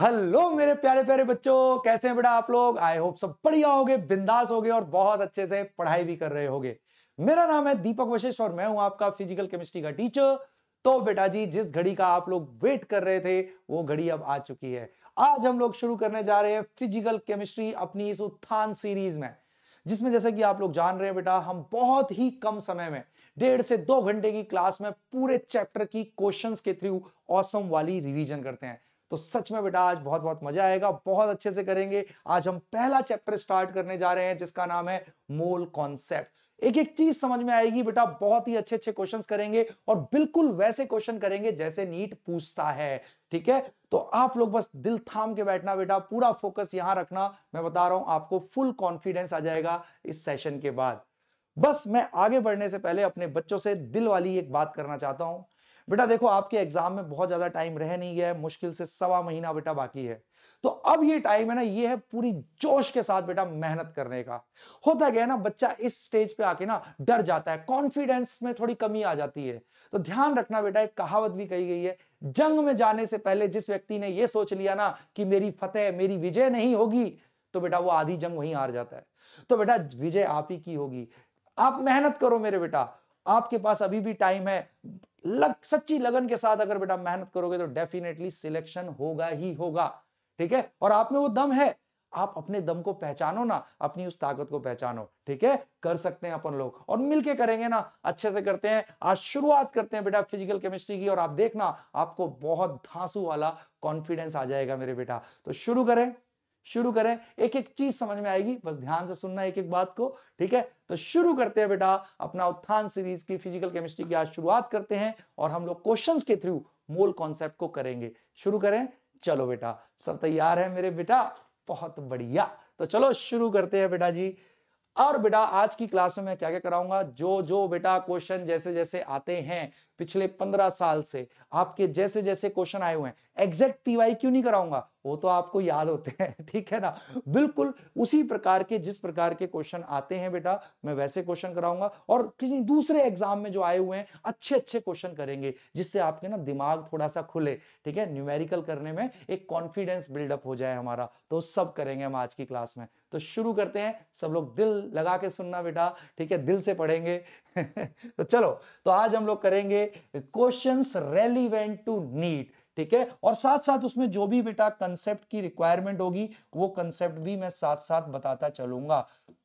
Hello मेरे प्यारे प्यारे बच्चों कैसे हैं बेटा आप लोग आई होप सब बढ़िया होगे बिंदास होगे और बहुत अच्छे से पढ़ाई भी कर रहे होगे मेरा नाम है दीपक वशिष्ठ और मैं हूं आपका फिजिकल केमिस्ट्री का टीचर तो बेटा जी जिस घड़ी का आप लोग वेट कर रहे थे वो घड़ी अब आ चुकी है आज हम लोग शुरू करने जा रहे हैं फिजिकल केमिस्ट्री अपनी इस उत्थान सीरीज में जिसमें जैसे कि आप लोग जान रहे हैं बेटा हम बहुत ही कम समय में डेढ़ से दो घंटे की क्लास में पूरे चैप्टर की क्वेश्चंस के थ्रू औसम वाली रिवीजन करते हैं तो सच में बेटा आज बहुत बहुत मजा आएगा बहुत अच्छे से करेंगे आज हम पहला चैप्टर स्टार्ट करने जा रहे हैं जिसका नाम है मोल कॉन्सेप्ट एक एक चीज समझ में आएगी बेटा बहुत ही अच्छे अच्छे क्वेश्चन करेंगे और बिल्कुल वैसे क्वेश्चन करेंगे जैसे नीट पूछता है ठीक है तो आप लोग बस दिल थाम के बैठना बेटा पूरा फोकस यहां रखना मैं बता रहा हूं आपको फुल कॉन्फिडेंस आ जाएगा इस सेशन के बाद बस मैं आगे बढ़ने से पहले अपने बच्चों से दिल वाली एक बात करना चाहता हूं बेटा देखो आपके एग्जाम में बहुत ज्यादा टाइम रह नहीं गया है मुश्किल से सवा महीना बेटा बाकी है तो अब ये टाइम है ना ये है पूरी जोश के साथ बेटा मेहनत करने का होता गया ना बच्चा इस स्टेज पे आके ना डर जाता है कॉन्फिडेंस में थोड़ी कमी आ जाती है तो ध्यान रखना बेटा एक कहावत भी कही गई है जंग में जाने से पहले जिस व्यक्ति ने यह सोच लिया ना कि मेरी फतेह मेरी विजय नहीं होगी तो बेटा वो आधी जंग वहीं हार जाता है तो बेटा विजय आप ही की होगी आप मेहनत करो मेरे बेटा आपके पास अभी भी टाइम है लग सच्ची लगन के साथ अगर बेटा मेहनत करोगे तो डेफिनेटली सिलेक्शन होगा ही होगा ठीक है और आप में वो दम है आप अपने दम को पहचानो ना अपनी उस ताकत को पहचानो ठीक है कर सकते हैं अपन लोग और मिलके करेंगे ना अच्छे से करते हैं आज शुरुआत करते हैं बेटा फिजिकल केमिस्ट्री की और आप देखना आपको बहुत धांसू वाला कॉन्फिडेंस आ जाएगा मेरे बेटा तो शुरू करें शुरू करें एक एक चीज समझ में आएगी बस ध्यान से सुनना एक एक बात को ठीक है तो शुरू करते हैं बेटा अपना उत्थान सीरीज की फिजिकल केमिस्ट्री की आज शुरुआत करते हैं और हम लोग क्वेश्चंस के थ्रू मोल कॉन्सेप्ट को करेंगे शुरू करें चलो बेटा सब तैयार है मेरे बेटा बहुत बढ़िया तो चलो शुरू करते हैं बेटा जी और बेटा आज की क्लास में मैं क्या क्या कराऊंगा जो जो बेटा क्वेश्चन जैसे जैसे आते हैं पिछले पंद्रह साल से आपके जैसे जैसे क्वेश्चन आए हुए हैं एग्जैक्ट पीवाई क्यों नहीं कराऊंगा वो तो आपको याद होते हैं ठीक है ना बिल्कुल उसी प्रकार के जिस प्रकार के क्वेश्चन आते हैं बेटा मैं वैसे क्वेश्चन कराऊंगा और किसी दूसरे एग्जाम में जो आए हुए हैं अच्छे अच्छे क्वेश्चन करेंगे जिससे आपके ना दिमाग थोड़ा सा खुले ठीक है न्यूमेरिकल करने में एक कॉन्फिडेंस बिल्डअप हो जाए हमारा तो सब करेंगे हम आज की क्लास में तो शुरू करते हैं सब लोग दिल लगा के सुनना बेटा ठीक है दिल से पढ़ेंगे तो चलो तो आज हम लोग करेंगे क्वेश्चन रेलिवेंट टू नीट ठीक है और साथ साथ उसमें जो भी बेटा कंसेप्ट की रिक्वायरमेंट होगी वो कंसेप्ट भी मैं साथ साथ बताता चलूंगा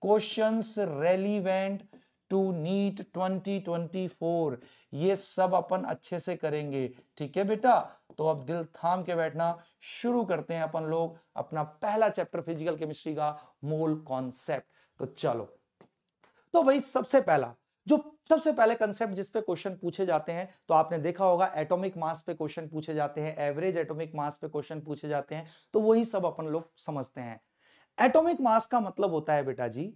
क्वेश्चन रेलिवेंट टू नीट 2024 ये सब अपन अच्छे से करेंगे ठीक है बेटा तो अब दिल थाम के बैठना शुरू करते हैं अपन लोग अपना पहला चैप्टर फिजिकल केमिस्ट्री का मोल कॉन्सेप्ट तो चलो तो भाई सबसे पहला जो सबसे पहले कंसेप्ट जिस पे क्वेश्चन पूछे जाते हैं तो आपने देखा होगा एटॉमिक मास पे क्वेश्चन पूछे जाते हैं एवरेज एटॉमिक मास पे क्वेश्चन पूछे जाते हैं तो वही सब अपन लोग समझते हैं एटॉमिक मास का मतलब होता है बेटा जी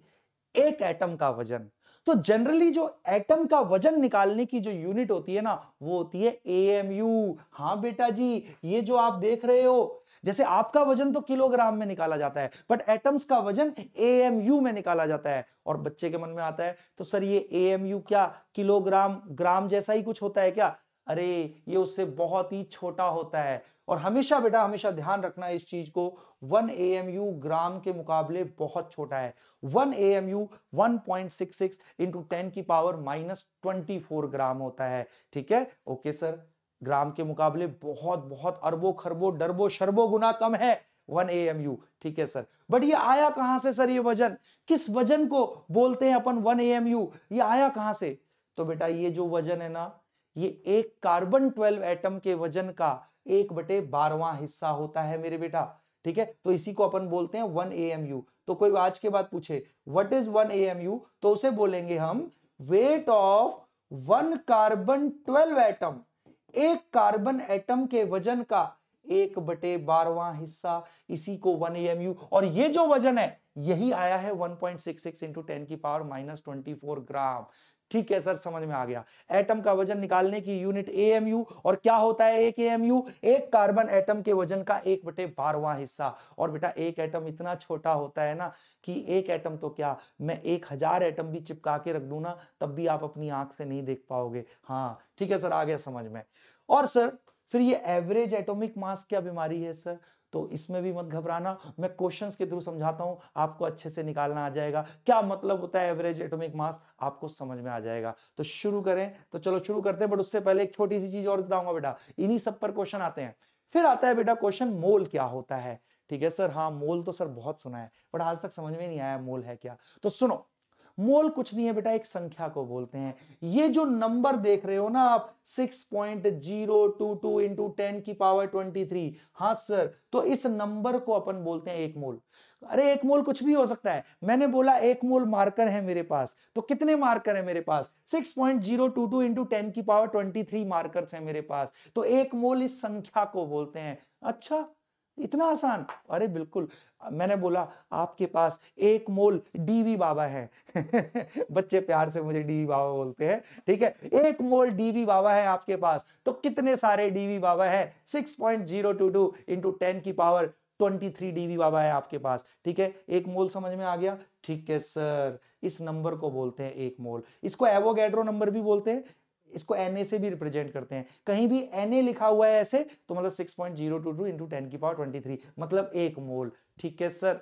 एक एटम का वजन तो जनरली जो एटम का वजन निकालने की जो यूनिट होती है ना वो होती है एएमयू हाँ बेटा जी ये जो आप देख रहे हो जैसे आपका वजन तो किलोग्राम में निकाला जाता है बट एटम्स का वजन एएमयू में निकाला जाता है और बच्चे के मन में आता है तो सर ये एएमयू क्या किलोग्राम ग्राम जैसा ही कुछ होता है क्या अरे ये उससे बहुत ही छोटा होता है और हमेशा बेटा हमेशा ध्यान रखना इस चीज को 1 एएमयू ग्राम के मुकाबले बहुत छोटा है 1 एएमयू 1.66 इंटू टेन की पावर माइनस ट्वेंटी ग्राम होता है ठीक है ओके सर ग्राम के मुकाबले बहुत बहुत अरबों खरबों डरबो शरबो गुना कम है वन ए एम यू ठीक है सर बट ये आया कहां से सर ये वजन किस वजन को बोलते हैं अपन वन ए एम यू ये आया कहां से तो बेटा ये जो वजन है ना ये एक कार्बन ट्वेल्व एटम के वजन का एक बटे बारवा हिस्सा होता है मेरे बेटा ठीक है तो इसी को अपन बोलते हैं वन ए एम यू तो कोई आज के बाद पूछे what is one A M U तो उसे बोलेंगे हम weight of one carbon twelve atom एक कार्बन एटम के वजन का एक बटे बारवा हिस्सा इसी को वन एम और ये जो वजन है यही आया है 1.66 पॉइंट सिक्स इंटू टेन की पावर माइनस ट्वेंटी ग्राम ठीक है सर समझ में आ गया एटम का वजन निकालने की यूनिट ए और क्या होता है एक एएमयू एक कार्बन एटम के वजन का एक बटे बारवा हिस्सा और बेटा एक एटम इतना छोटा होता है ना कि एक एटम तो क्या मैं एक हजार एटम भी चिपका के रख दू ना तब भी आप अपनी आंख से नहीं देख पाओगे हाँ ठीक है सर आ गया समझ में और सर फिर ये एवरेज एटोमिक मास क्या बीमारी है सर तो इसमें भी मत घबराना मैं क्वेश्चन के थ्रू समझाता हूं आपको अच्छे से निकालना आ जाएगा क्या मतलब होता है एवरेज एटोमिक मास आपको समझ में आ जाएगा तो शुरू करें तो चलो शुरू करते हैं बट उससे पहले एक छोटी सी चीज और बताऊंगा बेटा इन्हीं सब पर क्वेश्चन आते हैं फिर आता है बेटा क्वेश्चन मोल क्या होता है ठीक है सर हाँ मोल तो सर बहुत सुना है बट आज तक समझ में नहीं आया मोल है क्या तो सुनो मोल कुछ नहीं है बेटा एक संख्या को बोलते हैं ये जो नंबर देख रहे हो ना आप 6.022 point zero two two into ten की पावर 23 हाँ सर तो इस नंबर को अपन बोलते हैं एक मोल अरे एक मोल कुछ भी हो सकता है मैंने बोला एक मोल मार्कर है मेरे पास तो कितने मार्कर है मेरे पास 6.022 point zero two two into ten की पावर 23 मार्कर है मेरे पास तो एक मोल इस संख्या को बोलते हैं अच्छा इतना आसान अरे बिल्कुल मैंने बोला आपके पास एक मोल डीवी बाबा है बच्चे प्यार से मुझे डीवी बाबा बोलते हैं ठीक है एक मोल डीवी बाबा है आपके पास तो कितने सारे डीवी बाबा है six point zero two two into ten की पावर ट्वेंटी थ्री डीवी बाबा है आपके पास ठीक है एक मोल समझ में आ गया ठीक है सर इस नंबर को बोलते हैं एक मोल इसको एवोगेड्रो नंबर भी बोलते हैं इसको एन से भी रिप्रेजेंट करते हैं कहीं भी एन लिखा हुआ है ऐसे तो मतलब six point zero two two into ten की पावर ट्वेंटी थ्री मतलब एक मोल ठीक है सर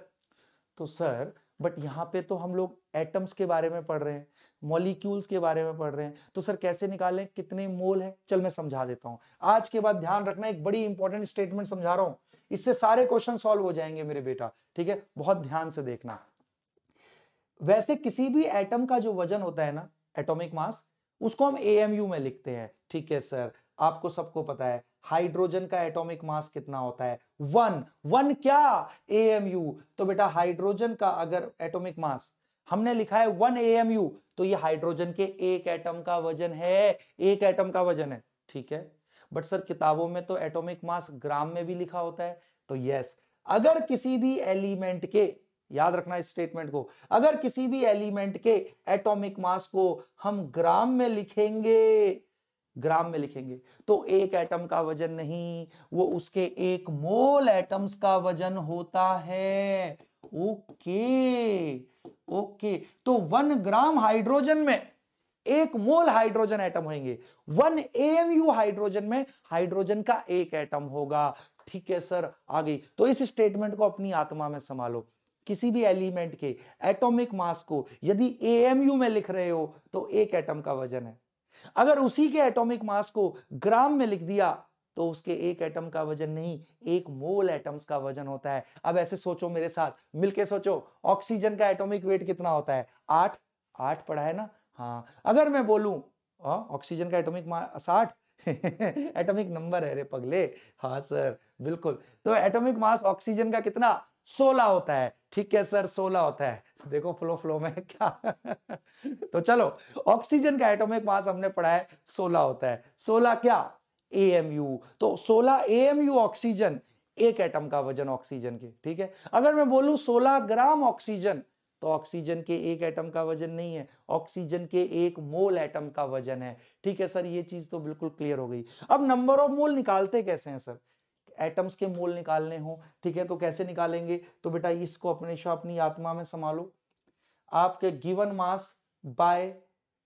तो सर बट यहाँ पे तो हम लोग एटम्स के बारे में पढ़ रहे हैं मॉलिक्यूल्स के बारे में पढ़ रहे हैं तो सर कैसे निकालें कितने मोल है चल मैं समझा देता हूँ आज के बाद ध्यान रखना एक बड़ी इंपॉर्टेंट स्टेटमेंट समझा रहा हूँ इससे सारे क्वेश्चन सॉल्व हो जाएंगे मेरे बेटा ठीक है बहुत ध्यान से देखना वैसे किसी भी एटम का जो वजन होता है ना एटॉमिक मास उसको हम ए में लिखते हैं ठीक है सर आपको सबको पता है हाइड्रोजन का एटॉमिक मास कितना होता है वन वन क्या ए तो बेटा हाइड्रोजन का अगर एटॉमिक मास हमने लिखा है वन ए तो ये हाइड्रोजन के एक एटम का वजन है एक एटम का वजन है ठीक है बट सर किताबों में तो एटॉमिक मास ग्राम में भी लिखा होता है तो यस अगर किसी भी एलिमेंट के याद रखना इस स्टेटमेंट को अगर किसी भी एलिमेंट के एटॉमिक मास को हम ग्राम में लिखेंगे ग्राम में लिखेंगे तो एक एटम का वजन नहीं वो उसके एक मोल एटम्स का वजन होता है ओके ओके तो वन ग्राम हाइड्रोजन में एक मोल हाइड्रोजन एटम होंगे वन यू हाइड्रोजन में हाइड्रोजन का एक एटम होगा ठीक है सर आ गई तो इस स्टेटमेंट को अपनी आत्मा में संभालो किसी भी एलिमेंट के एटॉमिक मास को यदि एएमयू में लिख रहे हो तो एक एटम का वजन है अगर उसी के एटॉमिक मास को ग्राम में लिख दिया तो उसके एक एटम का वजन नहीं एक मोल एटम्स का वजन होता है अब ऐसे सोचो मेरे साथ मिलके सोचो ऑक्सीजन का एटॉमिक वेट कितना होता है आठ आठ पढ़ा है ना हाँ अगर मैं बोलू हाँ, ऑक्सीजन का एटॉमिक मास आठ एटॉमिक नंबर है रे पगले हाँ सर बिल्कुल तो एटॉमिक मास ऑक्सीजन का कितना सोलह होता है ठीक है सर सोलह होता है देखो फ्लो फ्लो में क्या तो चलो ऑक्सीजन का एटॉमिक मास हमने पढ़ा है सोलह होता है सोलह क्या एएमयू तो सोलह एएमयू ऑक्सीजन एक एटम का वजन ऑक्सीजन के ठीक है अगर मैं बोलूं सोलह ग्राम ऑक्सीजन तो ऑक्सीजन के एक एटम का वजन नहीं है ऑक्सीजन के एक मोल एटम का वजन है ठीक है सर ये चीज तो बिल्कुल क्लियर हो गई अब नंबर ऑफ मोल निकालते कैसे हैं सर एटम्स के मोल निकालने हो ठीक है तो कैसे निकालेंगे तो बेटा इसको अपने अपनी आत्मा में संभालो आपके गिवन मास बाय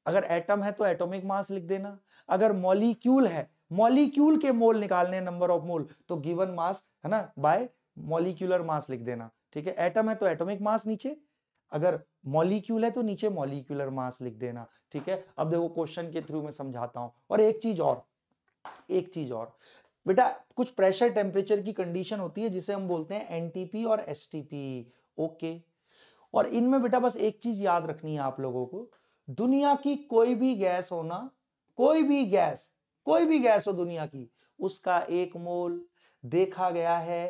अगर एटम है तो एटॉमिक मास लिख देना अगर मॉलिक्यूल है मॉलिक्यूल के मोल निकालने नंबर ऑफ मोल तो गिवन मास है ना बाय मॉलिक्यूलर मास लिख देना ठीक है एटम है तो एटॉमिक मास नीचे अगर मॉलिक्यूल है तो नीचे मॉलिक्यूलर मास लिख देना ठीक है अब देखो क्वेश्चन के थ्रू में समझाता हूं और एक चीज और एक चीज और बेटा कुछ प्रेशर टेम्परेचर की कंडीशन होती है जिसे हम बोलते हैं एनटीपी और एसटीपी ओके और इनमें बेटा बस एक चीज याद रखनी है आप लोगों को दुनिया की कोई भी गैस होना कोई भी गैस कोई भी गैस हो दुनिया की उसका एक मोल देखा गया है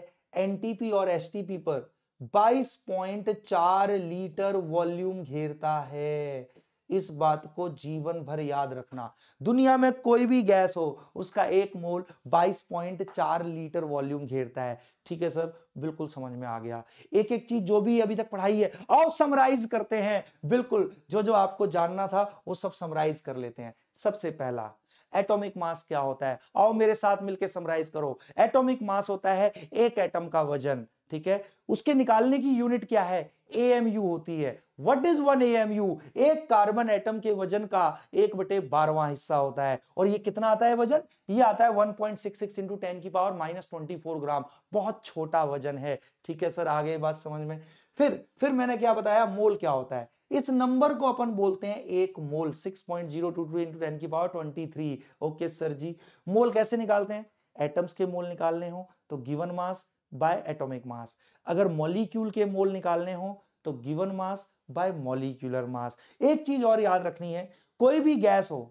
एनटीपी और एसटीपी पर 22.4 लीटर वॉल्यूम घेरता है इस बात को जीवन भर याद रखना दुनिया में कोई भी गैस हो उसका एक मोल 22.4 लीटर वॉल्यूम घेरता है ठीक है सर बिल्कुल समझ में आ गया एक एक चीज जो भी अभी तक पढ़ाई है और समराइज करते हैं बिल्कुल जो जो आपको जानना था वो सब समराइज कर लेते हैं सबसे पहला एटॉमिक मास क्या होता है आओ मेरे साथ मिलकर समराइज करो एटॉमिक मास होता है एक एटम का वजन ठीक है उसके निकालने की यूनिट क्या है एएमयू होती है वट इज वन एएमयू एक कार्बन एटम के वजन का एक बटे बारवा हिस्सा होता है और ये कितना आता है वजन ये आता है 1.66 point six six into ten की पावर माइनस ट्वेंटी ग्राम बहुत छोटा वजन है ठीक है सर आगे बात समझ में फिर फिर मैंने क्या बताया मोल क्या होता है इस नंबर को अपन बोलते हैं एक mole six point zero two two into ten की power twenty three okay sir ji mole कैसे निकालते हैं एटम्स के मोल निकालने हो तो given mass by atomic mass अगर मॉलिक्यूल के मोल निकालने हो तो given mass by molecular mass एक चीज और याद रखनी है कोई भी गैस हो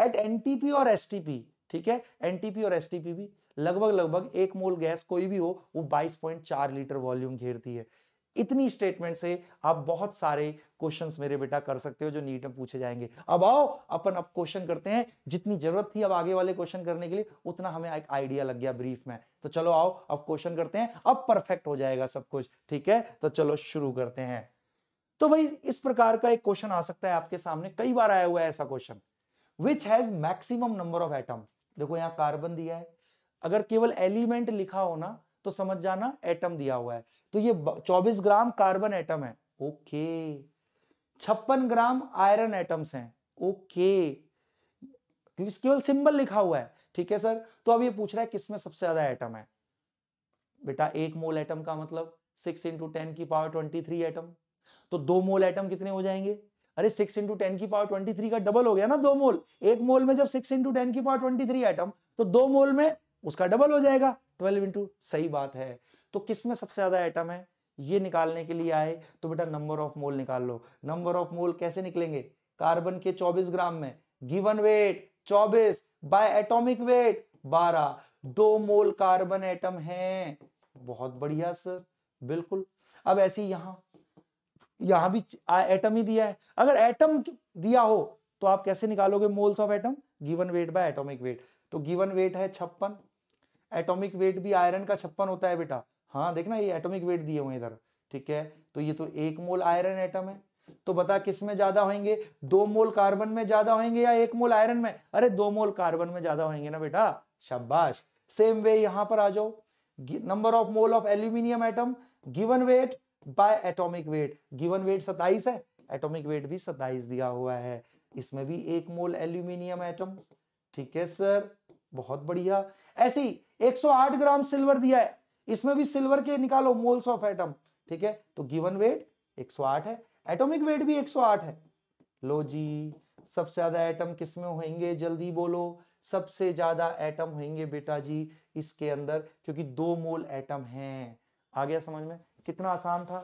एट एनटीपी और एसटीपी ठीक है एनटीपी और एसटीपी भी लगभग लगभग एक मोल गैस कोई भी हो वो 22.4 लीटर वॉल्यूम घेरती है इतनी स्टेटमेंट से आप बहुत सारे क्वेश्चंस मेरे बेटा कर सकते हो जो नीट में पूछे जाएंगे अब आओ अपन अब क्वेश्चन करते हैं जितनी जरूरत थी अब आगे वाले क्वेश्चन करने के लिए उतना हमें एक आइडिया लग गया ब्रीफ में तो चलो आओ अब क्वेश्चन करते हैं अब परफेक्ट हो जाएगा सब कुछ ठीक है तो चलो शुरू करते हैं तो भाई इस प्रकार का एक क्वेश्चन आ सकता है आपके सामने कई बार आया हुआ है ऐसा question which has maximum number of atom देखो यहाँ कार्बन दिया है अगर केवल एलिमेंट लिखा हो ना तो समझ जाना एटम दिया हुआ है तो ये 24 ग्राम कार्बन एटम है ओके छप्पन ग्राम आयरन एटम्स हैं ओके क्योंकि केवल सिंबल लिखा हुआ है ठीक है सर तो अब ये पूछ रहा है किसमें सबसे ज्यादा एटम है बेटा एक मोल एटम का मतलब सिक्स इंटू टेन की पावर ट्वेंटी थ्री एटम तो दो मोल एटम कितने हो जाएंगे अरे सिक्स इंटू टेन की पावर ट्वेंटी थ्री का डबल हो गया ना दो मोल एक मोल में जब सिक्स इंटू टेन की पावर ट्वेंटी थ्री एटम तो दो मोल में उसका डबल हो जाएगा ट्वेल्व इंटू सही बात है तो किस में सबसे ज्यादा आइटम है ये निकालने के लिए आए तो बेटा नंबर ऑफ मोल निकाल लो नंबर ऑफ मोल कैसे निकलेंगे कार्बन के 24 ग्राम में given weight 24 by atomic weight 12 दो मोल कार्बन एटम है बहुत बढ़िया सर बिल्कुल अब ऐसे यहां यहां भी एटम ही दिया है अगर एटम दिया हो तो आप कैसे निकालोगे moles of atom given weight by atomic weight तो गिवन वेट है छप्पन एटॉमिक वेट भी आयरन का छप्पन होता है बेटा हाँ देखना ये एटॉमिक वेट दिए हुए इधर ठीक है तो ये तो एक मोल आयरन एटम है तो बता किस में ज्यादा होंगे दो मोल कार्बन में ज्यादा होंगे या एक मोल आयरन में अरे दो मोल कार्बन में ज्यादा होंगे ना बेटा शाबाश सेम वे यहां पर आ जाओ number of mole of aluminium atom given weight by atomic weight given weight सताइस है एटॉमिक वेट भी सताइस दिया हुआ है इसमें भी एक मोल एल्यूमिनियम एटम ठीक है सर बहुत बढ़िया ऐसी 108 ग्राम सिल्वर दिया है इसमें भी सिल्वर के निकालो मोल्स ऑफ एटम ठीक है तो गिवन वेट 108 है एटॉमिक वेट भी 108 है लो जी सबसे ज्यादा एटम किसमें होंगे जल्दी बोलो सबसे ज्यादा एटम होंगे बेटा जी इसके अंदर क्योंकि दो मोल एटम हैं आ गया समझ में कितना आसान था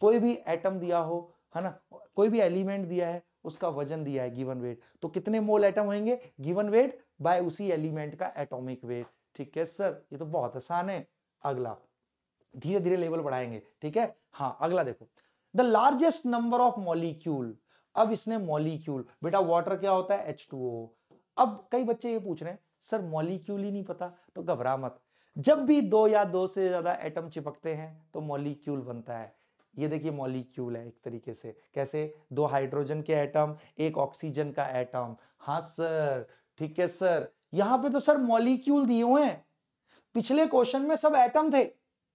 कोई भी एटम दिया हो है ना कोई भी एलिमेंट दिया है उसका वजन दिया है गिवन वेट तो कितने मोल एटम होंगे गिवन वेट बाय उसी एलिमेंट का एटॉमिक वेट ठीक है सर ये तो बहुत आसान है अगला धीरे धीरे लेवल बढ़ाएंगे ठीक है हाँ अगला देखो the largest number of molecule अब इसने मॉलिक्यूल बेटा वाटर क्या होता है एच अब कई बच्चे ये पूछ रहे हैं सर मॉलिक्यूल ही नहीं पता तो घबरा मत जब भी दो या दो से ज्यादा एटम चिपकते हैं तो मॉलिक्यूल बनता है ये देखिए मॉलिक्यूल है एक तरीके से कैसे दो हाइड्रोजन के एटम एक ऑक्सीजन का एटम हाँ सर ठीक है सर यहां पे तो सर मॉलिक्यूल दिए हुए हैं पिछले क्वेश्चन में सब एटम थे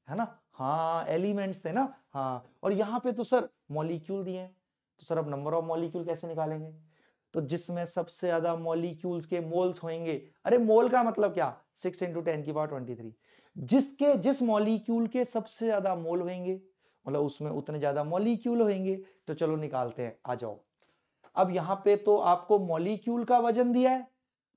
है ना हाँ एलिमेंट्स थे ना हाँ और यहाँ पे तो सर मॉलिक्यूल दिए हैं तो सर अब नंबर ऑफ मॉलिक्यूल कैसे निकालेंगे तो जिसमें सबसे ज्यादा मॉलिक्यूल्स के मोल्स होंगे अरे मोल का मतलब क्या सिक्स इंटू टेन की पावर ट्वेंटी थ्री जिसके जिस मॉलिक्यूल के सबसे ज्यादा मोल होंगे मतलब उसमें उतने ज्यादा मॉलिक्यूल होंगे तो चलो निकालते हैं आ जाओ अब यहाँ पे तो आपको मॉलिक्यूल का वजन दिया है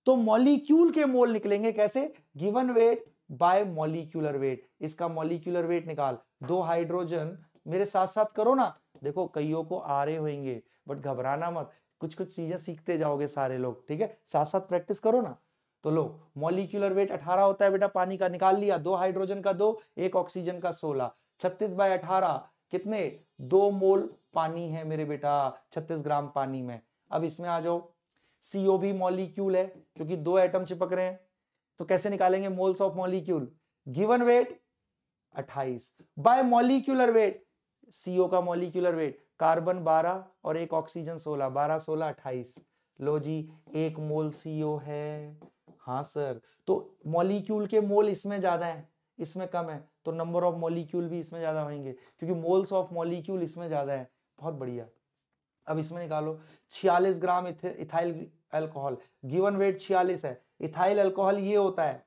तो मॉलिक्यूल के मोल निकलेंगे कैसे given weight by molecular weight इसका मॉलिक्यूलर वेट निकाल दो हाइड्रोजन मेरे साथ साथ करो ना देखो कईयों को आ रहे होंगे बट घबराना मत कुछ कुछ चीजें सीखते जाओगे सारे लोग ठीक है साथ साथ प्रैक्टिस करो ना तो लो मॉलिक्यूलर वेट 18 होता है बेटा पानी का निकाल लिया दो हाइड्रोजन का दो एक ऑक्सीजन का 16 36 बाय 18 कितने दो मोल पानी है मेरे बेटा 36 ग्राम पानी में अब इसमें आ जाओ सीओ भी मॉलिक्यूल है क्योंकि दो एटम चिपक रहे हैं तो कैसे निकालेंगे moles of molecule given weight 28 by molecular weight CO का मॉलिक्यूलर वेट कार्बन 12 और एक ऑक्सीजन 16 12 16 28 लो जी एक मोल सीओ है हाँ सर तो मॉलिक्यूल के मोल इसमें ज्यादा है इसमें कम है तो नंबर ऑफ मॉलिक्यूल भी इसमें ज्यादा होंगे क्योंकि मोल्स ऑफ मॉलिक्यूल इसमें ज्यादा है बहुत बढ़िया अब इसमें निकालो छियालीस gram ethyl alcohol given weight छियालीस है इथाइल अल्कोहल ये होता है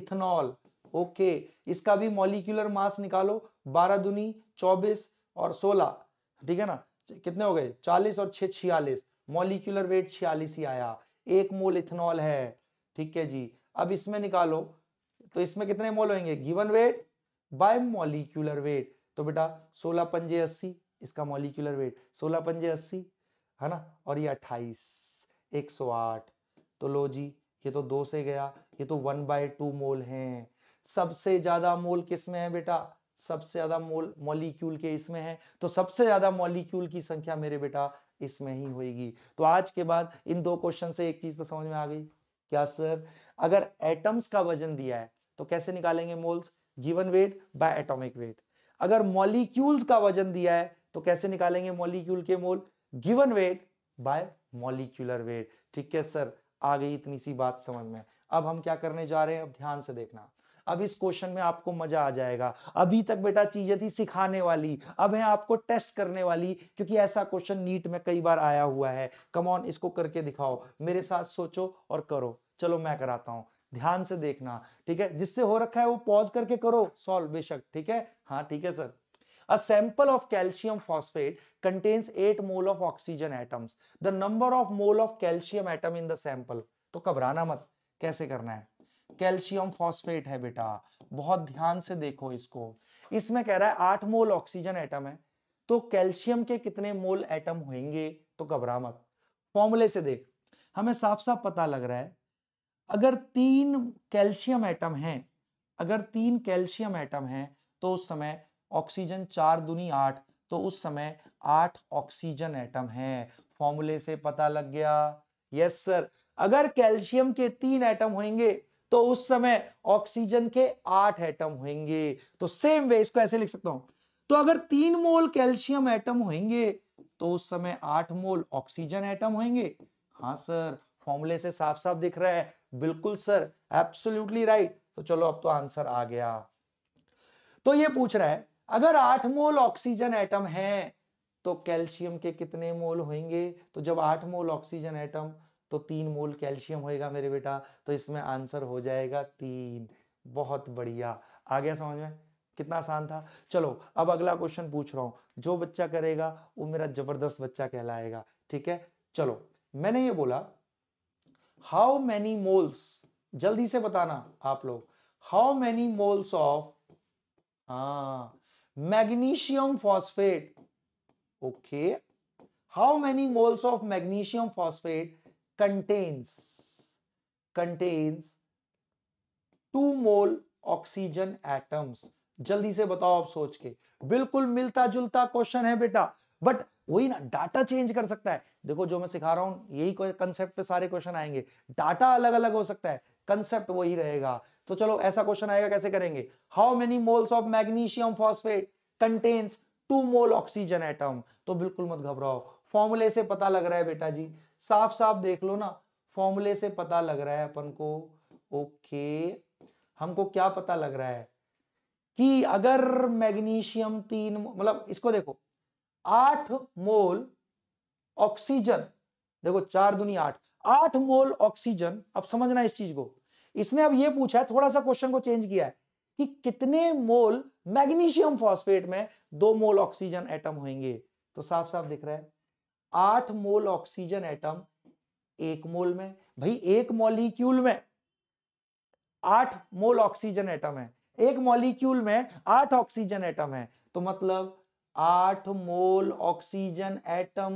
इथेनॉल ओके इसका भी मॉलिक्यूलर मास निकालो बारह दुनी चौबीस और सोलह ठीक है ना कितने हो गए चालीस और छः छियालीस मॉलिक्यूलर वेट छियालीस ही आया एक मोल इथेनॉल है ठीक है जी अब इसमें निकालो तो इसमें कितने मोल होंगे given weight by molecular weight तो बेटा सोलह पंजे अस्सी इसका मॉलिक्यूलर वेट सोलह पंजे अस्सी है ना और ये अट्ठाईस एक सौ आठ तो लो जी ये तो दो से गया ये तो वन बाय टू मोल है सबसे ज्यादा मोल किस में है बेटा सबसे ज्यादा मोल मॉलिक्यूल के इसमें है तो सबसे ज्यादा मॉलिक्यूल की संख्या मेरे बेटा इसमें ही होगी तो आज के बाद इन दो क्वेश्चन से एक चीज तो समझ में आ गई क्या सर अगर एटम्स का वजन दिया है तो कैसे निकालेंगे moles given weight by atomic weight अगर मॉलिक्यूल्स का वजन दिया है तो कैसे निकालेंगे मॉलिक्यूल के mole given weight by molecular weight ठीक है सर आ गई इतनी सी बात समझ में अब हम क्या करने जा रहे हैं अब ध्यान से देखना अब इस क्वेश्चन में आपको मजा आ जाएगा अभी तक बेटा चीजें थी सिखाने वाली अब है आपको टेस्ट करने वाली क्योंकि ऐसा क्वेश्चन नीट में कई बार आया हुआ है कमॉन इसको करके दिखाओ मेरे साथ सोचो और करो चलो मैं कराता हूं ध्यान से देखना ठीक है जिससे हो रखा है वो पॉज करके करो सॉल्व बेशक ठीक है हाँ ठीक है sir A sample of calcium phosphate contains 8 mole of oxygen atoms. The number of mole of calcium atom in the sample. तो घबराना मत कैसे करना है कैल्शियम फॉस्फेट है बेटा बहुत ध्यान से देखो इसको इसमें कह रहा है आठ मोल ऑक्सीजन एटम है तो कैल्शियम के कितने मोल एटम होंगे तो घबरा मत फॉर्मूले से देख हमें साफ साफ पता लग रहा है अगर तीन कैल्शियम एटम हैं अगर तीन कैल्शियम एटम हैं तो उस समय ऑक्सीजन चार दुनी आठ तो उस समय आठ ऑक्सीजन एटम है फॉर्मूले से पता लग गया यस सर अगर कैल्शियम के तीन एटम होंगे तो उस समय ऑक्सीजन के आठ एटम होंगे तो सेम वे इसको ऐसे लिख सकता हूं तो अगर तीन मोल कैल्शियम एटम होंगे तो उस समय आठ मोल ऑक्सीजन एटम होंगे हाँ सर फॉर्मूले से साफ साफ दिख रहा है बिल्कुल सर एब्सोल्युटली राइट तो चलो अब तो आंसर आ गया तो ये पूछ रहा है अगर आठ मोल ऑक्सीजन एटम है तो कैल्शियम के कितने मोल होंगे तो जब आठ मोल ऑक्सीजन एटम तो तीन मोल कैल्शियम होएगा मेरे बेटा तो इसमें आंसर हो जाएगा तीन बहुत बढ़िया आ गया समझ में कितना आसान था चलो अब अगला क्वेश्चन पूछ रहा हूं जो बच्चा करेगा वो मेरा जबरदस्त बच्चा कहलाएगा ठीक है चलो मैंने ये बोला हाउ मैनी मोल्स जल्दी से बताना आप लोग हाउ मैनी मोल्स ऑफ हाँ magnesium phosphate okay how many moles of magnesium phosphate contains contains two mole oxygen atoms जल्दी से बताओ आप सोच के बिल्कुल मिलता जुलता क्वेश्चन है बेटा बट वही ना डाटा चेंज कर सकता है देखो जो मैं सिखा रहा हूं यही कंसेप्ट पे सारे क्वेश्चन आएंगे डाटा अलग अलग हो सकता है कंसेप्ट वही रहेगा तो चलो ऐसा क्वेश्चन आएगा कैसे करेंगे how many moles of magnesium phosphate contains two mole oxygen atom तो बिल्कुल मत घबराओ फॉर्मूले से पता लग रहा है बेटा जी साफ साफ देख लो ना फॉर्मूले से पता लग रहा है अपन को ओके हमको क्या पता लग रहा है कि अगर मैग्नीशियम तीन मतलब इसको देखो आठ मोल ऑक्सीजन देखो चार दुनिया आठ आठ मोल ऑक्सीजन अब समझना इस चीज को इसने अब ये पूछा है थोड़ा सा क्वेश्चन को चेंज किया है कि कितने मोल मैग्नीशियम फॉस्फेट में दो मोल ऑक्सीजन एटम होंगे तो साफ साफ दिख रहा है आठ मोल ऑक्सीजन एटम एक मोल में भाई एक मॉलिक्यूल में आठ मोल ऑक्सीजन एटम है एक मॉलिक्यूल में आठ ऑक्सीजन एटम है तो मतलब आठ मोल ऑक्सीजन एटम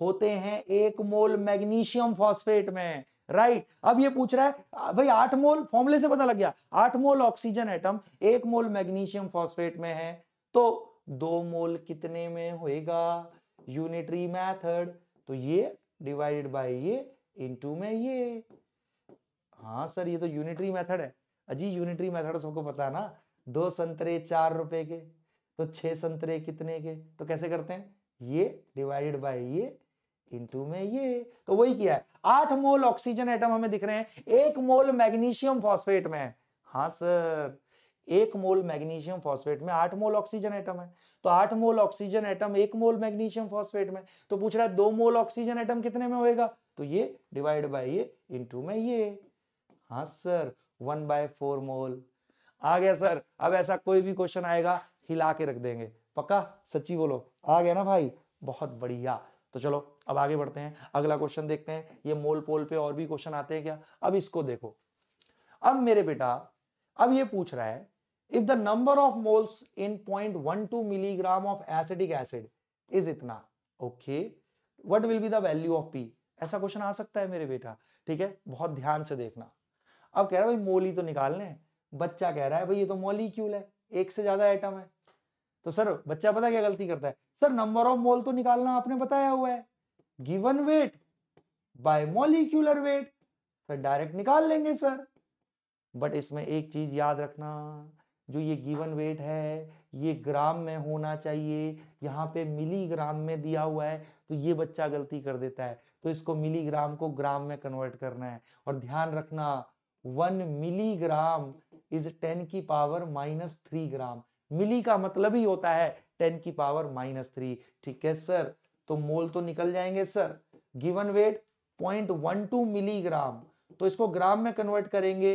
होते हैं एक मोल मैग्नीशियम फॉस्फेट में राइट right. अब ये पूछ रहा है भाई आठ मोल फॉर्मूले से पता लग गया आठ मोल ऑक्सीजन एटम एक मोल मैग्नीशियम फॉस्फेट में है तो दो मोल कितने में होएगा यूनिटरी मेथड तो ये डिवाइडेड बाय ये इनटू में ये हाँ सर ये तो यूनिटरी मेथड है अजी यूनिटरी मेथड सबको पता है ना दो संतरे चार रुपए के तो छह संतरे कितने के तो कैसे करते हैं ये डिवाइडेड बाय ये किंतु में ये तो वही किया है आठ मोल ऑक्सीजन एटम हमें दिख रहे हैं एक मोल मैग्नीशियम फॉस्फेट में हाँ सर एक मोल मैग्नीशियम फॉस्फेट में आठ मोल ऑक्सीजन एटम है तो आठ मोल ऑक्सीजन एटम एक मोल मैग्नीशियम फॉस्फेट में तो पूछ रहा है दो मोल ऑक्सीजन एटम कितने में होएगा तो ये डिवाइड बाय ये इनटू में ये हाँ sir one by four mole आ गया सर अब ऐसा कोई भी क्वेश्चन आएगा हिला के रख देंगे पक्का सच्ची बोलो आ गया ना भाई बहुत बढ़िया तो चलो अब आगे बढ़ते हैं अगला क्वेश्चन देखते हैं ये मोल पोल पे और भी क्वेश्चन आते हैं क्या अब इसको देखो अब मेरे बेटा अब ये पूछ रहा है if the number of moles in point one two milligram of acidic acid is इतना okay what will be the value of P ऐसा क्वेश्चन आ सकता है मेरे बेटा ठीक है बहुत ध्यान से देखना अब कह रहा है भाई मोल ही तो निकालने बच्चा कह रहा है भाई ये तो मोलिक्यूल है एक से ज्यादा आइटम है तो सर बच्चा पता क्या गलती करता है सर नंबर ऑफ मोल तो निकालना आपने बताया हुआ है given weight by molecular weight sir direct निकाल लेंगे सर बट इसमें एक चीज याद रखना जो ये गिवन वेट है ये ग्राम में होना चाहिए यहाँ पे मिलीग्राम में दिया हुआ है तो ये बच्चा गलती कर देता है तो इसको मिलीग्राम को ग्राम में कन्वर्ट करना है और ध्यान रखना वन मिलीग्राम इज टेन की power minus three gram milli का मतलब ही होता है टेन की पावर माइनस थ्री ठीक है सर तो मोल तो निकल जाएंगे सर गिवन वेट 0.12 मिलीग्राम तो इसको ग्राम में कन्वर्ट करेंगे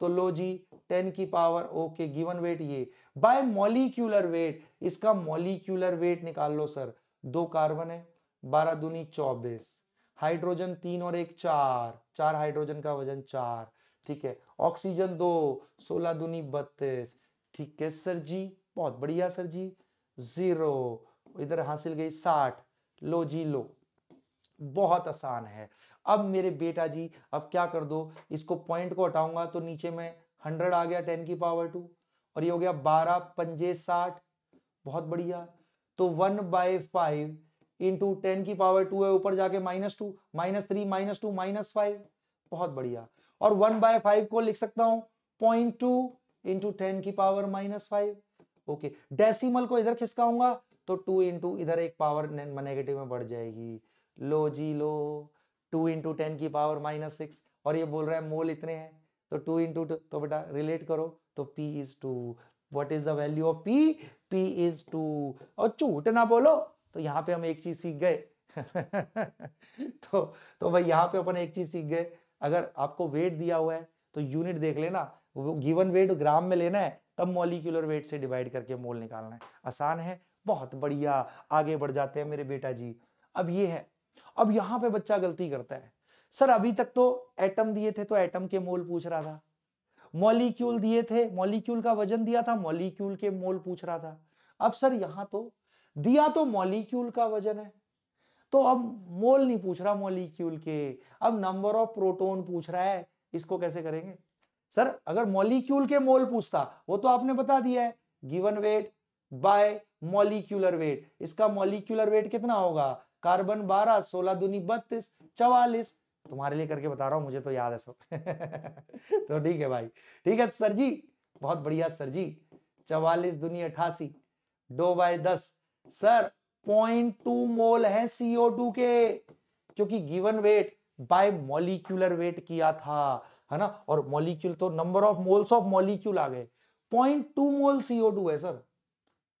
तो लो जी 10 की पावर ओके गिवन वेट ये बाय मॉलिक्यूलर वेट इसका मॉलिक्यूलर वेट निकाल लो सर दो कार्बन है बारह दूनी चौबीस हाइड्रोजन तीन और एक चार चार हाइड्रोजन का वजन चार ठीक है ऑक्सीजन दो सोलह दूनी बत्तीस ठीक है सर जी बहुत बढ़िया सर जी जीरो इधर हासिल गई साठ लो जी लो बहुत आसान है अब मेरे बेटा जी अब क्या कर दो इसको पॉइंट को हटाऊंगा तो नीचे में हंड्रेड आ गया टेन की पावर टू और ये हो गया बारह पंजे साठ बहुत बढ़िया तो one by five into ten की पावर टू है ऊपर जाके minus two minus three minus two minus five बहुत बढ़िया और वन बाय फाइव को लिख सकता हूं पॉइंट टू इंटू टेन की power minus five okay decimal को इधर खिसकाऊंगा तो टू इंटू इधर एक पावर नेगेटिव में बढ़ जाएगी लो जी लो टू इंटू टेन की पावर माइनस सिक्स और ये बोल रहा है मोल इतने हैं तो टू इंटू तो बेटा रिलेट करो तो P is two what is the value of P P is two और झूठ ना बोलो तो यहाँ पे हम एक चीज सीख गए तो तो भाई यहाँ पे अपन एक चीज सीख गए अगर आपको वेट दिया हुआ है तो यूनिट देख लेना गिवन वेट ग्राम में लेना है तब मॉलिक्यूलर वेट से डिवाइड करके मोल निकालना है आसान है बहुत बढ़िया आगे बढ़ जाते हैं मेरे बेटा जी अब ये है अब यहां पे बच्चा गलती करता है सर अभी तक तो एटम दिए थे तो एटम के मोल पूछ रहा था मॉलिक्यूल दिए थे मॉलिक्यूल का वजन दिया था मॉलिक्यूल के मोल पूछ रहा था अब सर यहां तो दिया तो मॉलिक्यूल का वजन है तो अब मोल नहीं पूछ रहा मॉलिक्यूल के अब नंबर ऑफ प्रोटोन पूछ रहा है इसको कैसे करेंगे सर अगर मॉलिक्यूल के मोल पूछता वो तो आपने बता दिया है given weight by molecular weight इसका मॉलिक्यूलर वेट कितना होगा कार्बन बारह सोलह दूनी बत्तीस चवालीस तुम्हारे लिए करके बता रहा हूं मुझे तो याद है सब तो ठीक है भाई ठीक है सर जी बहुत बढ़िया सर जी चवालीस दूनी अठासी दो बाय दस सर पॉइंट टू मोल है सीओ टू के क्योंकि given weight by molecular weight किया था है ना और मॉलिक्यूल तो number of moles of molecule आ गए point two mole CO two है सर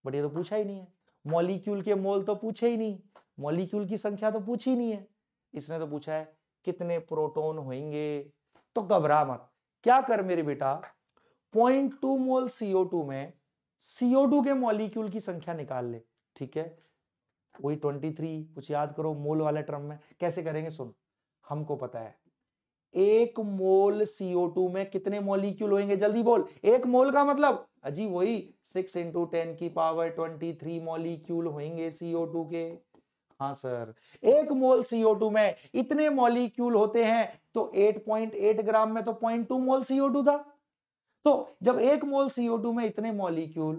बट ये तो पूछा ही नहीं है मॉलिक्यूल के मोल तो पूछे ही नहीं मॉलिक्यूल की संख्या तो पूछी नहीं है इसने तो पूछा है कितने प्रोटोन होंगे तो घबरा मत क्या कर मेरे बेटा point two mole CO two में सीओ टू के मॉलिक्यूल की संख्या निकाल ले ठीक है वही ट्वेंटी थ्री कुछ याद करो मोल वाले टर्म में कैसे करेंगे सुन हमको पता है एक मोल सीओ टू में कितने मॉलिक्यूल होंगे जल्दी बोल एक मोल का मतलब अजी वही सिक्स इंटू टेन की पावर ट्वेंटी थ्री मॉलिक्यूल होंगे सीओ टू के हाँ सर एक मोल सीओ टू में इतने मॉलिक्यूल होते हैं तो एट पॉइंट एट ग्राम में तो point two mole CO two था तो जब एक मोल सीओ टू में इतने मॉलिक्यूल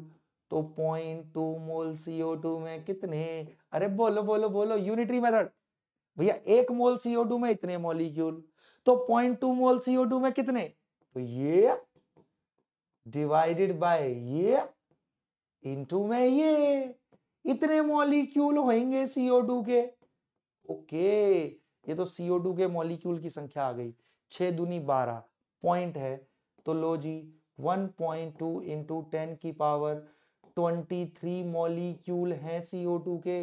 तो point two mole CO two में कितने अरे बोलो बोलो बोलो यूनिटरी मेथड भैया एक मोल सीओ टू में इतने मॉलिक्यूल तो point two mole CO two में कितने तो ये डिवाइडेड बाय ये इनटू में ये इतने मॉलिक्यूल होंगे सीओ टू के ओके ये तो सीओ टू के मॉलिक्यूल की संख्या आ गई छह दूनी बारह पॉइंट है तो लो जी 1.2 पॉइंट टू इंटू टेन की पावर 23 मॉलिक्यूल हैं CO2 के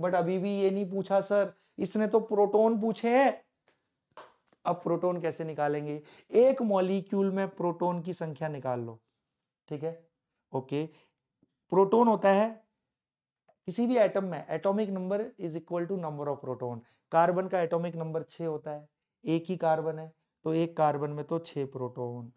बट अभी भी ये नहीं पूछा सर इसने तो प्रोटॉन पूछे हैं अब प्रोटॉन कैसे निकालेंगे एक मॉलिक्यूल में प्रोटॉन की संख्या निकाल लो ठीक है ओके प्रोटोन होता है किसी भी एटम में atomic number is equal to number of proton carbon का एटॉमिक नंबर छ होता है एक ही कार्बन है तो एक कार्बन में तो छ प्रोटोन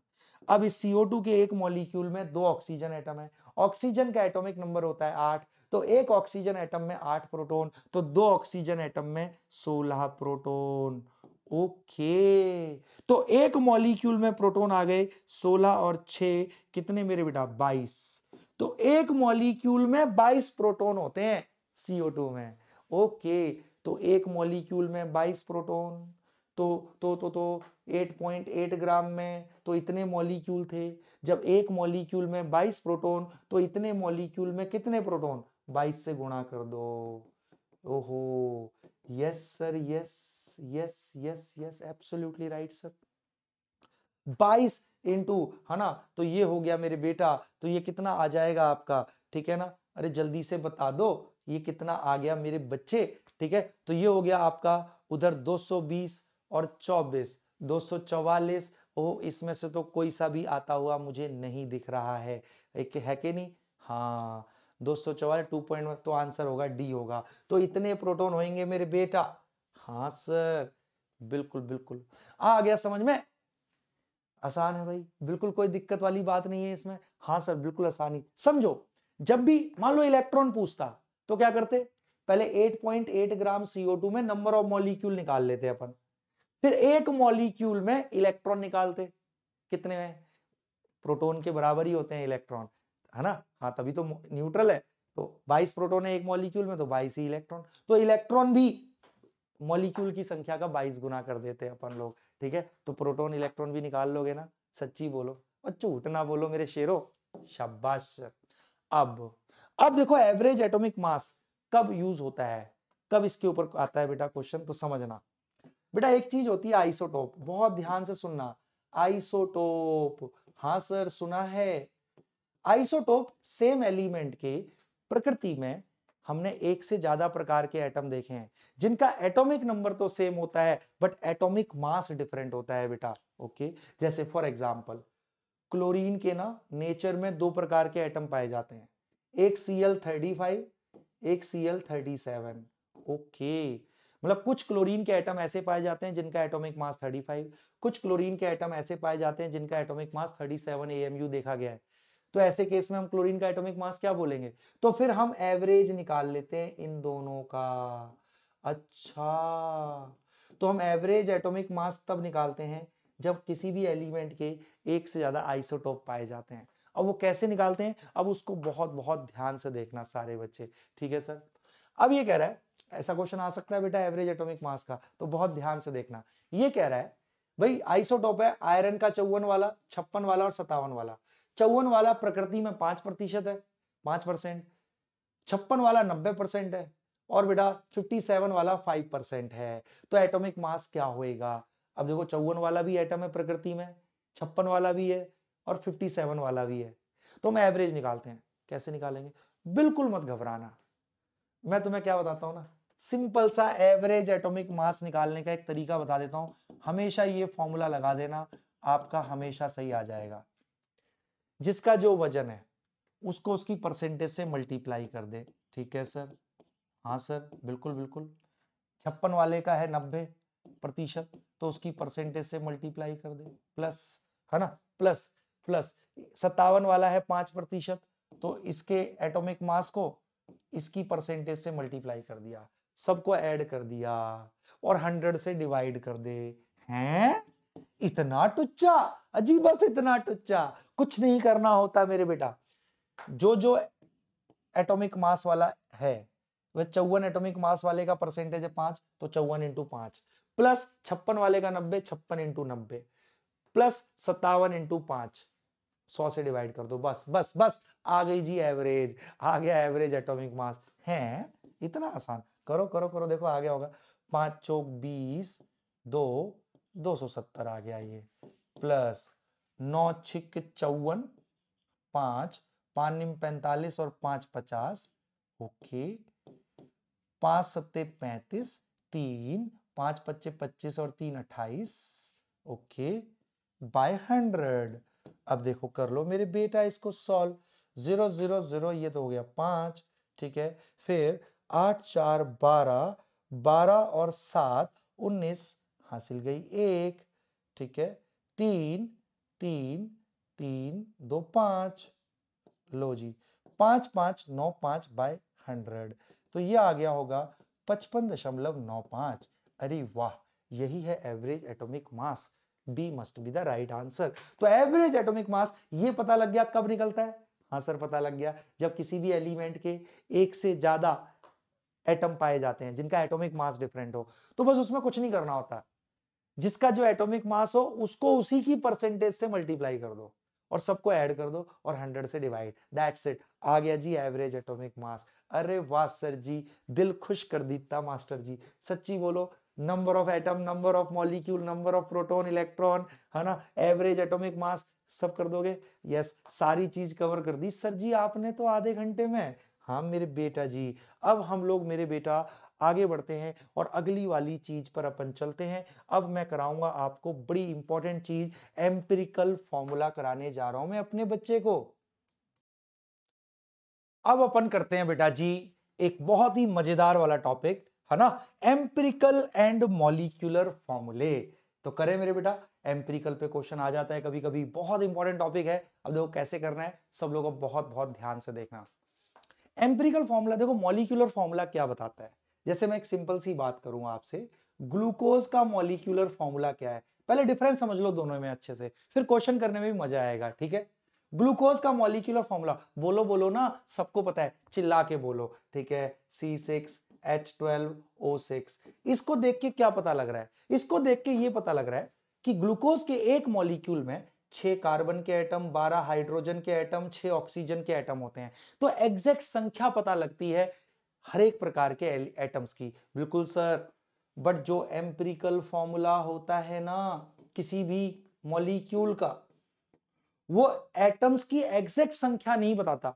अब इस CO2 के एक मॉलिक्यूल में दो ऑक्सीजन एटम है ऑक्सीजन का एटॉमिक नंबर होता है आठ तो एक ऑक्सीजन एटम में आठ प्रोटोन तो दो ऑक्सीजन एटम में सोलह प्रोटोन ओके तो एक मॉलिक्यूल में प्रोटोन आ गए 16 और 6 कितने मेरे बेटा 22 तो एक मॉलिक्यूल में 22 प्रोटोन होते हैं CO2 में ओके तो एक मॉलिक्यूल में 22 प्रोटोन तो तो तो तो 8.8 ग्राम में तो इतने मॉलिक्यूल थे जब एक मॉलिक्यूल में 22 प्रोटॉन तो इतने मॉलिक्यूल में कितने प्रोटॉन 22 से गुणा कर दो ओहो yes sir yes yes yes yes absolutely right sir बाईस इंटू है ना तो ये हो गया मेरे बेटा तो ये कितना आ जाएगा आपका ठीक है ना अरे जल्दी से बता दो ये कितना आ गया मेरे बच्चे ठीक है तो ये हो गया आपका उधर 220 और 24 244 ओ इसमें से तो कोई सा भी आता हुआ मुझे नहीं दिख रहा है एक है कि नहीं हाँ दो सौ तो आंसर होगा डी होगा तो इतने प्रोटोन होंगे मेरे बेटा हाँ सर बिल्कुल बिल्कुल आ गया समझ में आसान है भाई बिल्कुल कोई दिक्कत वाली बात नहीं है इसमें हाँ सर बिल्कुल आसानी समझो जब भी मान लो इलेक्ट्रॉन पूछता तो क्या करते पहले 8.8 ग्राम CO2 में नंबर ऑफ मॉलिक्यूल निकाल लेते अपन फिर एक मॉलिक्यूल में इलेक्ट्रॉन निकालते कितने हैं प्रोटोन के बराबर ही होते हैं इलेक्ट्रॉन है ना हाँ तभी तो न्यूट्रल है तो 22 प्रोटोन है एक मॉलिक्यूल में तो 22 ही इलेक्ट्रॉन तो इलेक्ट्रॉन भी मॉलिक्यूल की संख्या का बाईस गुना कर देते हैं अपन लोग ठीक है तो प्रोटोन इलेक्ट्रॉन भी निकाल लोगे ना सच्ची बोलो और झूठ ना बोलो मेरे शेरो शाबाश अब अब देखो एवरेज एटोमिक मास कब यूज होता है कब इसके ऊपर आता है बेटा क्वेश्चन तो समझना बेटा एक चीज होती है आइसोटोप बहुत ध्यान से सुनना आइसोटोप हाँ सर सुना है आइसोटोप सेम एलिमेंट के प्रकृति में हमने एक से ज्यादा प्रकार के एटम देखे हैं जिनका एटॉमिक नंबर तो सेम होता है बट एटॉमिक मास डिफरेंट होता है बेटा ओके जैसे फॉर एग्जांपल क्लोरीन के ना नेचर में दो प्रकार के एटम पाए जाते हैं एक सी एल थर्टी फाइव एक C L thirty seven okay मतलब कुछ क्लोरीन के एटम ऐसे पाए जाते हैं जिनका एटॉमिक मास 35 कुछ क्लोरीन के एटम ऐसे पाए जाते हैं जिनका एटॉमिक मास 37 एएमयू देखा गया है तो ऐसे केस में हम क्लोरीन का एटॉमिक मास क्या बोलेंगे तो फिर हम एवरेज निकाल लेते हैं इन दोनों का अच्छा तो हम एवरेज एटॉमिक मास तब निकालते हैं जब किसी भी एलिमेंट के एक से ज्यादा आइसोटोप पाए जाते हैं अब वो कैसे निकालते हैं अब उसको बहुत बहुत ध्यान से देखना सारे बच्चे ठीक है सर अब ये कह रहा है ऐसा क्वेश्चन आ सकता है बेटा एवरेज एटॉमिक मास का तो बहुत ध्यान से देखना ये कह रहा है भाई आइसोटोप है आयरन का चौवन वाला छप्पन वाला और सत्तावन वाला चौवन वाला प्रकृति में पांच प्रतिशत है पांच परसेंट छप्पन वाला नब्बे परसेंट है और बेटा फिफ्टी सेवन वाला फाइव परसेंट है तो एटॉमिक मास क्या होएगा अब देखो चौवन वाला भी एटम है प्रकृति में छप्पन वाला भी है और फिफ्टी सेवन वाला भी है तो हम एवरेज निकालते हैं कैसे निकालेंगे बिल्कुल मत घबराना मैं तुम्हें क्या बताता हूँ ना सिंपल सा एवरेज एटॉमिक मास निकालने का एक तरीका बता देता हूं हमेशा ये फॉर्मूला लगा देना आपका हमेशा सही आ जाएगा जिसका जो वजन है उसको उसकी परसेंटेज से मल्टीप्लाई कर दे ठीक है सर हाँ सर बिल्कुल बिल्कुल छप्पन वाले का है नब्बे प्रतिशत तो उसकी परसेंटेज से मल्टीप्लाई कर दे प्लस है ना प्लस प्लस सत्तावन वाला है पांच प्रतिशत तो इसके एटॉमिक मास को इसकी परसेंटेज से मल्टीप्लाई कर दिया सबको ऐड कर दिया और हंड्रेड से डिवाइड कर दे हैं इतना टुच्चा अजीबा से इतना टुच्चा कुछ नहीं करना होता मेरे बेटा जो जो एटॉमिक मास वाला है वह चौवन एटॉमिक मास वाले का परसेंटेज है पांच तो चौवन इंटू पांच प्लस छप्पन वाले का नब्बे छप्पन इंटू नब्बे प्लस सत्तावन इंटू पांच सौ से डिवाइड कर दो बस बस बस आ गई जी एवरेज आ गया एवरेज एटॉमिक मास है इतना आसान करो करो करो देखो आ गया होगा पांच चौक बीस दो दो सौ सत्तर आ गया ये प्लस नौ छिक चौवन पांच पांच निम पैंतालीस और पांच पचास ओके पांच सत्ते पैंतीस तीन पांच पच्चे पच्चीस और तीन अट्ठाईस ओके बाय हंड्रेड अब देखो कर लो मेरे बेटा इसको सॉल्व जीरो जीरो जीरो ये तो हो गया पांच ठीक है फिर आठ चार बारह बारह और सात उन्नीस हासिल गई एक ठीक है तीन तीन तीन दो पांच लो जी पांच पांच नौ पांच बाय हंड्रेड तो ये आ गया होगा पचपन दशमलव नौ पांच अरे वाह यही है average atomic mass be must be the right answer तो एवरेज एटॉमिक मास ये पता लग गया कब निकलता है हाँ सर पता लग गया जब किसी भी एलिमेंट के एक से ज्यादा एटम पाए जाते हैं जिनका एटॉमिक मास डिफरेंट हो तो बस उसमें कुछ नहीं करना होता जिसका जो एटॉमिक मास हो उसको उसी की परसेंटेज से मल्टीप्लाई कर दो और सबको ऐड कर दो और हंड्रेड से डिवाइड दैट्स इट आ गया जी एवरेज एटॉमिक मास अरे वाह सर जी दिल खुश कर दीता मास्टर जी सच्ची बोलो number of atom number of molecule number of proton electron है ना एवरेज एटॉमिक मास सब कर दोगे यस सारी चीज कवर कर दी सर जी आपने तो आधे घंटे में हाँ मेरे बेटा जी अब हम लोग मेरे बेटा आगे बढ़ते हैं और अगली वाली चीज पर अपन चलते हैं अब मैं कराऊंगा आपको बड़ी इंपॉर्टेंट चीज एम्पेरिकल फॉर्मूला कराने जा रहा हूं मैं अपने बच्चे को अब अपन करते हैं बेटा जी एक बहुत ही मजेदार वाला टॉपिक है ना एम्पेरिकल एंड मॉलिक्यूलर फॉर्मूले तो करें मेरे बेटा एम्पेरिकल पे क्वेश्चन आ जाता है कभी कभी बहुत इंपॉर्टेंट टॉपिक है अब देखो कैसे करना है सब लोगों को बहुत बहुत ध्यान से देखना एम्पेरिकल फॉर्मूला देखो मॉलिक्यूलर फॉर्मूला क्या बताता है जैसे मैं एक सिंपल सी बात करूँ आपसे ग्लूकोज का मॉलिक्यूलर फॉर्मूला क्या है पहले डिफरेंस समझ लो दोनों में अच्छे से फिर क्वेश्चन करने में भी मजा आएगा ठीक है ग्लूकोज का मॉलिक्यूलर फॉर्मूला बोलो बोलो ना सबको पता है चिल्ला के बोलो ठीक है C six H twelve O six इसको देख के क्या पता लग रहा है इसको देख के ये पता लग रहा है कि ग्लूकोज के एक मॉलिक्यूल में छह कार्बन के एटम बारह हाइड्रोजन के एटम छह ऑक्सीजन के एटम होते हैं तो एग्जैक्ट संख्या पता लगती है हर एक प्रकार के एटम्स की बिल्कुल सर बट जो एम्प्रिकल फॉर्मूला होता है ना किसी भी मॉलिक्यूल का वो एटम्स की एग्जैक्ट संख्या नहीं बताता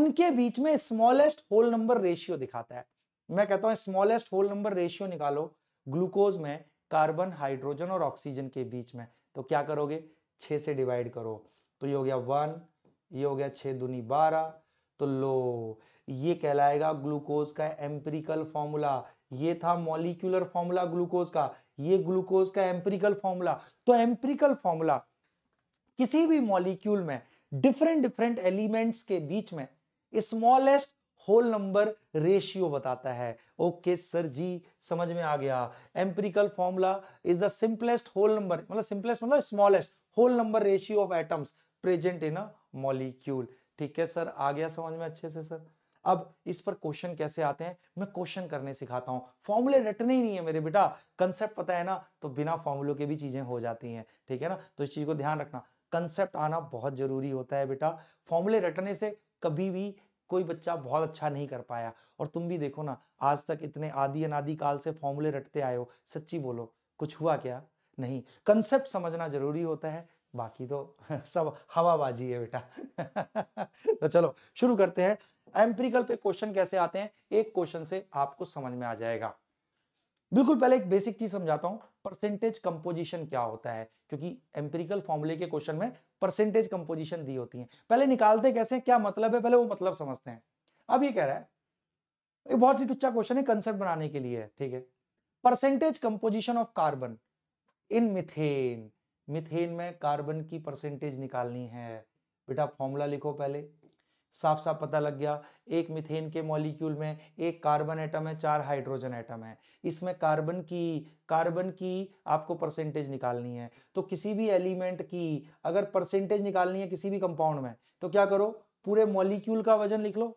उनके बीच में स्मॉलेस्ट होल नंबर रेशियो दिखाता है मैं कहता हूं स्मॉलेस्ट होल नंबर रेशियो निकालो ग्लूकोज में कार्बन हाइड्रोजन और ऑक्सीजन के बीच में तो क्या करोगे छः से डिवाइड करो तो ये हो गया वन ये हो गया छः दुनी बारह तो लो ये कहलाएगा ग्लूकोज का एम्पेरिकल फॉर्मूला ये था मॉलिक्यूलर फॉर्मूला ग्लूकोज का ये ग्लूकोज का एम्पेरिकल फॉर्मूला तो एम्पेरिकल फॉर्मूला किसी भी मॉलिक्यूल में डिफरेंट डिफरेंट एलिमेंट्स के बीच में स्मॉलेस्ट होल नंबर रेशियो बताता है ओके सर जी समझ में आ गया empirical formula is the simplest whole number मतलब सिंपलेस्ट मतलब smallest whole number ratio of atoms present in a molecule ठीक है सर आ गया समझ में अच्छे से सर अब इस पर क्वेश्चन कैसे आते हैं मैं क्वेश्चन करने सिखाता हूँ फॉर्मूले रटने ही नहीं है मेरे बेटा कंसेप्ट पता है ना तो बिना फॉर्मूलों के भी चीजें हो जाती हैं ठीक है ना तो इस चीज को ध्यान रखना कंसेप्ट आना बहुत जरूरी होता है बेटा फॉर्मूले रटने से कभी भी कोई बच्चा बहुत अच्छा नहीं कर पाया और तुम भी देखो ना आज तक इतने आदि अनादि काल से फॉर्मूले रटते आए हो सच्ची बोलो कुछ हुआ क्या नहीं कंसेप्ट समझना जरूरी होता है बाकी तो सब हवाबाजी है बेटा तो चलो शुरू करते हैं एम्प्रिकल पे क्वेश्चन कैसे आते हैं एक क्वेश्चन से आपको समझ में आ जाएगा बिल्कुल पहले एक बेसिक चीज समझाता हूं परसेंटेज कंपोजिशन क्या होता है क्योंकि एम्पेरिकल फॉर्मूले के क्वेश्चन में परसेंटेज कंपोजिशन दी होती है पहले निकालते कैसे क्या मतलब है पहले वो मतलब समझते हैं अब ये कह रहा है ये बहुत ही टुच्चा क्वेश्चन है कंसेप्ट बनाने के लिए ठीक है percentage composition of carbon in methane methane में कार्बन की परसेंटेज निकालनी है बेटा फॉर्मूला लिखो पहले साफ साफ पता लग गया एक मिथेन के मॉलिक्यूल में एक कार्बन एटम है चार हाइड्रोजन एटम है इसमें कार्बन की कार्बन की आपको परसेंटेज निकालनी है तो किसी भी एलिमेंट की अगर परसेंटेज निकालनी है किसी भी कंपाउंड में तो क्या करो पूरे मॉलिक्यूल का वजन लिख लो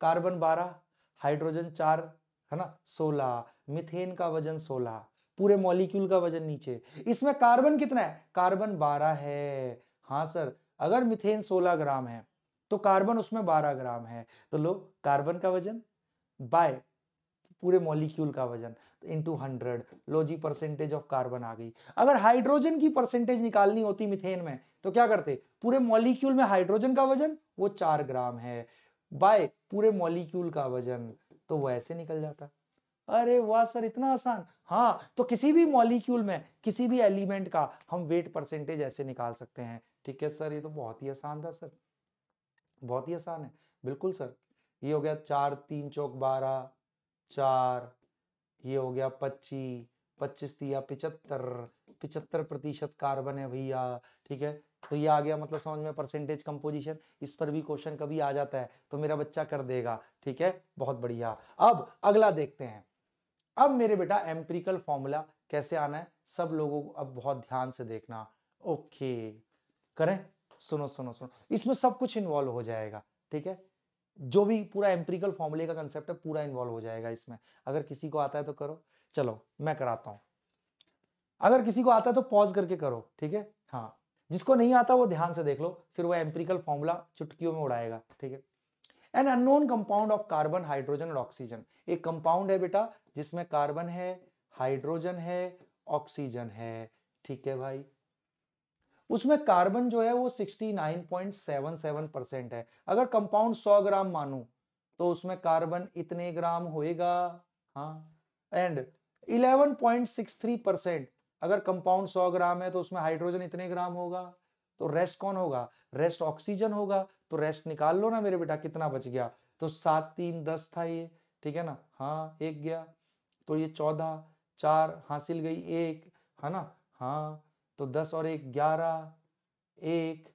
कार्बन बारह हाइड्रोजन चार है ना सोलह मिथेन का वजन सोलह पूरे मॉलिक्यूल का वजन नीचे इसमें कार्बन कितना है कार्बन बारह है हाँ सर अगर मिथेन सोलह ग्राम है तो कार्बन उसमें बारह ग्राम है तो लो कार्बन का वजन बाय पूरे मॉलिक्यूल का वजन इंटू हंड्रेड लोजी परसेंटेज ऑफ कार्बन आ गई अगर हाइड्रोजन की परसेंटेज निकालनी होती मिथेन में तो क्या करते पूरे मॉलिक्यूल में हाइड्रोजन का वजन वो चार ग्राम है बाय पूरे मॉलिक्यूल का वजन तो वो ऐसे निकल जाता अरे वाह सर इतना आसान हाँ तो किसी भी मॉलिक्यूल में किसी भी एलिमेंट का हम वेट परसेंटेज ऐसे निकाल सकते हैं ठीक है सर ये तो बहुत ही आसान था सर बहुत ही आसान है बिल्कुल सर ये हो गया चार तीन चौक बारह चार ये हो गया पच्चीस पच्चीस दिया पिचहत्तर पिचहत्तर प्रतिशत कार्बन है भैया ठीक है तो ये आ गया मतलब समझ में परसेंटेज कंपोजिशन इस पर भी क्वेश्चन कभी आ जाता है तो मेरा बच्चा कर देगा ठीक है बहुत बढ़िया अब अगला देखते हैं अब मेरे बेटा एम्प्रिकल फॉर्मूला कैसे आना है सब लोगों को अब बहुत ध्यान से देखना ओके करें सुनो सुनो सुनो इसमें सब कुछ इन्वॉल्व हो जाएगा ठीक है जो भी पूरा एम्प्रिकल फॉर्मूले का कंसेप्ट है पूरा इन्वॉल्व हो जाएगा इसमें अगर किसी को आता है तो करो चलो मैं कराता हूं अगर किसी को आता है तो पॉज करके करो ठीक है हाँ जिसको नहीं आता वो ध्यान से देख लो फिर वो एम्प्रिकल फॉर्मूला चुटकियों में उड़ाएगा ठीक है an unknown compound of carbon hydrogen और ऑक्सीजन एक कंपाउंड है बेटा जिसमें कार्बन है हाइड्रोजन है ऑक्सीजन है ठीक है भाई उसमें कार्बन जो है वो 69.77 परसेंट है अगर कंपाउंड 100 ग्राम मानू तो उसमें कार्बन इतने ग्राम होएगा हाँ एंड 11.63 परसेंट अगर कंपाउंड 100 ग्राम है तो उसमें हाइड्रोजन इतने ग्राम होगा तो रेस्ट कौन होगा रेस्ट ऑक्सीजन होगा तो रेस्ट निकाल लो ना मेरे बेटा कितना बच गया तो सात तीन दस था ये ठीक है ना हाँ एक गया तो ये चौदह चार हासिल गई एक है ना हाँ तो दस और एक ग्यारह एक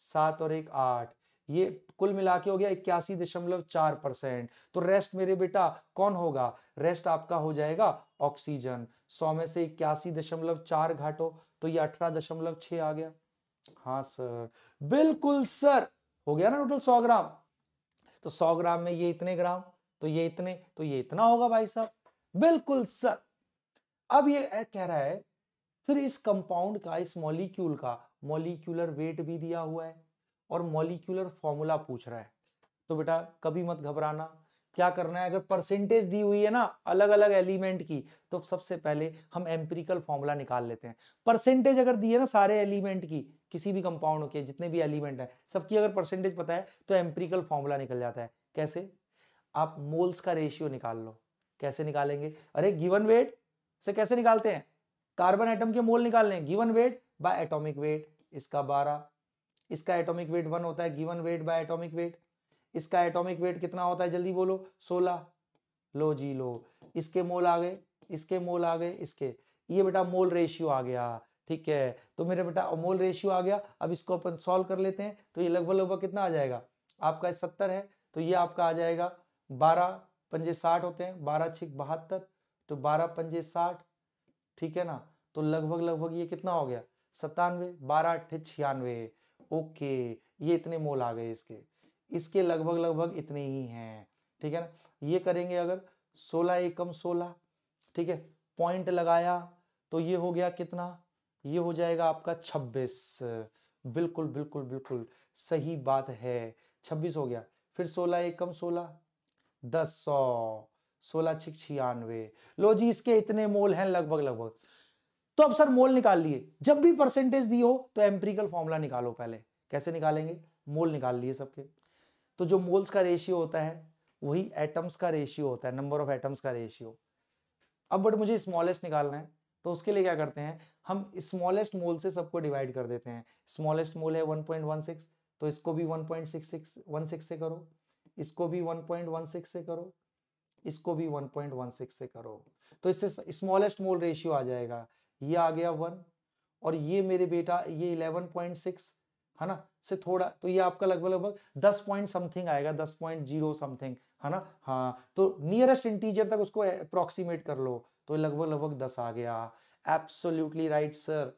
सात और एक आठ ये कुल मिला के हो गया इक्यासी दशमलव चार परसेंट तो रेस्ट मेरे बेटा कौन होगा रेस्ट आपका हो जाएगा ऑक्सीजन सौ में से इक्यासी दशमलव चार घाटो तो ये अठारह दशमलव छ आ गया हाँ सर बिल्कुल सर हो गया ना टोटल सौ ग्राम तो सौ ग्राम में ये इतने ग्राम तो ये इतने तो ये इतना होगा भाई साहब बिल्कुल सर अब ये कह रहा है फिर इस कंपाउंड का इस मॉलिक्यूल का मॉलिक्यूलर वेट भी दिया हुआ है और मॉलिक्यूलर फॉर्मूला पूछ रहा है तो बेटा कभी मत घबराना क्या करना है अगर परसेंटेज दी हुई है ना अलग अलग एलिमेंट की तो सबसे पहले हम एम्पिरिकल फॉर्मूला निकाल लेते हैं परसेंटेज अगर दी है ना सारे एलिमेंट की किसी भी कंपाउंड के जितने भी एलिमेंट हैं सबकी अगर परसेंटेज पता है तो एम्पिरिकल फॉर्मूला निकल जाता है कैसे आप मोल्स का रेशियो निकाल लो कैसे निकालेंगे अरे गिवन वेट से कैसे निकालते हैं कार्बन एटम के मोल निकालने given weight by atomic weight इसका बारह इसका एटॉमिक वेट वन होता है given weight by atomic weight इसका एटॉमिक वेट कितना होता है जल्दी बोलो सोलह लो जी लो इसके मोल आ गए इसके मोल आ गए इसके ये बेटा मोल रेशियो आ गया ठीक है तो मेरे बेटा मोल रेशियो आ गया अब इसको अपन सॉल्व कर लेते हैं तो ये लगभग लगभग कितना आ जाएगा आपका सत्तर है तो ये आपका आ जाएगा बारह पंजे साठ होते हैं बारह छिक बहत्तर तो बारह पंजे साठ ठीक है ना तो लगभग लगभग ये कितना हो गया सत्तानवे बारह अट्ठे छियानवे ओके ये इतने मोल आ गए इसके इसके लगभग लगभग इतने ही हैं ठीक है ना ये करेंगे अगर सोलह एकम सोलह ठीक है पॉइंट लगाया तो ये हो गया कितना ये हो जाएगा आपका छब्बीस बिल्कुल बिल्कुल बिल्कुल सही बात है छब्बीस हो गया फिर सोलह एकम सोलह दस सौ सोलह छिक छियानवे लो जी इसके इतने मोल हैं लगभग लगभग तो अब सर मोल निकाल लिए जब भी परसेंटेज दी हो तो एम्प्रिकल फॉर्मूला निकालो पहले कैसे निकालेंगे मोल निकाल लिए सबके तो जो मोल्स का रेशियो होता है वही एटम्स का रेशियो होता है नंबर ऑफ एटम्स का रेशियो अब बट मुझे स्मॉलेस्ट निकालना है तो उसके लिए क्या करते हैं हम स्मॉलेस्ट मोल से सबको डिवाइड कर देते हैं स्मॉलेस्ट मोल है 1.16 तो इसको भी 1.66 16 से करो इसको भी 1.16 से करो इसको भी 1.16 से करो तो इससे स्मॉलेस्ट मोल रेशियो आ जाएगा ये आ गया वन और ये मेरे बेटा ये 11.6 है ना से थोड़ा तो ये आपका लगभग लगभग दस पॉइंट समथिंग आएगा दस पॉइंट जीरो समथिंग है ना हाँ तो नियरेस्ट इंटीजर तक उसको अप्रोक्सीमेट कर लो तो लगभग लगभग दस आ गया एब्सोल्युटली राइट सर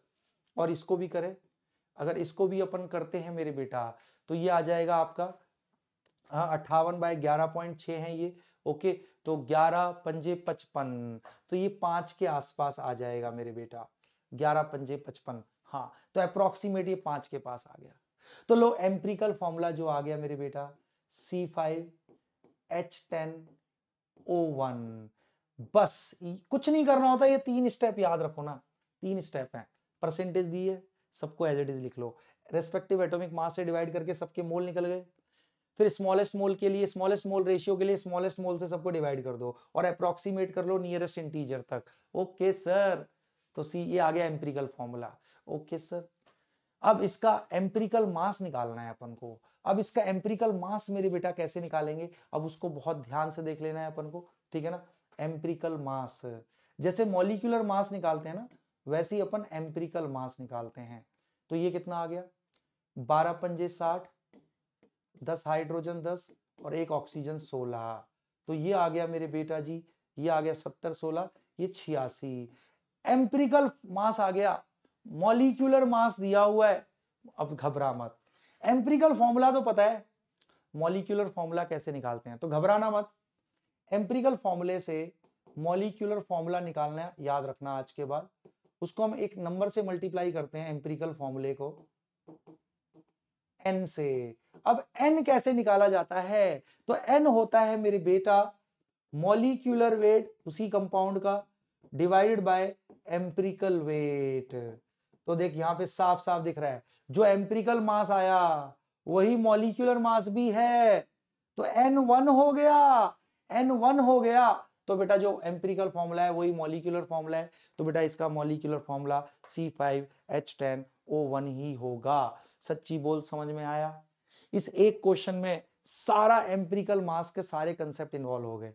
और इसको भी करें अगर इसको भी अपन करते हैं मेरे बेटा तो ये आ जाएगा आपका हाँ अट्ठावन बाय ग्यारह पॉइंट छः है ये ओके तो ग्यारह पंजे पचपन तो ये पाँच के आसपास आ जाएगा मेरे बेटा ग्यारह पंजे पचपन हाँ तो अप्रोक्सीमेट ये पाँच के पास आ गया तो लो एम्प्रिकल फॉर्मूला जो आ गया मेरे बेटा C five H ten O one बस कुछ नहीं करना होता ये तीन स्टेप याद रखो ना तीन स्टेप है परसेंटेज दी है सबको एज इट इज लिख लो रेस्पेक्टिव एटोमिक मास से डिवाइड करके सबके मोल निकल गए फिर स्मॉलेस्ट मोल के लिए स्मॉलेस्ट मोल रेशियो के लिए स्मॉलेस्ट मोल से सबको डिवाइड कर दो और अप्रोक्सीमेट कर लो नियरेस्ट इंटीजर तक ओके सर तो सी ये आ गया एम्पिरिकल फॉर्मूला ओके सर अब इसका एम्पिरिकल मास निकालना है अपन को अब इसका एम्पिरिकल मास मेरे बेटा कैसे निकालेंगे अब उसको बहुत ध्यान से देख लेना है अपन को ठीक है ना एम्पिरिकल मास जैसे मॉलिक्यूलर मास निकालते हैं ना वैसे ही अपन एम्पिरिकल मास निकालते हैं तो ये कितना आ गया बारह पंजे साठ दस हाइड्रोजन दस और एक ऑक्सीजन सोलह तो ये आ गया मेरे बेटा जी ये आ गया सत्तर सोलह ये छियासी एम्प्रिकल मास आ गया मॉलिक्यूलर मास दिया हुआ है अब घबरा मत एम्प्रिकल फॉर्मूला तो पता है मॉलिक्यूलर फॉर्मूला कैसे निकालते हैं तो घबराना मत एम्प्रिकल फॉर्मूले से मॉलिक्यूलर फॉर्मूला निकालना है, याद रखना आज के बाद उसको हम एक नंबर से मल्टीप्लाई करते हैं एम्प्रिकल फॉर्मूले को एन से अब एन कैसे निकाला जाता है तो एन होता है मेरे बेटा मॉलिक्यूलर वेट उसी कंपाउंड का डिवाइडेड बाय एम्प्रिकल वेट तो देख यहां पे साफ साफ दिख रहा है जो एम्प्रिकल मास आया वही मॉलिक्यूलर मास भी है तो एन वन हो गया एन वन हो गया तो बेटा जो एम्प्रिकल फॉर्मूला है वही मॉलिक्यूलर फॉर्मूला है तो बेटा इसका molecular formula C five H ten O one ही होगा सच्ची बोल समझ में आया इस एक क्वेश्चन में सारा एम्प्रिकल मास के सारे कंसेप्ट इन्वॉल्व हो गए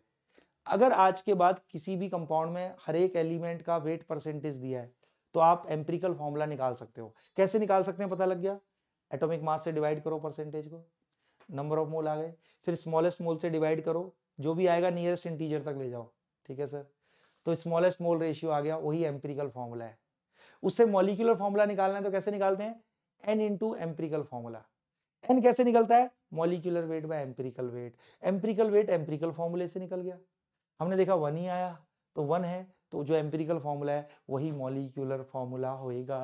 अगर आज के बाद किसी भी कंपाउंड में हर एक एलिमेंट का वेट परसेंटेज दिया है तो आप एम्प्रिकल फॉर्मूला निकाल सकते हो कैसे निकाल सकते हैं पता लग गया एटॉमिक मास से डिवाइड करो परसेंटेज को नंबर ऑफ मोल आ गए फिर स्मॉलेस्ट मोल से डिवाइड करो जो भी आएगा नियरेस्ट इंटीजर तक ले जाओ ठीक है सर तो स्मॉलेस्ट मोल रेशियो आ गया वही एम्प्रिकल फॉर्मूला है उससे मॉलिक्यूलर फॉर्मूला निकालना है तो कैसे निकालते हैं n into empirical formula n कैसे निकलता है molecular weight by empirical weight empirical weight empirical फॉर्मूले से निकल गया हमने देखा वन ही आया तो वन है तो जो एम्पेरिकल फॉर्मूला है वही मॉलिक्यूलर फॉर्मूला होएगा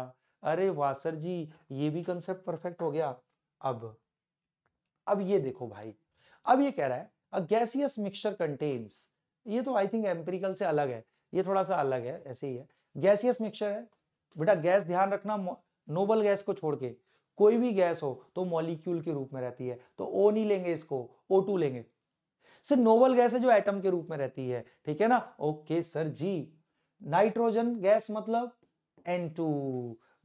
अरे वासर जी ये भी कंसेप्ट परफेक्ट हो गया अब अब ये देखो भाई अब ये कह रहा है गैसियस मिक्सचर कंटेन्स ये तो आई थिंक एम्पेरिकल से अलग है ये थोड़ा सा अलग है ऐसे ही है गैसियस मिक्सचर है बेटा गैस ध्यान रखना नोबल गैस को छोड़ के कोई भी गैस हो तो मॉलिक्यूल के रूप में रहती है तो ओ नहीं लेंगे इसको ओ टू लेंगे सिर्फ नोबल गैस है जो एटम के रूप में रहती है ठीक है ना okay sir ji nitrogen gas मतलब एन टू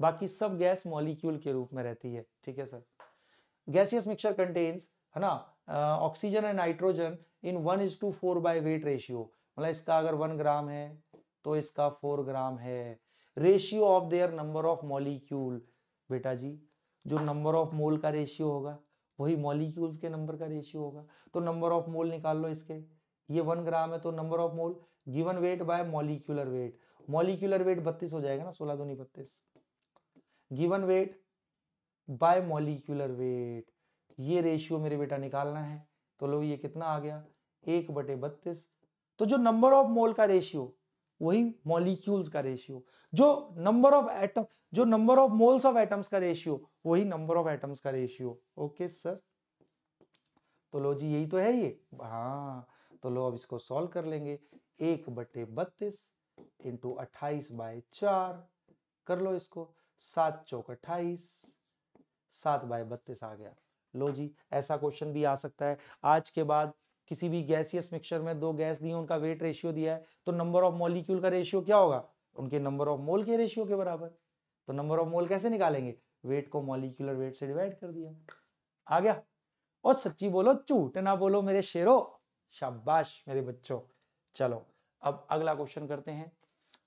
बाकी सब गैस मॉलिक्यूल के रूप में रहती है ठीक है सर गैसियस मिक्सचर कंटेन्स है ना oxygen and nitrogen in one is to four by weight ratio मतलब इसका अगर वन ग्राम है तो इसका फोर ग्राम है ratio of their number of molecule बेटा जी जो नंबर ऑफ मोल का रेशियो होगा वही मॉलिक्यूल्स के नंबर का रेशियो होगा तो नंबर ऑफ मोल निकाल लो इसके ये वन ग्राम है तो number of mole given weight by molecular weight molecular weight बत्तीस हो जाएगा ना सोलह दूनी बत्तीस given weight by molecular weight ये रेशियो मेरे बेटा निकालना है तो लो ये कितना आ गया एक बटे बत्तीस तो जो नंबर ऑफ मोल का रेशियो वही मॉलिक्यूल्स का रेशियो जो नंबर ऑफ एटम जो number of moles of atoms का रेशियो वही नंबर ऑफ एटम्स का रेशियो ओके सर तो लो जी यही तो है ये हाँ तो लो अब इसको सॉल्व कर लेंगे एक बटे बत्तीस इंटू अट्ठाईस बाय चार कर लो इसको सात चौक अट्ठाईस सात बाय बत्तीस आ गया लो जी ऐसा क्वेश्चन भी आ सकता है आज के बाद किसी भी गैसियस मिक्सचर में दो गैस दी उनका वेट रेशियो दिया है तो नंबर ऑफ मॉलिक्यूल का रेशियो क्या होगा उनके नंबर ऑफ मोल के रेशियो के बराबर तो नंबर ऑफ मोल कैसे निकालेंगे वेट को मॉलिक्यूलर वेट से डिवाइड कर दिया आ गया और सच्ची बोलो चूट ना बोलो मेरे शेरो शाबाश मेरे बच्चों चलो अब अगला क्वेश्चन करते हैं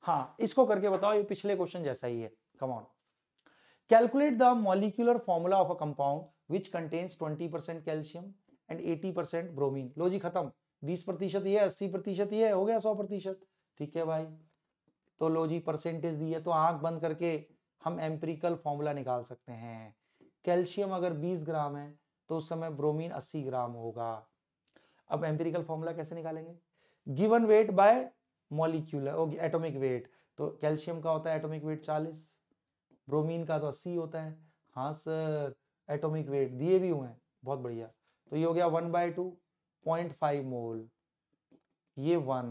हाँ इसको करके बताओ ये पिछले क्वेश्चन जैसा ही है come on calculate the molecular formula of a compound which contains twenty percent calcium and eighty percent bromine लो जी खत्म बीस प्रतिशत ये अस्सी प्रतिशत ये हो गया सौ प्रतिशत ठीक है भाई तो लो जी परसेंटेज दी है तो आंख बंद करके हम एम्प्रिकल फॉर्मूला निकाल सकते हैं कैल्शियम अगर 20 ग्राम है तो उस समय ब्रोमीन अस्सी ग्राम होगा अब एम्प्रिकल फॉर्मूला कैसे निकालेंगे given weight by molecular atomic weight तो कैल्शियम का होता है एटोमिक वेट चालीस ब्रोमीन का तो अस्सी होता है हाँ सर एटॉमिक वेट दिए भी हुए हैं बहुत बढ़िया तो ये हो गया one by two point five mole ये वन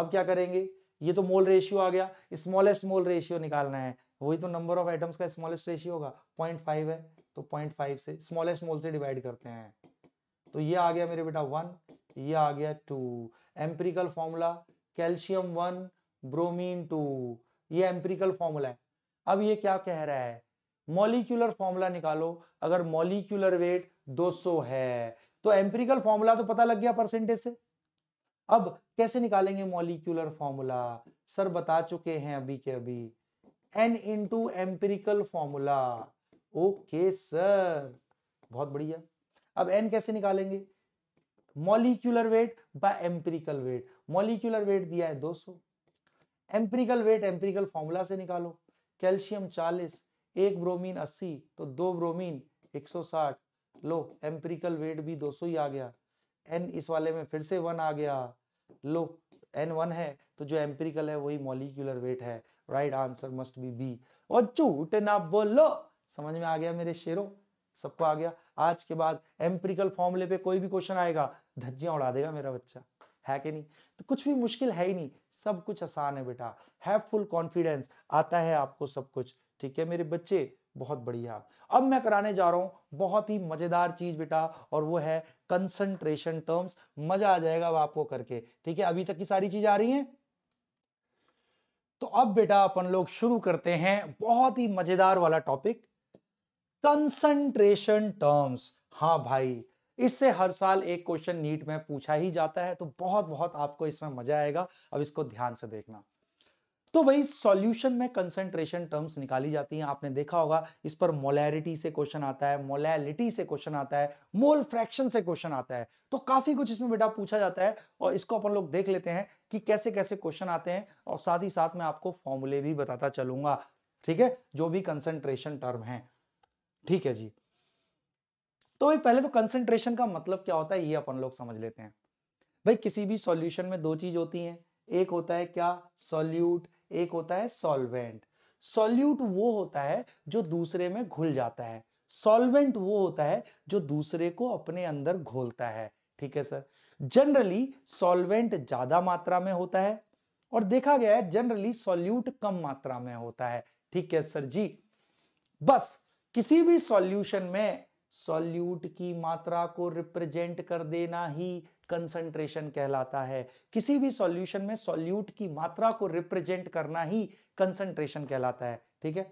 अब क्या करेंगे ये तो मोल रेशियो आ गया स्मॉलेस्ट मोल रेशियो निकालना है वही तो नंबर ऑफ आइटम्स का स्मॉलेस्ट रेशियो होगा पॉइंट फाइव है तो पॉइंट फाइव से स्मॉलेस्ट मोल से डिवाइड करते हैं तो ये आ गया मेरे बेटा वन ये आ गया two empirical formula calcium one bromine two ये एम्प्रिकल फॉर्मूला है अब ये क्या कह रहा है मॉलिक्यूलर फॉर्मूला निकालो अगर मॉलिक्यूलर वेट 200 है तो एम्पेरिकल फॉर्मूला तो पता लग गया परसेंटेज से अब कैसे निकालेंगे मॉलिक्यूलर फॉर्मूला सर बता चुके हैं अभी के अभी n into empirical formula okay sir बहुत बढ़िया अब एन कैसे निकालेंगे molecular weight by empirical weight molecular weight दिया है 200 एम्पेरिकल वेट एम्पेरिकल फॉर्मूला से निकालो कैल्शियम 40 एक ब्रोमीन 80 तो दो ब्रोमीन साठ लो एम्पेरिकल वेट भी 200 ही आ गया एन इस वाले में फिर से वन आ गया लो एन वन है तो जो एम्पेरिकल है वही मॉलिक्यूलर वेट है right answer must be B और झूठ ना बोलो समझ में आ गया मेरे शेरों सबको आ गया आज के बाद एम्पेरिकल फॉर्मूले पे कोई भी क्वेश्चन आएगा धज्जियां उड़ा देगा मेरा बच्चा है कि नहीं तो कुछ भी मुश्किल है ही नहीं सब कुछ आसान है बेटा हैव फुल कॉन्फिडेंस आता है आपको सब कुछ ठीक है मेरे बच्चे बहुत बढ़िया अब मैं कराने जा रहा हूं बहुत ही मजेदार चीज बेटा और वो है कंसंट्रेशन टर्म्स मजा आ जाएगा अब आपको करके ठीक है अभी तक की सारी चीज आ रही है तो अब बेटा अपन लोग शुरू करते हैं बहुत ही मजेदार वाला टॉपिक कंसंट्रेशन टर्म्स हाँ भाई इससे हर साल एक क्वेश्चन नीट में पूछा ही जाता है तो बहुत बहुत आपको इसमें मजा आएगा अब इसको ध्यान से देखना तो वही सॉल्यूशन में कंसेंट्रेशन टर्म्स निकाली जाती हैं आपने देखा होगा इस पर मोलैरिटी से क्वेश्चन आता है मोलैलिटी से क्वेश्चन आता है मोल फ्रैक्शन से क्वेश्चन आता है तो काफी कुछ इसमें बेटा पूछा जाता है और इसको अपन लोग देख लेते हैं कि कैसे कैसे क्वेश्चन आते हैं और साथ ही साथ मैं आपको फॉर्मूले भी बताता चलूंगा ठीक है जो भी कंसेंट्रेशन टर्म है ठीक है जी तो भाई पहले तो कंसेंट्रेशन का मतलब क्या होता है ये अपन लोग समझ लेते हैं भाई किसी भी सॉल्यूशन में दो चीज होती हैं एक होता है क्या सॉल्यूट एक होता है सॉल्वेंट सॉल्यूट वो होता है जो दूसरे में घुल जाता है सॉल्वेंट वो होता है जो दूसरे को अपने अंदर घोलता है ठीक है सर जनरली सॉल्वेंट ज्यादा मात्रा में होता है और देखा गया है जनरली सॉल्यूट कम मात्रा में होता है ठीक है सर जी बस किसी भी सॉल्यूशन में सॉल्यूट की मात्रा को रिप्रेजेंट कर देना ही कंसंट्रेशन कहलाता है किसी भी सॉल्यूशन में सॉल्यूट की मात्रा को रिप्रेजेंट करना ही कंसंट्रेशन कहलाता है ठीक है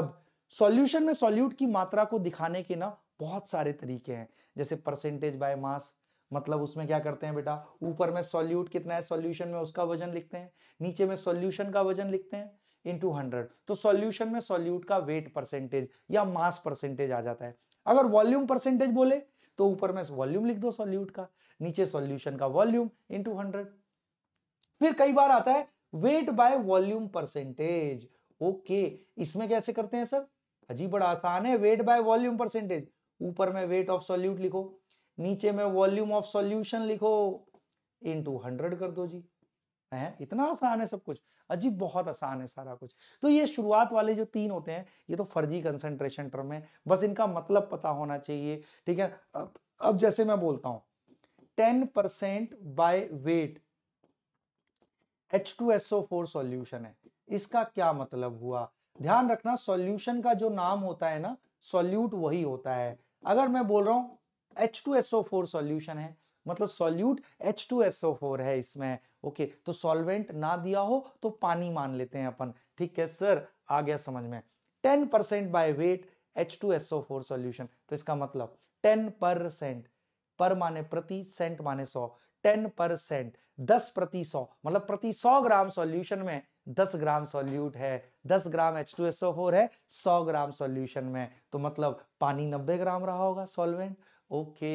अब सॉल्यूशन में सॉल्यूट की मात्रा को दिखाने के ना बहुत सारे तरीके हैं जैसे परसेंटेज बाय मास मतलब उसमें क्या करते हैं बेटा ऊपर में सॉल्यूट कितना है सॉल्यूशन में उसका वजन लिखते हैं नीचे में सॉल्यूशन का वजन लिखते हैं इंटू हंड्रेड तो सॉल्यूशन में सॉल्यूट का वेट परसेंटेज या मास परसेंटेज आ जाता है अगर वॉल्यूम परसेंटेज बोले तो ऊपर में वॉल्यूम लिख दो सॉल्यूट का नीचे सॉल्यूशन का वॉल्यूम इन टू फिर कई बार आता है weight by volume percentage okay इसमें कैसे करते हैं सर अजी बड़ा आसान है वेट बाय वॉल्यूम परसेंटेज ऊपर में वेट ऑफ सॉल्यूट लिखो नीचे में वॉल्यूम ऑफ सॉल्यूशन लिखो इनटू हंड्रेड कर दो जी है इतना आसान है सब कुछ अजीब बहुत आसान है सारा कुछ तो ये शुरुआत वाले जो तीन होते हैं ये तो फर्जी कंसंट्रेशन टर्म है बस इनका मतलब पता होना चाहिए ठीक है अब अब जैसे मैं बोलता हूं ten percent by weight H two SO four solution है इसका क्या मतलब हुआ ध्यान रखना सोल्यूशन का जो नाम होता है ना सोल्यूट वही होता है अगर मैं बोल रहा हूं H two SO four solution है मतलब solute H two S four है इसमें ओके तो सॉल्वेंट ना दिया हो तो पानी मान लेते हैं अपन ठीक है सर आ गया समझ में ten percent by weight H two S four solution तो इसका मतलब टेन परसेंट पर माने प्रति सेंट माने सौ टेन परसेंट दस प्रति सौ मतलब प्रति सौ ग्राम सॉल्यूशन में दस ग्राम सॉल्यूट है दस gram H two S four है सौ ग्राम सॉल्यूशन में तो मतलब पानी नब्बे ग्राम रहा होगा सॉल्वेंट ओके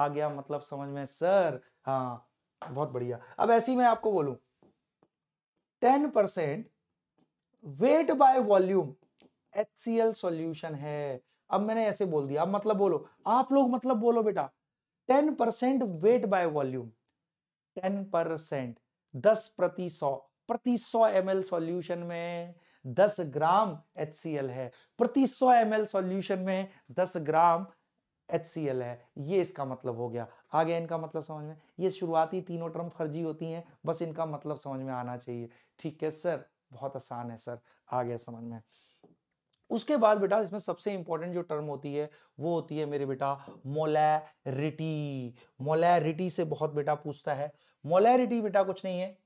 आ गया मतलब समझ में सर हाँ बहुत बढ़िया अब ऐसी मैं आपको बोलूं ten percent weight by volume H C L है अब मैंने ऐसे बोल दिया अब मतलब बोलो आप लोग मतलब बोलो बेटा ten percent weight by volume ten percent दस प्रति सौ प्रति सौ एम एल सोल्यूशन में दस ग्राम एच सी एल है प्रति सौ एम एल सोल्यूशन में दस ग्राम एच सी एल है ये इसका मतलब हो गया आ गया इनका मतलब समझ में ये शुरुआती तीनों टर्म फर्जी होती हैं बस इनका मतलब समझ में आना चाहिए ठीक है सर बहुत आसान है सर आ गया समझ में उसके बाद बेटा इसमें सबसे इंपॉर्टेंट जो टर्म होती है वो होती है मेरे बेटा मोलैरिटी मोलैरिटी से बहुत बेटा पूछता है मोलैरिटी बेटा कुछ नहीं है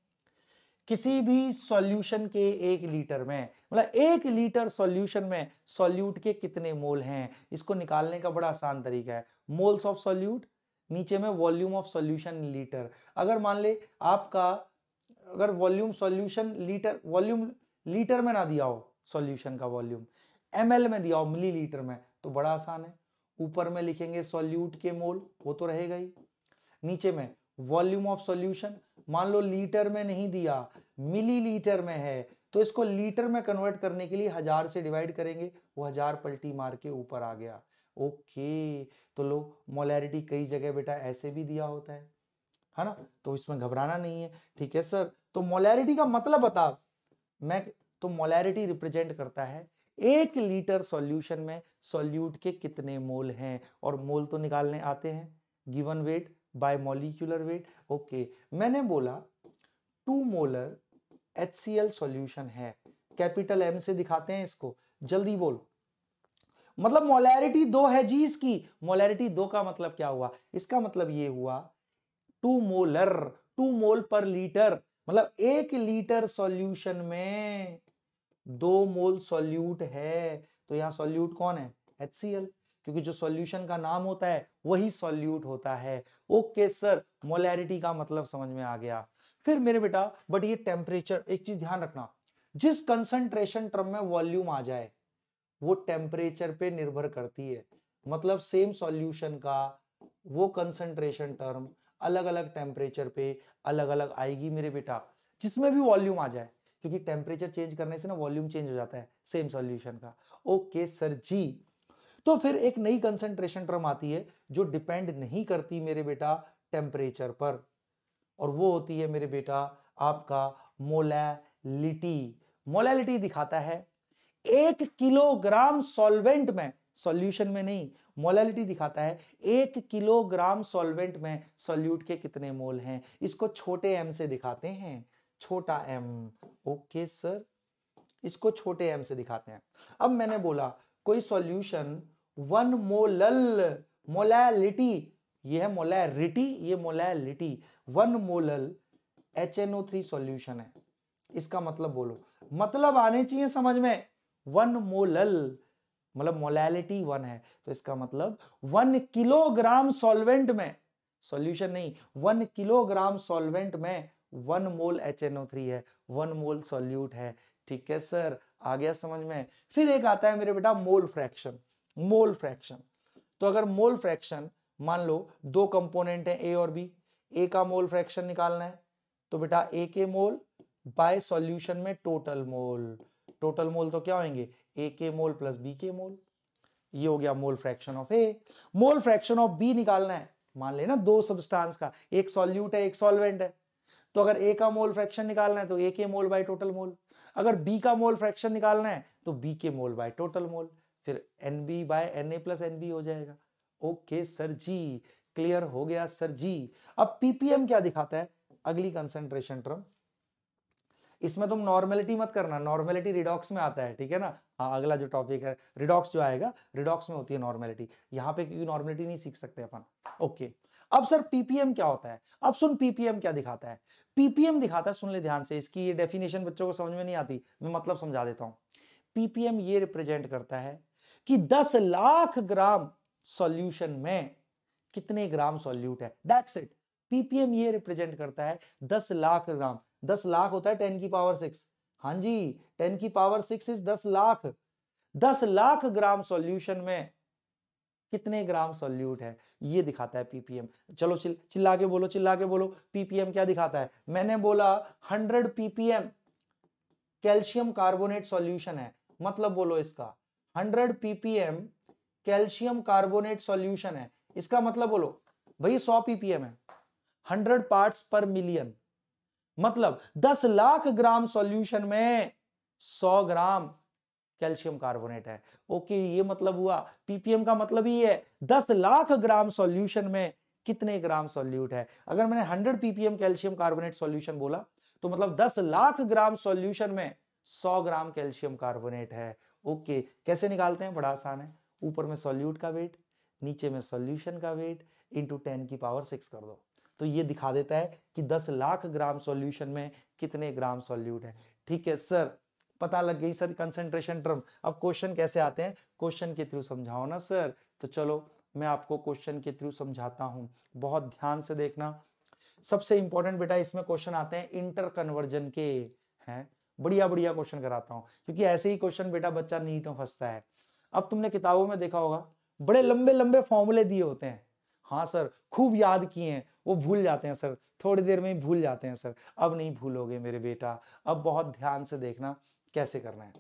किसी भी सॉल्यूशन के एक लीटर में मतलब एक लीटर सॉल्यूशन में सॉल्यूट के कितने मोल हैं इसको निकालने का बड़ा आसान तरीका है मोल्स ऑफ सॉल्यूट नीचे में वॉल्यूम ऑफ सॉल्यूशन लीटर अगर मान ले आपका अगर volume solution litre volume litre में ना दिया हो सॉल्यूशन का वॉल्यूम एम में दिया हो मिली में तो बड़ा आसान है ऊपर में लिखेंगे सॉल्यूट के मोल वो तो रहेगा ही नीचे में वॉल्यूम ऑफ सॉल्यूशन मान लो लीटर में नहीं दिया मिलीलीटर में है तो इसको लीटर में कन्वर्ट करने के लिए हजार से डिवाइड करेंगे वो हजार पलटी मार के ऊपर आ गया ओके तो लो मोलैरिटी कई जगह बेटा ऐसे भी दिया होता है है ना तो इसमें घबराना नहीं है ठीक है सर तो मोलैरिटी का मतलब बता मैं तो मोलैरिटी रिप्रेजेंट करता है एक लीटर सॉल्यूशन में सॉल्यूट के कितने मोल हैं और मोल तो निकालने आते हैं given weight by molecular weight okay मैंने बोला two molar H C L solution है कैपिटल एम से दिखाते हैं इसको जल्दी बोलो मतलब मोलैरिटी दो है जी इसकी मोलैरिटी दो का मतलब क्या हुआ इसका मतलब ये हुआ टू मोलर टू मोल पर लीटर मतलब एक लीटर सॉल्यूशन में दो मोल सॉल्यूट है तो यहाँ सॉल्यूट कौन है एच क्योंकि जो सॉल्यूशन का नाम होता है वही सॉल्यूट होता है ओके सर मोलैरिटी का मतलब समझ में आ गया फिर मेरे बेटा बट ये टेम्परेचर एक चीज ध्यान रखना जिस कंसंट्रेशन टर्म में वॉल्यूम आ जाए वो टेम्परेचर पे निर्भर करती है मतलब सेम सॉल्यूशन का वो कंसंट्रेशन टर्म अलग अलग टेम्परेचर पे अलग अलग आएगी मेरे बेटा जिसमें भी वॉल्यूम आ जाए क्योंकि टेम्परेचर चेंज करने से ना वॉल्यूम चेंज हो जाता है सेम सॉल्यूशन का ओके सर जी तो फिर एक नई कंसंट्रेशन टर्म आती है जो डिपेंड नहीं करती मेरे बेटा टेम्परेचर पर और वो होती है मेरे बेटा आपका मोलैलिटी मोलैलिटी दिखाता है एक किलोग्राम सॉल्वेंट में सॉल्यूशन में नहीं मोलैलिटी दिखाता है एक किलोग्राम सॉल्वेंट में सॉल्यूट के कितने मोल हैं इसको छोटे एम से दिखाते हैं छोटा एम ओके सर इसको छोटे एम से दिखाते हैं अब मैंने बोला कोई सॉल्यूशन वन मोलल मोलैलिटी ये है मोलैरिटी ये molality one molal H N O three solution है इसका मतलब बोलो मतलब आने चाहिए समझ में वन मोलल मतलब मोलैलिटी वन है तो इसका मतलब वन किलोग्राम सॉल्वेंट में सॉल्यूशन नहीं वन किलोग्राम सॉल्वेंट में वन मोल एच है वन मोल सॉल्यूट है ठीक है सर आ गया समझ में फिर एक आता है मेरे बेटा मोल फ्रैक्शन मोल फ्रैक्शन तो अगर मोल फ्रैक्शन मान लो दो कंपोनेंट है ए और बी ए का मोल फ्रैक्शन निकालना है तो बेटा ए के मोल बाय सॉल्यूशन में टोटल मोल टोटल मोल तो क्या होंगे ए के मोल प्लस बी के मोल ये हो गया mole fraction of A mole fraction of B निकालना है मान लेना दो सब्सटेंस का एक सॉल्यूट है एक सॉल्वेंट है तो अगर ए का मोल फ्रैक्शन निकालना है तो ए के मोल बाय टोटल मोल अगर बी का मोल फ्रैक्शन निकालना है तो बी के मोल बाय टोटल मोल फिर n B by n A plus n B हो जाएगा ओके सर जी क्लियर हो गया सर जी अब पीपीएम क्या दिखाता है अगली कंसेंट्रेशन टर्म इसमें तुम नॉर्मेलिटी मत करना नॉर्मेलिटी रिडॉक्स में आता है ठीक है ना हाँ अगला जो टॉपिक है रिडॉक्स जो आएगा रिडॉक्स में होती है नॉर्मेलिटी यहाँ पे क्योंकि नॉर्मेलिटी नहीं सीख सकते अपन ओके अब सर पीपीएम क्या होता है अब सुन पीपीएम क्या दिखाता है पीपीएम दिखाता है सुन ले ध्यान से इसकी ये डेफिनेशन बच्चों को समझ में नहीं आती मैं मतलब समझा देता हूँ पीपीएम ये रिप्रेजेंट करता है कि दस लाख ग्राम सोल्यूशन में कितने ग्राम सोल्यूट है दैट्स इट पीपीएम ये रिप्रेजेंट करता है दस लाख ग्राम दस लाख होता है टेन की पावर सिक्स हाँ जी टेन की पावर सिक्स इज दस लाख दस लाख ग्राम सॉल्यूशन में कितने ग्राम सॉल्यूट है ये दिखाता है पीपीएम चलो चिल चिल्ला के बोलो चिल्ला के बोलो पीपीएम क्या दिखाता है मैंने बोला hundred PPM calcium carbonate solution है मतलब बोलो इसका hundred PPM calcium carbonate solution है इसका मतलब बोलो भाई सौ पीपीएम है हंड्रेड पार्ट्स पर मिलियन मतलब 10 लाख ग्राम सॉल्यूशन में 100 ग्राम कैल्शियम कार्बोनेट है ओके ये मतलब हुआ पीपीएम का मतलब ही है 10 लाख ग्राम सॉल्यूशन में कितने ग्राम सॉल्यूट है अगर मैंने 100 पीपीएम कैल्शियम कार्बोनेट सॉल्यूशन बोला तो मतलब 10 लाख ग्राम सॉल्यूशन में 100 ग्राम कैल्शियम कार्बोनेट है ओके कैसे निकालते हैं बड़ा आसान है ऊपर में सॉल्यूट का वेट नीचे में सॉल्यूशन का वेट इंटू टेन की पावर सिक्स कर दो तो ये दिखा देता है कि 10 लाख ग्राम सॉल्यूशन में कितने ग्राम सॉल्यूट है ठीक है सर पता लग गई सर कंसेंट्रेशन टर्म अब क्वेश्चन कैसे आते हैं क्वेश्चन के थ्रू समझाओ ना सर तो चलो मैं आपको क्वेश्चन के थ्रू समझाता हूं बहुत ध्यान से देखना सबसे इंपॉर्टेंट बेटा इसमें क्वेश्चन आते हैं इंटर कन्वर्जन के हैं बढ़िया बढ़िया क्वेश्चन कराता हूं क्योंकि ऐसे ही क्वेश्चन बेटा बच्चा नीट में फंसता है अब तुमने किताबों में देखा होगा बड़े लंबे लंबे फॉर्मूले दिए होते हैं हाँ सर खूब याद किए हैं वो भूल जाते हैं सर थोड़ी देर में ही भूल जाते हैं सर अब नहीं भूलोगे मेरे बेटा अब बहुत ध्यान से देखना कैसे करना है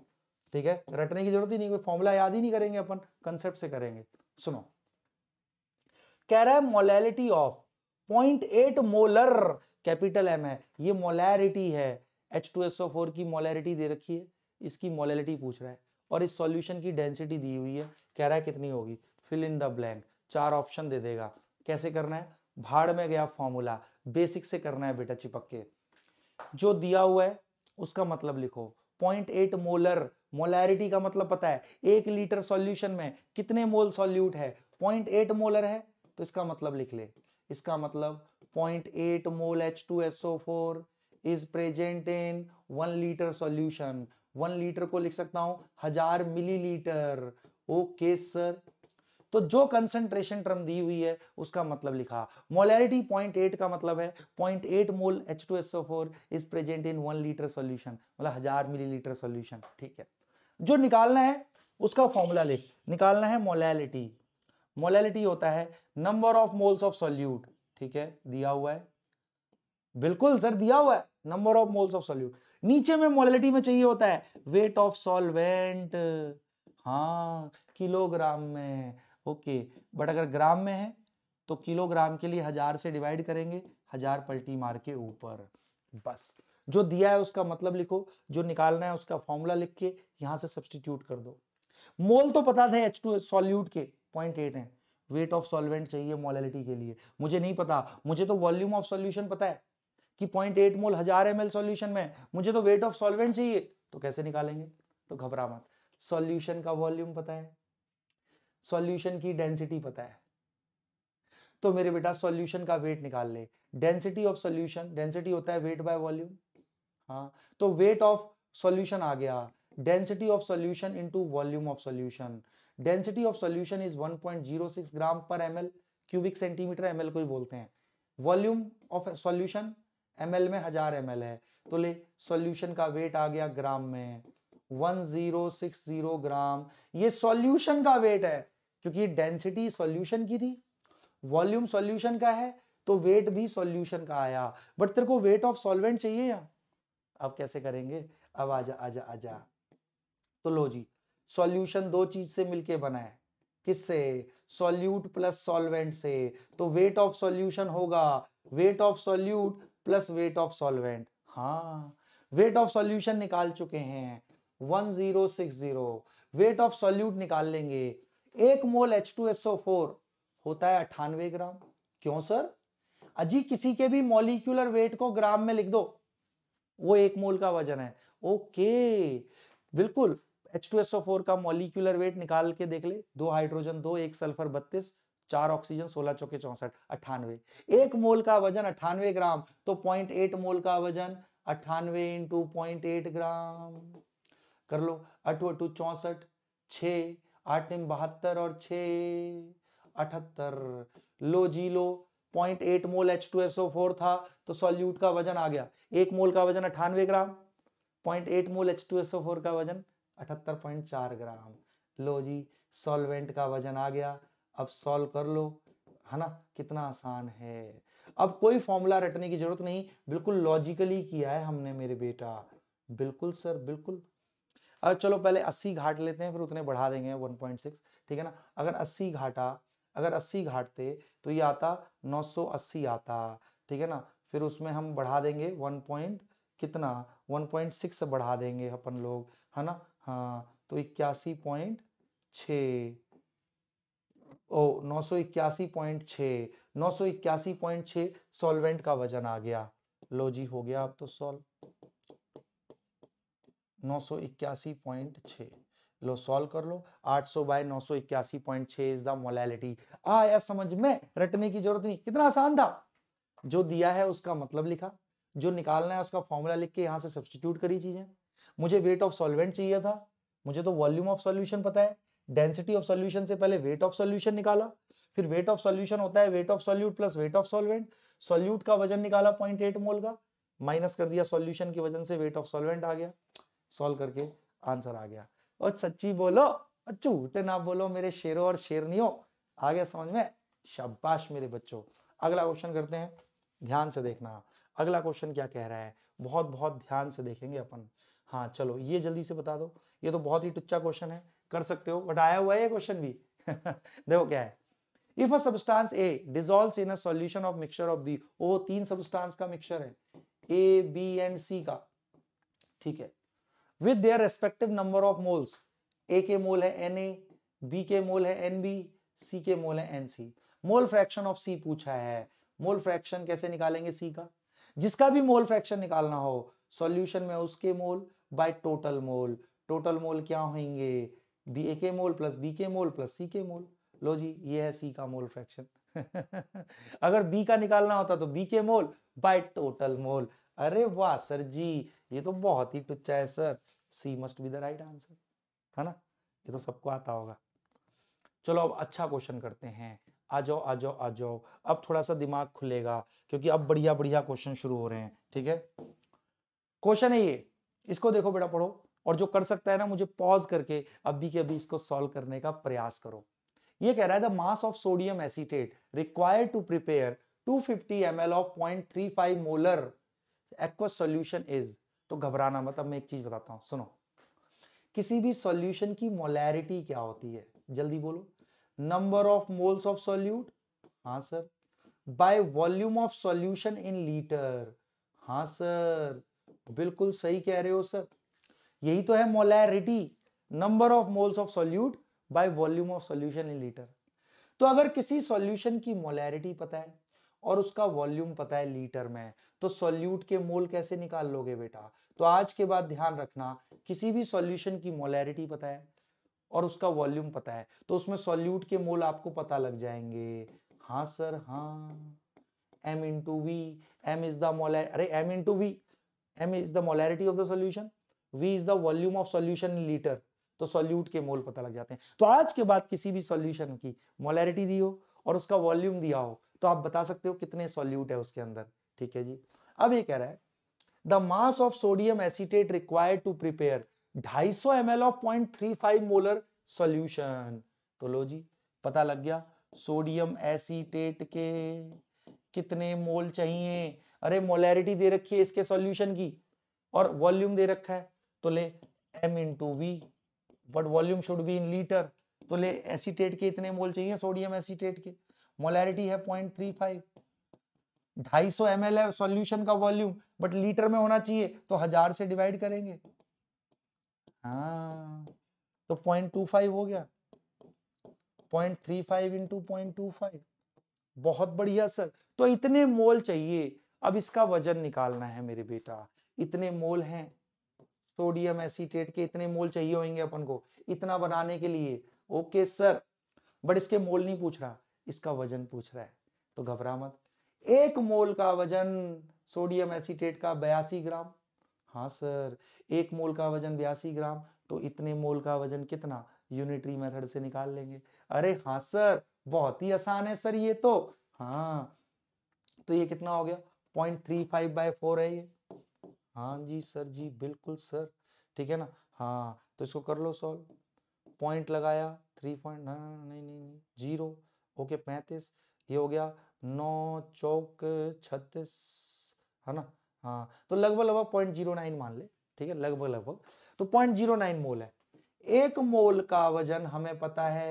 ठीक है रटने की जरूरत ही नहीं कोई फॉर्मूला याद ही नहीं करेंगे अपन कंसेप्ट से करेंगे सुनो कह रहा है molality of point eight molar capital M है ये मोलैरिटी है H two S O four की मोलैरिटी दे रखी है इसकी मोलैलिटी पूछ रहा है और इस सॉल्यूशन की डेंसिटी दी हुई है कह रहा है कितनी होगी फिल इन द ब्लैंक चार ऑप्शन दे देगा कैसे करना है भाड़ में गया फॉर्मूला बेसिक से करना है बेटा चिपक के जो दिया हुआ है उसका मतलब लिखो पॉइंट एट मोलर मोलैरिटी का मतलब पता है एक लीटर सॉल्यूशन में कितने मोल सॉल्यूट है पॉइंट एट मोलर है तो इसका मतलब लिख ले इसका मतलब point eight mole H two S O four is present in one litre solution one litre को लिख सकता हूं हजार मिलीलीटर ओके सर तो जो कंसेंट्रेशन टर्म दी हुई है उसका मतलब लिखा मोलैरिटी 0.8 का मतलब है 0.8 mole H2SO4 is present in one litre solution मतलब हजार मिलीलीटर सॉल्यूशन ठीक है जो निकालना है उसका फॉर्मूला लिख निकालना है मोलैलिटी मोलैलिटी होता है number of moles of solute ठीक है दिया हुआ है बिल्कुल सर दिया हुआ है number of moles of solute नीचे में मोलैलिटी में चाहिए होता है वेट ऑफ सॉल्वेंट हाँ किलोग्राम में ओके बट अगर ग्राम में है तो किलोग्राम के लिए हजार से डिवाइड करेंगे हजार पलटी मार के ऊपर बस जो दिया है उसका मतलब लिखो जो निकालना है उसका फॉर्मूला लिख के यहां से सब्सटीट्यूट कर दो मोल तो पता था एच टू सॉल्यूट के पॉइंट एट है वेट ऑफ सॉल्वेंट चाहिए मोलिटी के लिए मुझे नहीं पता मुझे तो वॉल्यूम ऑफ सॉल्यूशन पता है कि पॉइंट एट मोल हजार एम एल सोल्यूशन में मुझे तो वेट ऑफ सॉल्वेंट चाहिए तो कैसे निकालेंगे तो घबरा मत सॉल्यूशन का वॉल्यूम पता है सॉल्यूशन की डेंसिटी पता है तो मेरे बेटा सॉल्यूशन का वेट निकाल ले डेंसिटी ऑफ सॉल्यूशन डेंसिटी होता है वेट बाय वॉल्यूम हाँ तो वेट ऑफ सॉल्यूशन आ गया density of solution into volume of solution density of solution is 1.06 gram per mL cubic centimetre ML को ही बोलते हैं वॉल्यूम ऑफ सॉल्यूशन एमएल में हजार एमएल है तो ले सॉल्यूशन का वेट आ गया ग्राम में 1060 ग्राम ये सॉल्यूशन का वेट है क्योंकि ये डेंसिटी सॉल्यूशन की थी वॉल्यूम सॉल्यूशन का है तो वेट भी सॉल्यूशन का आया बट तेरे को वेट ऑफ सॉल्वेंट चाहिए या अब कैसे करेंगे अब आजा आजा आजा तो लो जी सॉल्यूशन दो चीज से मिलके बना है किससे सॉल्यूट प्लस सॉल्वेंट से तो वेट ऑफ सॉल्यूशन होगा weight of solute plus weight of solvent हाँ वेट ऑफ सॉल्यूशन निकाल चुके हैं one zero six zero weight of solute निकाल लेंगे एक मोल H2SO4 होता है अठानवे ग्राम क्यों सर अजी किसी के भी मॉलिक्यूलर वेट को ग्राम में लिख दो वो एक मोल का वजन है ओके बिल्कुल H2SO4 का मॉलिक्यूलर वेट निकाल के देख ले दो हाइड्रोजन दो एक सल्फर बत्तीस चार ऑक्सीजन सोलह चौके चौसठ अठानवे एक मोल का वजन अठानवे ग्राम तो पॉइंट एट मोल का वजन अठानवे इंटू पॉइंट एट ग्राम कर लो अटू अटू चौसठ छ आठ तीन बहत्तर और छ अठहत्तर लो जी लो point eight mole H two S O four था तो सॉल्यूट का वजन आ गया एक मोल का वजन अठानवे gram point eight mole H two S O four का वजन अठहत्तर पॉइंट चार ग्राम लो जी सॉल्वेंट का वजन आ गया अब सॉल्व कर लो है ना कितना आसान है अब कोई फॉर्मूला रटने की जरूरत नहीं बिल्कुल लॉजिकली किया है हमने मेरे बेटा बिल्कुल सर बिल्कुल अब चलो पहले 80 घाट लेते हैं फिर उतने बढ़ा देंगे 1.6 ठीक है ना अगर 80 घाटा अगर 80 घाटते तो ये आता 980 आता ठीक है ना फिर उसमें हम बढ़ा देंगे 1. कितना 1.6 सिक्स बढ़ा देंगे अपन लोग है ना हाँ तो इक्यासी पॉइंट छ ओ नौ सौ इक्यासी पॉइंट छ नौ सौ इक्यासी पॉइंट छ सॉल्वेंट का वजन आ गया लो जी हो गया अब तो सॉल्व लो सॉल्व कर लो 800 सौ बाय नौ इज द मोलैलिटी आया समझ में रटने की जरूरत नहीं कितना आसान था जो दिया है उसका मतलब लिखा जो निकालना है उसका फॉर्मूला लिख के यहां से सब्सटीट्यूट करी चीजें मुझे वेट ऑफ सॉल्वेंट चाहिए था मुझे तो वॉल्यूम ऑफ सॉल्यूशन पता है डेंसिटी ऑफ सॉल्यूशन से पहले वेट ऑफ सॉल्यूशन निकाला फिर वेट ऑफ सॉल्यूशन होता है weight of solute plus weight of solvent solute का वजन निकाला पॉइंट मोल का माइनस कर दिया सॉल्यूशन की वजन से वेट ऑफ सॉल्वेंट आ गया सॉल्व करके आंसर आ गया और सच्ची बोलो और झूठ ना बोलो मेरे शेरों और शेरनियों आ गया समझ में शाबाश मेरे बच्चों अगला क्वेश्चन करते हैं ध्यान से देखना अगला क्वेश्चन क्या कह रहा है बहुत बहुत ध्यान से देखेंगे अपन हाँ चलो ये जल्दी से बता दो ये तो बहुत ही टुच्चा क्वेश्चन है कर सकते हो बट आया हुआ है ये क्वेश्चन भी देखो क्या है if a substance A dissolves in a solution of mixture of B ओ तीन सब्सटेंस का मिक्सचर है ए बी एंड सी का ठीक है with their respective number of moles A के मोल है एन ए बी के मोल है एन बी सी के मोल है n C mole fraction of C पूछा है मोल फ्रैक्शन कैसे निकालेंगे सी का जिसका भी मोल फ्रैक्शन निकालना हो सॉल्यूशन में उसके mole by total mole total mole क्या होंगे बी ए के मोल प्लस बी के मोल प्लस सी के मोल लो जी ये है सी का मोल फ्रैक्शन अगर बी का निकालना होता तो बी के मोल बाय टोटल मोल अरे वाह सर जी ये तो बहुत ही टुच्चा है sir C must be the right answer है ना ये तो सबको आता होगा चलो अब अच्छा क्वेश्चन करते हैं आ जाओ आ जाओ आ जाओ अब थोड़ा सा दिमाग खुलेगा क्योंकि अब बढ़िया बढ़िया क्वेश्चन शुरू हो रहे हैं ठीक है क्वेश्चन है ये इसको देखो बेटा पढ़ो और जो कर सकता है ना मुझे पॉज करके अभी के अभी इसको सॉल्व करने का प्रयास करो ये कह रहा है the mass of sodium acetate required to prepare 250 ml of 0.35 molar aqueous solution is तो घबराना मत अब मैं एक चीज बताता हूँ सुनो किसी भी सॉल्यूशन की मोलैरिटी क्या होती है जल्दी बोलो number of moles of solute हाँ sir by volume of solution in litre हाँ सर बिल्कुल सही कह रहे हो सर यही तो है molarity number of moles of solute by volume of solution in litre तो अगर किसी सॉल्यूशन की मोलैरिटी पता है और उसका वॉल्यूम पता है लीटर में तो सॉल्यूट के मोल कैसे निकाल लोगे बेटा तो आज के बाद ध्यान रखना किसी भी सॉल्यूशन की मोलैरिटी पता है और उसका वॉल्यूम पता है तो उसमें सॉल्यूट के मोल आपको पता लग जाएंगे हाँ सर हाँ M into V M is the mole अरे M into V M is the molarity of the solution V is the volume of solution in litre तो सॉल्यूट के मोल पता लग जाते हैं तो आज के बाद किसी भी सॉल्यूशन की मोलैरिटी दी हो और उसका वॉल्यूम दिया हो तो आप बता सकते हो कितने सॉल्यूट है उसके अंदर ठीक है जी अब ये कह रहा है the mass of sodium acetate required to prepare 250 ml of 0.35 molar solution तो लो जी पता लग गया सोडियम एसिटेट के कितने मोल चाहिए अरे मोलैरिटी दे रखी है इसके सॉल्यूशन की और वॉल्यूम दे रखा है तो ले m into V but volume should be in litre तो ले एसिटेट के इतने मोल चाहिए सोडियम एसिटेट के मोलैरिटी है पॉइंट थ्री फाइव ढाई सौ एम है सॉल्यूशन का वॉल्यूम बट लीटर में होना चाहिए तो हजार से डिवाइड करेंगे हाँ तो पॉइंट टू फाइव हो गया point three five into point two five बहुत बढ़िया सर तो इतने मोल चाहिए अब इसका वजन निकालना है मेरे बेटा इतने मोल हैं सोडियम एसीटेट के इतने मोल चाहिए होंगे अपन को इतना बनाने के लिए ओके सर बट इसके मोल नहीं पूछ रहा इसका वजन पूछ रहा है तो घबरा मत एक मोल का वजन सोडियम एसीटेट का बयासी ग्राम हाँ सर एक मोल का वजन बयासी ग्राम तो इतने मोल का वजन कितना यूनिटरी मेथड से निकाल लेंगे अरे हाँ सर बहुत ही आसान है सर ये तो हाँ तो ये कितना हो गया point three five by four है ये हाँ जी सर जी बिल्कुल सर ठीक है ना हाँ तो इसको कर लो सॉल्व पॉइंट लगाया थ्री पॉइंट नहीं नहीं नहीं जीरो ओके पैंतीस ये हो गया नौ चौक छत्तीस है ना हाँ तो लगभग लगभग पॉइंट जीरो नाइन मान ले ठीक है लगभग लगभग तो पॉइंट जीरो नाइन मोल है एक मोल का वजन हमें पता है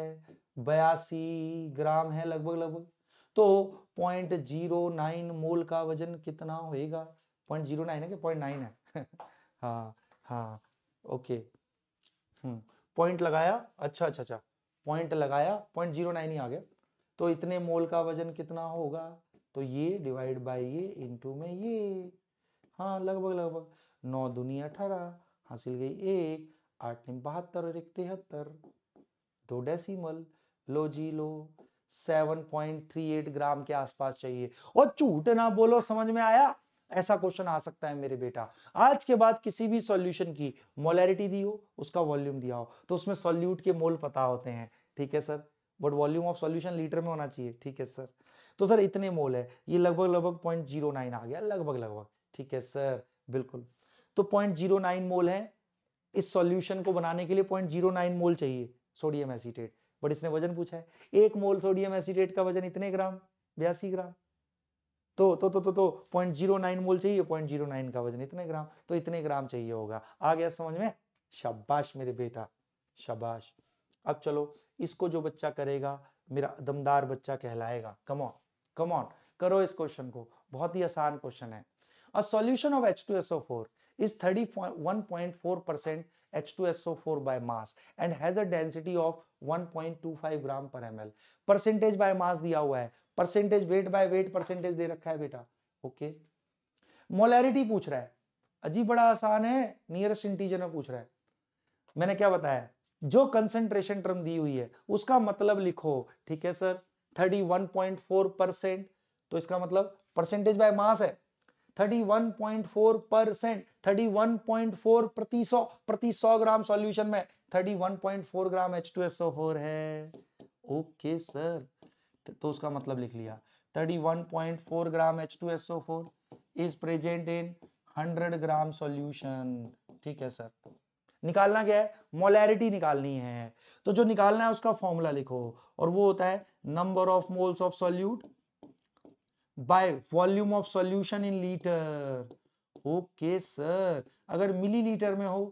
बयासी ग्राम है लगभग लगभग तो पॉइंट जीरो नाइन मोल का वजन कितना होएगा पॉइंट जीरो नाइन है कि पॉइंट नाइन है हाँ हाँ ओके पॉइंट हम्म, लगाया अच्छा अच्छा अच्छा पॉइंट लगाया पॉइंट जीरो नाइन ही आ गया तो इतने मोल का वजन कितना होगा तो ये डिवाइड बाई ये इंटू में ये हाँ लगभग लगभग नौ दुनी अठारह हासिल गई एक आठ निम बहत्तर और एक तिहत्तर दो डेसिमल लो जी लो एट ग्राम के आसपास चाहिए और झूठ ना बोलो समझ में आया ऐसा क्वेश्चन आ सकता है मेरे बेटा आज के बाद किसी भी सॉल्यूशन की मोलैरिटी दी हो उसका वॉल्यूम दिया हो तो उसमें सॉल्यूट के मोल पता होते हैं ठीक है sir but volume of solution litre में होना चाहिए ठीक है सर तो सर इतने मोल है ये लगभग लगभग पॉइंट जीरो नाइन आ गया लगभग लगभग ठीक है सर बिल्कुल तो पॉइंट जीरो नाइन मोल है इस सॉल्यूशन को बनाने के लिए पॉइंट जीरो नाइन मोल चाहिए सोडियम एसीटेट बट इसने वजन पूछा है एक मोल सोडियम एसीटेट का वजन इतने ग्राम बयासी ग्राम तो तो तो तो तो पॉइंट जीरो नाइन मोल चाहिए पॉइंट जीरो नाइन का वजन इतने ग्राम तो इतने ग्राम चाहिए होगा आ गया समझ में शाबाश मेरे बेटा शाबाश अब चलो इसको जो बच्चा करेगा मेरा दमदार बच्चा कहलाएगा कमॉन कमॉन करो इस क्वेश्चन को बहुत ही आसान क्वेश्चन है a solution of H two S O four percent H two four by mass and has a density of one point two five gram per M L percentage by mass दिया हुआ है percentage weight by weight percentage दे रखा है बेटा okay molarity पूछ रहा है अजीब बड़ा आसान है नियरेस्ट इंटीजर में पूछ रहा है मैंने क्या बताया जो कंसेंट्रेशन टर्म दी हुई है उसका मतलब लिखो ठीक है सर 31.4 परसेंट तो इसका मतलब परसेंटेज बाय मास है 31.4 परसेंट 31.4 प्रति सौ प्रति सौ ग्राम सॉल्यूशन में 31.4 ग्राम H2SO4 है ओके सर तो उसका मतलब लिख लिया 31.4 gram H2SO4 is present in 100 gram solution ठीक है सर निकालना क्या है मोलैरिटी निकालनी है तो जो निकालना है उसका फॉर्मूला लिखो और वो होता है number of moles of solute by volume of solution in litre okay sir अगर मिलीलीटर में हो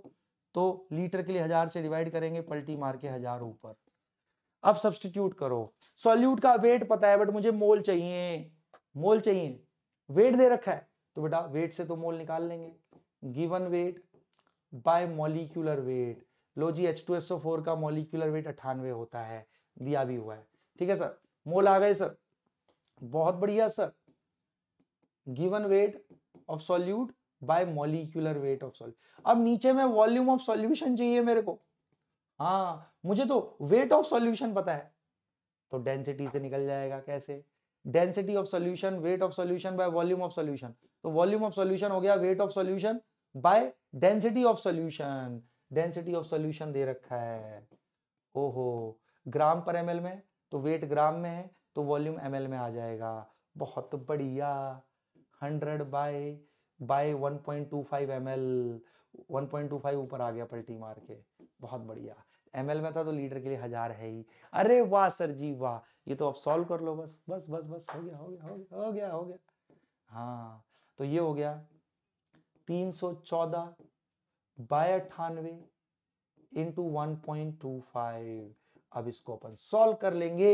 तो लीटर के लिए हजार से डिवाइड करेंगे पल्टी मार के हजार ऊपर अब सब्सटीट्यूट करो सोल्यूट का वेट पता है बट मुझे मोल चाहिए मोल चाहिए वेट दे रखा है तो बेटा वेट से तो मोल निकाल लेंगे given weight by molecular weight लो जी H two S O four का मॉलिक्यूलर वेट अठानवे होता है दिया भी हुआ है ठीक है सर मोल आ गए सर बहुत बढ़िया sir given weight of solute by molecular weight of solute अब नीचे में वॉल्यूम ऑफ सॉल्यूशन चाहिए मेरे को हाँ मुझे तो वेट ऑफ सॉल्यूशन पता है तो डेंसिटी से निकल जाएगा कैसे density of solution weight of solution by volume of solution तो वॉल्यूम ऑफ सॉल्यूशन हो गया weight of solution by density of solution density of solution दे रखा है ओहो ग्राम पर एम में तो वेट ग्राम में है तो वॉल्यूम एम में आ जाएगा बहुत बढ़िया hundred by by one point two five M L one point two five ऊपर आ गया पल्टी मार के बहुत बढ़िया एम एल में था तो लीटर के लिए हजार है ही अरे वाह सर जी वाह ये तो आप सॉल्व कर लो बस बस बस बस हो गया हो गया हो गया हो गया हो गया हाँ तो ये हो गया तीन सौ चौदह बाय अठानवे into one point two five अब इसको अपन सॉल्व कर लेंगे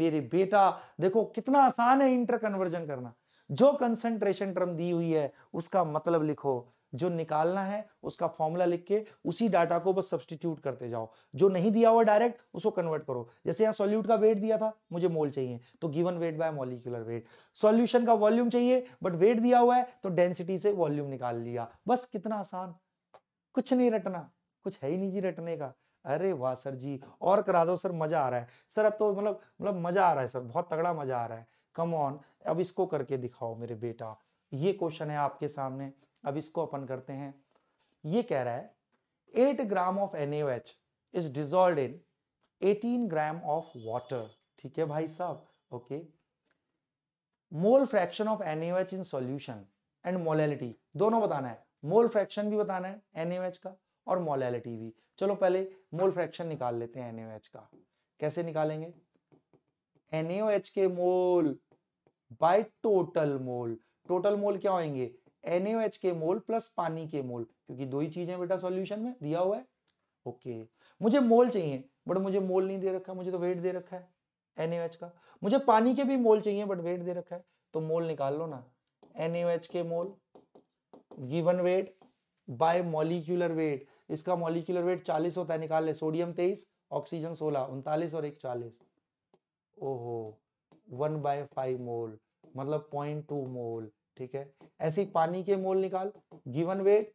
मेरे बेटा देखो कितना आसान है इंटर कन्वर्जन करना जो कंसंट्रेशन टर्म दी हुई है उसका मतलब लिखो जो निकालना है उसका फॉर्मूला लिख के उसी डाटा को बस सब्सटीट्यूट करते जाओ जो नहीं दिया हुआ डायरेक्ट उसको कन्वर्ट करो जैसे यहाँ सॉल्यूट का वेट दिया था मुझे मोल चाहिए तो given weight by molecular weight solution का वॉल्यूम चाहिए बट वेट दिया हुआ है तो डेंसिटी से वॉल्यूम निकाल लिया बस कितना आसान कुछ नहीं रटना कुछ है ही नहीं जी रटने का अरे वाह सर जी और करा दो सर मजा आ रहा है सर अब तो मतलब मतलब मजा आ रहा है सर बहुत तगड़ा मजा आ रहा है कम ऑन अब इसको करके दिखाओ मेरे बेटा ये क्वेश्चन है आपके सामने अब इसको अपन करते हैं ये कह रहा है eight gram of H is dissolve in eighteen gram of water ठीक है भाई साहब okay mole fraction of NaOH in solution and molality दोनों बताना है मोल फ्रैक्शन भी बताना है एच का और मोलैलिटी भी चलो पहले मोल फ्रैक्शन निकाल लेते हैं एच का कैसे निकालेंगे NaOH के mole by total mole total mole क्या होंगे NaOH के मोल प्लस पानी के मोल क्योंकि दो ही चीजें बेटा सॉल्यूशन में दिया हुआ है ओके मुझे मोल चाहिए बट मुझे मोल नहीं दे रखा मुझे तो वेट दे रखा है NaOH का मुझे पानी के भी मोल चाहिए बट वेट दे रखा है तो मोल निकाल लो ना NaOH के mole given weight by molecular weight इसका मॉलिक्यूलर वेट 40 होता है निकाल ले सोडियम 23 ऑक्सीजन 16 उनतालीस और एक चालीस ओहो वन बाय फाइव मोल मतलब पॉइंट टू मोल ठीक है ऐसी पानी के मोल निकाल given weight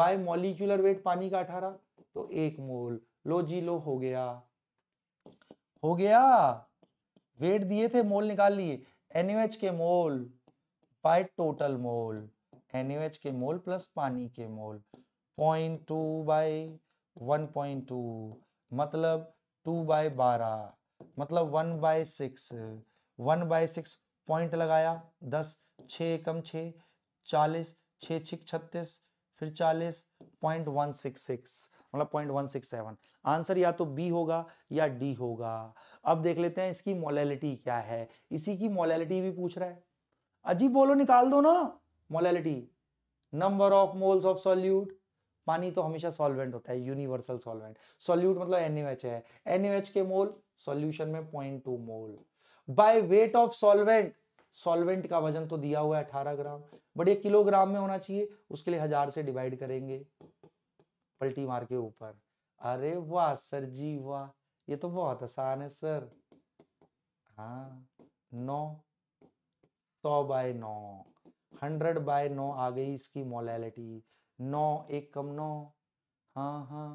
by molecular weight पानी का अठारह तो एक मोल लो जी लो हो गया हो गया वेट दिए थे मोल निकाल लिए एनएच के mole by total mole NH के मोल प्लस पानी के mole point two by one point two मतलब टू बाय बारह मतलब one by six one by six point लगाया दस छः एकम छः चालीस छः छिक छत्तीस फिर चालीस पॉइंट वन सिक्स सिक्स मतलब point one six seven answer या तो बी होगा या डी होगा अब देख लेते हैं इसकी मोलैलिटी क्या है इसी की मोलैलिटी भी पूछ रहा है अजीब बोलो निकाल दो ना molality number of moles of solute पानी तो हमेशा सॉल्वेंट होता है यूनिवर्सल सॉल्वेंट सॉल्यूट मतलब एनयूएच है एनयूएच के मोल सॉल्यूशन में point two mole by weight of solvent solvent का वजन तो दिया हुआ है अठारह ग्राम बट ये किलोग्राम में होना चाहिए उसके लिए हजार से डिवाइड करेंगे पल्टी मार के ऊपर अरे वाह सर जी वाह ये तो बहुत आसान है सर हाँ नौ सौ बाय नौ हंड्रेड बाय नौ आ गई इसकी मोलैलिटी नौ एक कम नौ हाँ हाँ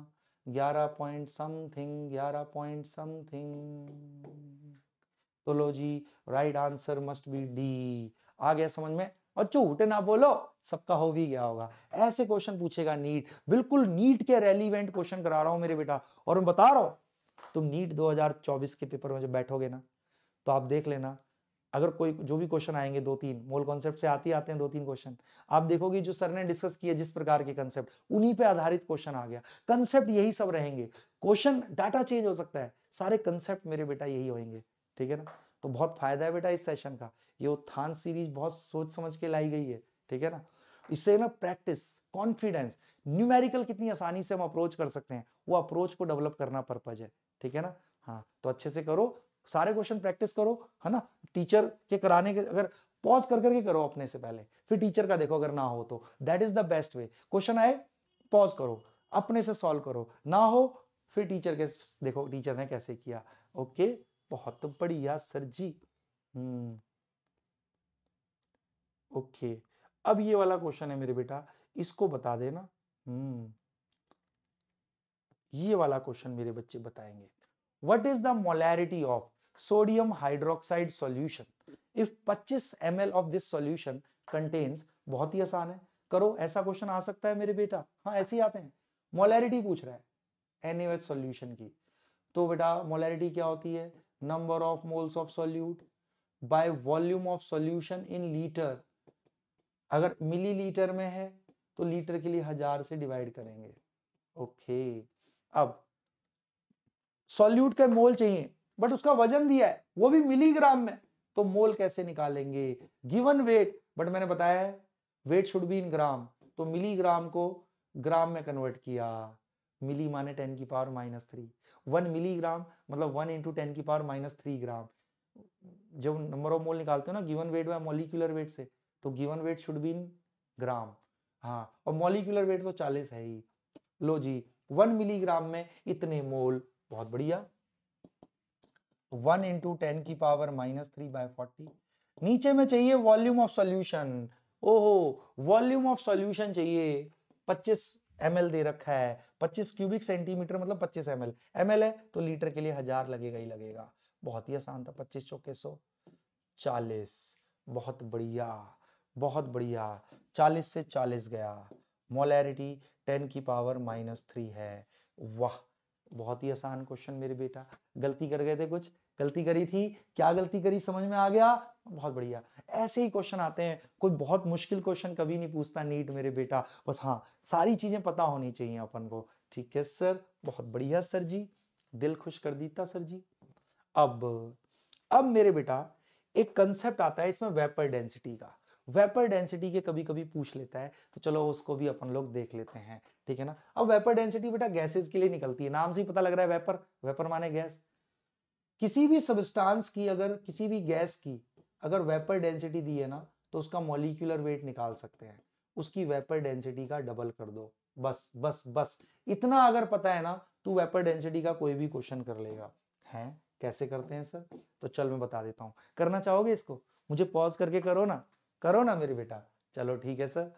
ग्यारह पॉइंट समथिंग ग्यारह पॉइंट समथिंग तो लो जी right answer must be D आ गया समझ में और झूठ ना बोलो सबका हो भी गया होगा ऐसे क्वेश्चन पूछेगा नीट बिल्कुल नीट के रेलिवेंट क्वेश्चन करा रहा हूं मेरे बेटा और मैं बता रहा हूं तुम नीट 2024 के पेपर में जब बैठोगे ना तो आप देख लेना अगर कोई जो भी क्वेश्चन आएंगे दो तीन मोल कॉन्सेप्ट से आते आते हैं दो तीन क्वेश्चन आप देखोगे जो सर ने डिस्कस किया जिस प्रकार के कंसेप्ट उन्हीं पे आधारित क्वेश्चन आ गया कंसेप्ट यही सब रहेंगे क्वेश्चन डाटा चेंज हो सकता है सारे कंसेप्ट मेरे बेटा यही होंगे ठीक है ना तो बहुत फायदा है बेटा इस सेशन का ये उत्थान सीरीज बहुत सोच समझ के लाई गई है ठीक है ना इससे ना प्रैक्टिस कॉन्फिडेंस न्यूमेरिकल कितनी आसानी से हम अप्रोच कर सकते हैं वो अप्रोच को डेवलप करना पर्पज है ठीक है ना हाँ तो अच्छे से करो सारे क्वेश्चन प्रैक्टिस करो है ना टीचर के कराने के अगर पॉज कर करके करो अपने से पहले फिर टीचर का देखो अगर ना हो तो that is the best way question आए पॉज करो अपने से सॉल्व करो ना हो फिर टीचर के देखो टीचर ने कैसे किया ओके okay? बहुत बढ़िया सर जी हम्म ओके अब ये वाला क्वेश्चन है मेरे बेटा इसको बता देना हम्म ये वाला क्वेश्चन मेरे बच्चे बताएंगे what is the molarity of sodium hydroxide solution if 25 ml of this solution contains बहुत ही आसान है करो ऐसा क्वेश्चन आ सकता है मेरे बेटा हाँ ऐसे ही आते हैं मोलैरिटी पूछ रहा है एनएच सॉल्यूशन की तो बेटा मोलैरिटी क्या होती है number of moles of solute by volume of solution in liter अगर मिलीलीटर में है तो लीटर के लिए हजार से डिवाइड करेंगे ओके अब सॉल्यूट का मोल चाहिए बट उसका वजन दिया है वो भी मिलीग्राम में तो मोल कैसे निकालेंगे गिवन वेट बट मैंने बताया है weight should be in gram तो मिलीग्राम को ग्राम में कन्वर्ट किया मिली माने टेन की power minus three one milligram मतलब वन इंटू टेन की पावर माइनस थ्री ग्राम जब नंबर ऑफ मोल निकालते हो ना given weight by molecular weight से तो given weight should be in gram हाँ और मोलिकुलर वेट तो चालीस है ही लो जी वन मिलीग्राम में इतने मोल बहुत बढ़िया वन इंटू टेन की power minus three by forty नीचे में चाहिए वॉल्यूम ऑफ सॉल्यूशन ओहो वॉल्यूम ऑफ सॉल्यूशन चाहिए पच्चीस एम दे रखा है पच्चीस क्यूबिक सेंटीमीटर मतलब पच्चीस एम एल है तो लीटर के लिए हजार लगेगा ही लगेगा बहुत ही आसान था पच्चीस चौके सौ चालीस बहुत बढ़िया बहुत बढ़िया चालीस से चालीस गया मोलैरिटी टेन की पावर माइनस थ्री है वाह बहुत ही आसान क्वेश्चन मेरे बेटा गलती कर गए थे कुछ गलती करी थी क्या गलती करी समझ में आ गया बहुत बढ़िया ऐसे ही क्वेश्चन आते हैं कोई बहुत मुश्किल क्वेश्चन कभी नहीं पूछता नीट मेरे बेटा बस हाँ सारी चीजें पता होनी चाहिए अपन को ठीक है सर बहुत बढ़िया सर जी दिल खुश कर दीता सर जी अब अब मेरे बेटा एक कंसेप्ट आता है इसमें वेपर डेंसिटी का वेपर डेंसिटी के कभी कभी पूछ लेता है तो चलो उसको भी अपन लोग देख लेते हैं ठीक है ना अब वेपर डेंसिटी बेटा गैसेज के लिए निकलती है नाम से ही पता लग रहा है वेपर वेपर माने गैस किसी भी सबस्टांस की अगर किसी भी गैस की अगर वेपर डेंसिटी दी है ना तो उसका मोलिकुलर वेट निकाल सकते हैं उसकी वेपर डेंसिटी का डबल कर दो बस बस बस इतना अगर पता है ना तो वेपर डेंसिटी का कोई भी क्वेश्चन कर लेगा हैं कैसे करते हैं सर तो चल मैं बता देता हूँ करना चाहोगे इसको मुझे पॉज करके करो ना करो ना मेरे बेटा चलो ठीक है सर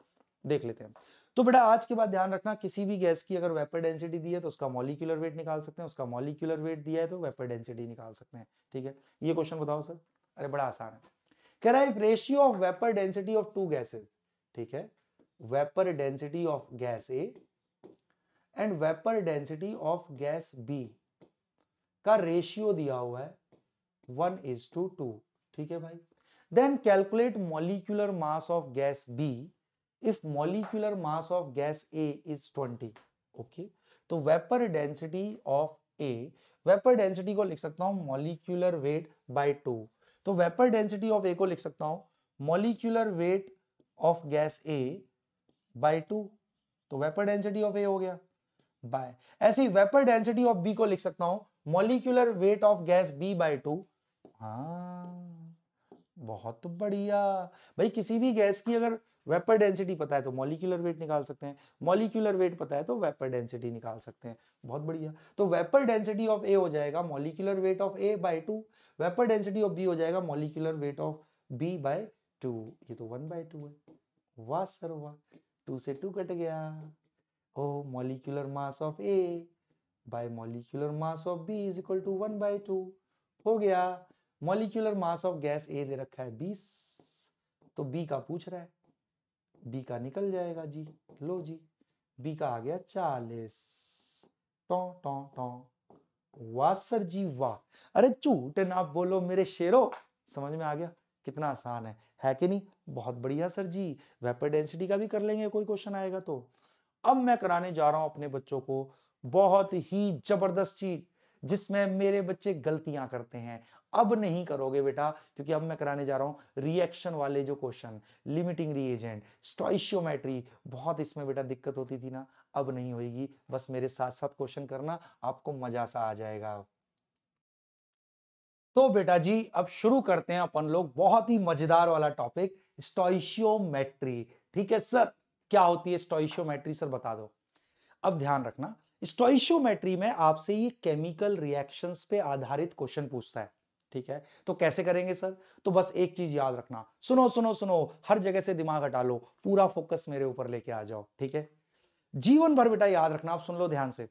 देख लेते हैं तो बेटा आज के बाद ध्यान रखना किसी भी गैस की अगर वेपर डेंसिटी दी है तो उसका मॉलिक्यूलर वेट निकाल सकते हैं उसका मॉलिक्यूलर वेट दिया है तो वेपर डेंसिटी निकाल सकते हैं ठीक है ये क्वेश्चन बताओ सर अरे बड़ा आसान है कह रहा है ratio of vapour density of two gases ठीक है vapour density of gas A and vapour density of gas B का रेशियो दिया हुआ है वन इज टू टू ठीक है भाई Then calculate molecular mass of gas B if molecular mass of gas A is 20. Okay. तो vapour density of A vapour density को लिख सकता हूं मॉलिक्यूलर वेट बाय टू तो वेपर डेंसिटी ऑफ ए को लिख सकता हूं molecular weight of gas A by two तो वेपर डेंसिटी ऑफ ए हो गया बाय ऐसे वेपर डेंसिटी ऑफ बी को लिख सकता हूं molecular weight of gas B by two हाँ बहुत बढ़िया भाई किसी भी गैस की अगर वेपर डेंसिटी पता है तो मॉलिक्यूलर वेट निकाल सकते हैं मॉलिक्यूलर वेट पता है तो वेपर डेंसिटी निकाल सकते हैं बहुत बढ़िया तो वेपर डेंसिटी ऑफ ए हो जाएगा molecular weight of A by two vapour density of B हो जाएगा molecular weight of B by two ये तो वन बाय टू है वाह सर वाह टू से टू कट गया ओ molecular mass of A by molecular mass of B is equal to one by two हो गया molecular mass of gas A दे रखा है बीस तो बी का पूछ रहा है बी का निकल जाएगा जी लो जी बी का आ गया चालीस टो टो टो वाह सर जी वाह अरे झूठ ना बोलो मेरे शेरो समझ में आ गया कितना आसान है है कि नहीं बहुत बढ़िया सर जी वेपर डेंसिटी का भी कर लेंगे कोई क्वेश्चन आएगा तो अब मैं कराने जा रहा हूं अपने बच्चों को बहुत ही जबरदस्त चीज जिसमें मेरे बच्चे गलतियां करते हैं अब नहीं करोगे बेटा क्योंकि अब मैं कराने जा रहा हूं रिएक्शन वाले जो क्वेश्चन लिमिटिंग रिएजेंट स्टॉइशियोमेट्री बहुत इसमें बेटा दिक्कत होती थी ना अब नहीं होगी बस मेरे साथ साथ क्वेश्चन करना आपको मजा सा आ जाएगा तो बेटा जी अब शुरू करते हैं अपन लोग बहुत ही मजेदार वाला टॉपिक स्टॉइशियोमेट्री ठीक है सर क्या होती है स्टॉइशियोमेट्री सर बता दो अब ध्यान रखना स्टॉइशियोमेट्री में आपसे ये केमिकल रिएक्शंस पे आधारित क्वेश्चन पूछता है ठीक है तो कैसे करेंगे सर तो बस एक चीज याद रखना सुनो सुनो सुनो हर जगह से दिमाग हटा लो पूरा फोकस मेरे ऊपर लेके आ जाओ ठीक है जीवन भर बेटा याद रखना आप सुन लो ध्यान से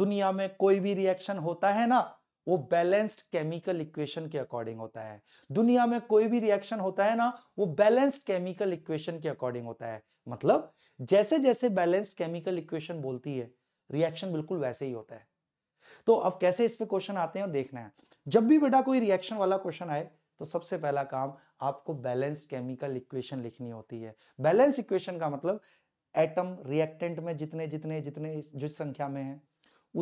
दुनिया में कोई भी रिएक्शन होता है ना वो बैलेंस्ड केमिकल इक्वेशन के अकॉर्डिंग होता है दुनिया में कोई भी रिएक्शन होता है ना वो बैलेंस्ड केमिकल इक्वेशन के अकॉर्डिंग होता है मतलब जैसे जैसे बैलेंस्ड केमिकल इक्वेशन बोलती है रिएक्शन बिल्कुल वैसे ही होता है तो अब कैसे इस पे क्वेश्चन आते हैं और देखना है जब भी बेटा कोई रिएक्शन वाला क्वेश्चन आए तो सबसे पहला काम आपको बैलेंस केमिकल इक्वेशन लिखनी होती है बैलेंस इक्वेशन का मतलब एटम रिएक्टेंट में जितने जितने जितने जिस संख्या में है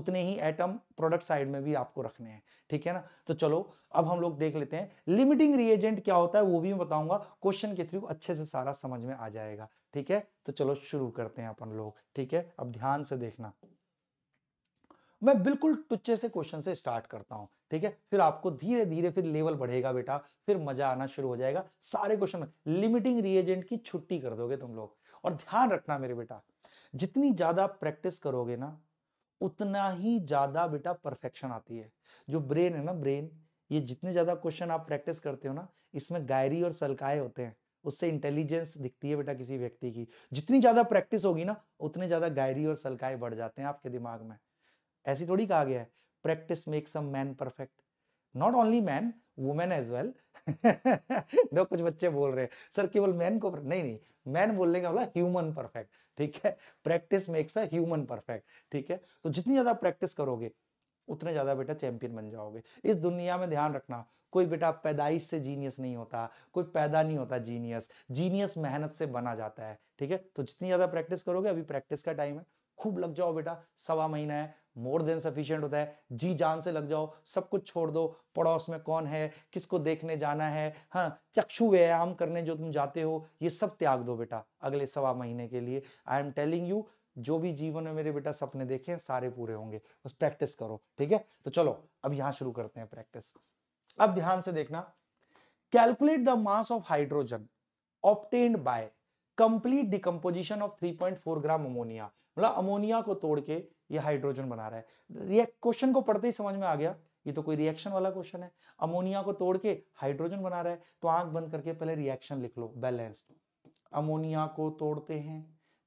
उतने ही एटम प्रोडक्ट साइड में भी आपको रखने हैं ठीक है ना तो चलो अब हम लोग देख लेते हैं लिमिटिंग रिएजेंट क्या होता है वो भी मैं बताऊंगा क्वेश्चन के थ्रू अच्छे से सारा समझ में आ जाएगा ठीक है तो चलो शुरू करते हैं अपन लोग ठीक है अब ध्यान से देखना मैं बिल्कुल टुच्चे से क्वेश्चन से स्टार्ट करता हूं ठीक है फिर आपको धीरे धीरे फिर लेवल बढ़ेगा बेटा फिर मजा आना शुरू हो जाएगा सारे क्वेश्चन लिमिटिंग रिएजेंट की छुट्टी कर दोगे तुम लोग और ध्यान रखना मेरे बेटा जितनी ज्यादा प्रैक्टिस करोगे ना उतना ही ज्यादा बेटा परफेक्शन आती है जो ब्रेन है ना ब्रेन ये जितने ज्यादा क्वेश्चन आप प्रैक्टिस करते हो ना इसमें गायरी और सलकाए होते हैं उससे इंटेलिजेंस दिखती है बेटा किसी व्यक्ति की जितनी ज्यादा प्रैक्टिस होगी ना उतने ज्यादा गायरी और सलकाए बढ़ जाते हैं आपके दिमाग में ऐसी थोड़ी कहा गया है practice makes a man perfect not only man women as well देखो कुछ बच्चे बोल रहे हैं सर केवल मैन को नहीं नहीं मैन बोलने का मतलब ह्यूमन परफेक्ट ठीक है practice makes a human perfect ठीक है तो जितनी ज्यादा प्रैक्टिस करोगे उतने ज्यादा बेटा चैंपियन बन जाओगे इस दुनिया में ध्यान रखना कोई बेटा पैदाइश से जीनियस नहीं होता कोई पैदा नहीं होता जीनियस जीनियस मेहनत से बना जाता है ठीक है तो जितनी ज्यादा प्रैक्टिस करोगे अभी प्रैक्टिस का टाइम है खूब लग जाओ बेटा सवा महीना है मोर देन सफिशियंट होता है जी जान से लग जाओ सब कुछ छोड़ दो पड़ोस में कौन है किसको देखने जाना है हाँ चक्षु व्यायाम करने जो तुम जाते हो ये सब त्याग दो बेटा अगले सवा महीने के लिए आई एम टेलिंग यू जो भी जीवन में मेरे बेटा सपने देखे सारे पूरे होंगे बस प्रैक्टिस करो ठीक है तो चलो अब यहां शुरू करते हैं प्रैक्टिस अब ध्यान से देखना calculate the mass of hydrogen obtain by complete decomposition of 3.4 gram ammonia मतलब अमोनिया को तोड़ के ये हाइड्रोजन बना रहा है रिएक्ट क्वेश्चन को पढ़ते ही समझ में आ गया ये तो कोई रिएक्शन वाला क्वेश्चन है अमोनिया को तोड़ के हाइड्रोजन बना रहा है तो आंख बंद करके पहले रिएक्शन लिख लो बैलेंस अमोनिया को तोड़ते हैं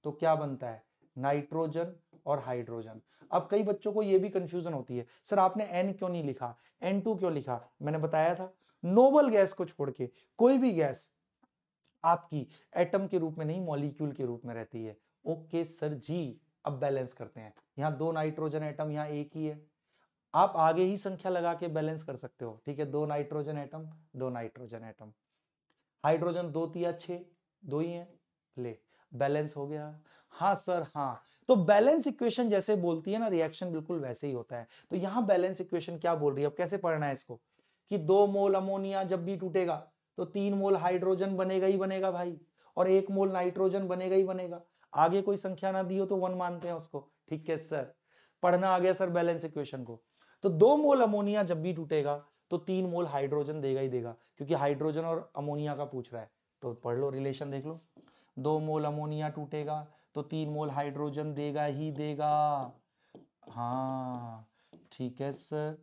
तो क्या बनता है नाइट्रोजन और हाइड्रोजन अब कई बच्चों को यह भी कंफ्यूजन होती है सर आपने एन क्यों नहीं लिखा एन टू क्यों लिखा मैंने बताया था नोबल गैस को छोड़ के कोई भी गैस आपकी एटम के रूप में नहीं मॉलिक्यूल के रूप में रहती है ओके सर जी अब बैलेंस करते हैं यहाँ दो नाइट्रोजन एटम यहाँ एक ही है आप आगे ही संख्या लगा के बैलेंस कर सकते हो ठीक है दो नाइट्रोजन एटम दो नाइट्रोजन एटम हाइड्रोजन दो तिया छः दो ही है ले बैलेंस हो गया हाँ सर हाँ तो बैलेंस इक्वेशन जैसे बोलती है ना रिएक्शन बिल्कुल वैसे ही होता है तो यहाँ बैलेंस इक्वेशन क्या बोल रही है अब कैसे पढ़ना है इसको कि दो मोल अमोनिया जब भी टूटेगा तो तीन मोल हाइड्रोजन बनेगा ही बनेगा भाई और एक मोल नाइट्रोजन बनेगा ही बनेगा आगे कोई संख्या ना दी हो तो वन मानते हैं उसको ठीक है सर पढ़ना आ गया सर बैलेंस इक्वेशन को तो दो मोल अमोनिया जब भी टूटेगा तो तीन मोल हाइड्रोजन देगा ही देगा क्योंकि हाइड्रोजन और अमोनिया का पूछ रहा है तो पढ़ लो रिलेशन देख लो दो मोल अमोनिया टूटेगा तो तीन मोल हाइड्रोजन देगा ही देगा हाँ ठीक है सर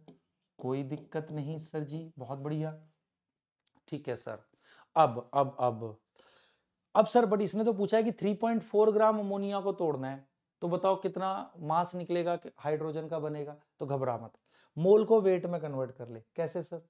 कोई दिक्कत नहीं सर जी बहुत बढ़िया ठीक है सर अब अब अब अब सर बट इसने तो पूछा है कि 3.4 ग्राम अमोनिया को तोड़ना है तो बताओ कितना मास निकलेगा हाइड्रोजन का बनेगा तो घबरा मत मोल को वेट में कन्वर्ट कर ले कैसे सर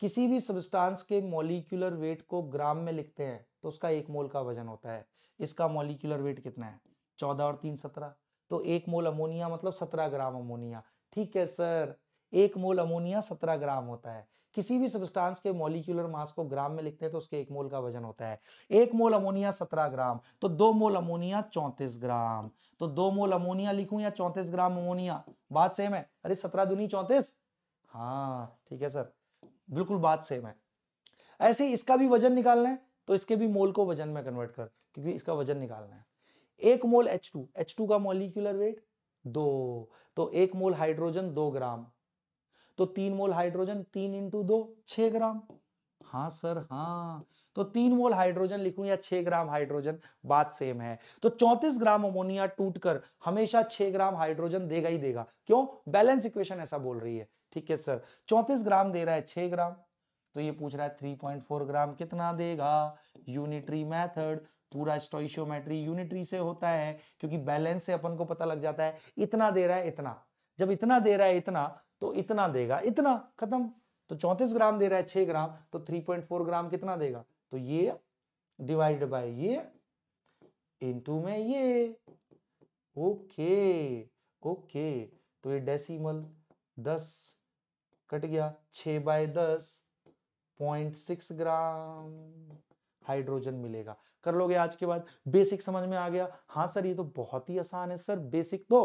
किसी भी सब्सटेंस के मोलिकुलर वेट को ग्राम में लिखते हैं तो उसका एक मोल का वजन होता है इसका मोलिकुलर वेट कितना है चौदह और तीन सत्रह तो एक मोल अमोनिया मतलब सत्रह ग्राम अमोनिया ठीक है सर एक मोल अमोनिया सत्रह ग्राम होता है किसी भी सब्सटेंस के मॉलिक्यूलर मास को ग्राम में लिखते हैं तो उसके एक मोल का वजन होता है एक मोल अमोनिया सत्रह ग्राम तो दो मोल अमोनिया चौंतीस ग्राम तो दो मोल अमोनिया लिखूं या चौंतीस ग्राम अमोनिया बात सेम है अरे सत्रह दुनी चौंतीस हाँ ठीक है सर बिल्कुल बात सेम है ऐसे इसका भी वजन निकालना है तो इसके भी मोल को वजन में कन्वर्ट कर क्योंकि इसका वजन निकालना है एक मोल एच टू का मोलिकुलर वेट दो तो एक मोल हाइड्रोजन दो ग्राम तो तीन मोल हाइड्रोजन तीन इंटू दो छह ग्राम हाँ सर हाँ तो तीन मोल हाइड्रोजन लिखू या छह ग्राम हाइड्रोजन बात सेम है तो चौतीस ग्राम अमोनिया टूटकर हमेशा छह ग्राम हाइड्रोजन देगा ही देगा क्यों बैलेंस इक्वेशन ऐसा बोल रही है ठीक है सर चौतीस ग्राम दे रहा है छह ग्राम तो ये पूछ रहा है थ्री पॉइंट फोर ग्राम कितना देगा यूनिट्री मैथड पूरा स्टोइशियोमेट्री यूनिट्री से होता है क्योंकि बैलेंस से अपन को पता लग जाता है इतना दे रहा है इतना जब इतना दे रहा है इतना तो इतना देगा इतना खत्म तो चौतीस ग्राम दे रहा है छह ग्राम तो थ्री पॉइंट फोर ग्राम कितना देगा तो ये डिवाइड बाय ये इनटू में ये ओके ओके तो ये डेसिमल दस कट गया छ बाय दस पॉइंट सिक्स ग्राम हाइड्रोजन मिलेगा कर लोगे आज के बाद बेसिक समझ में आ गया हाँ सर ये तो बहुत ही आसान है सर बेसिक तो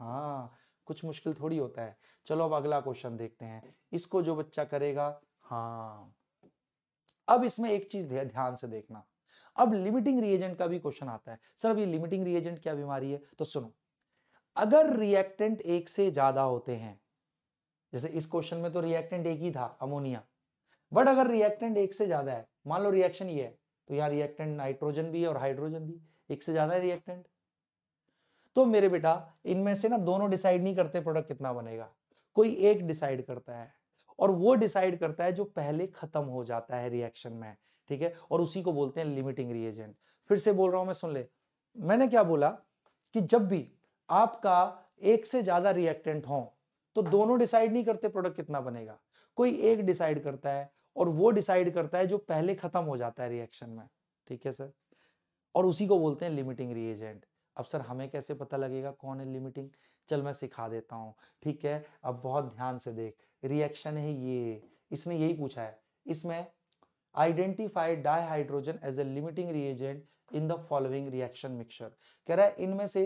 हाँ कुछ मुश्किल थोड़ी होता है चलो अब अगला क्वेश्चन देखते हैं इसको जो बच्चा करेगा हाँ अब इसमें एक चीज ध्यान से देखना अब लिमिटिंग रिएजेंट का भी क्वेश्चन आता है सर अब ये लिमिटिंग रिएजेंट क्या बीमारी है तो सुनो अगर रिएक्टेंट एक से ज्यादा होते हैं जैसे इस क्वेश्चन में तो रिएक्टेंट एक ही था अमोनिया बट अगर रिएक्टेंट एक से ज्यादा है मान लो रिएक्शन ये है तो यहाँ रिएक्टेंट नाइट्रोजन भी है और हाइड्रोजन भी एक से ज्यादा है रिएक्टेंट तो मेरे बेटा इनमें से ना दोनों डिसाइड नहीं करते प्रोडक्ट कितना बनेगा कोई एक डिसाइड करता है और वो डिसाइड करता है जो पहले खत्म हो जाता है रिएक्शन में ठीक है और उसी को बोलते हैं लिमिटिंग रिएजेंट फिर से बोल रहा हूं मैं सुन ले मैंने क्या बोला कि जब भी आपका एक से ज्यादा रिएक्टेंट हो तो दोनों डिसाइड नहीं करते प्रोडक्ट कितना बनेगा कोई एक डिसाइड करता है और वो डिसाइड करता है जो पहले खत्म हो जाता है रिएक्शन में ठीक है सर और उसी को बोलते हैं लिमिटिंग रिएजेंट अब सर हमें कैसे पता लगेगा कौन है लिमिटिंग चल मैं सिखा देता हूँ ठीक है अब बहुत ध्यान से देख रिएक्शन है ये इसने यही पूछा है इसमें identify dihydrogen as a limiting reagent in the following reaction mixture कह रहा है इनमें से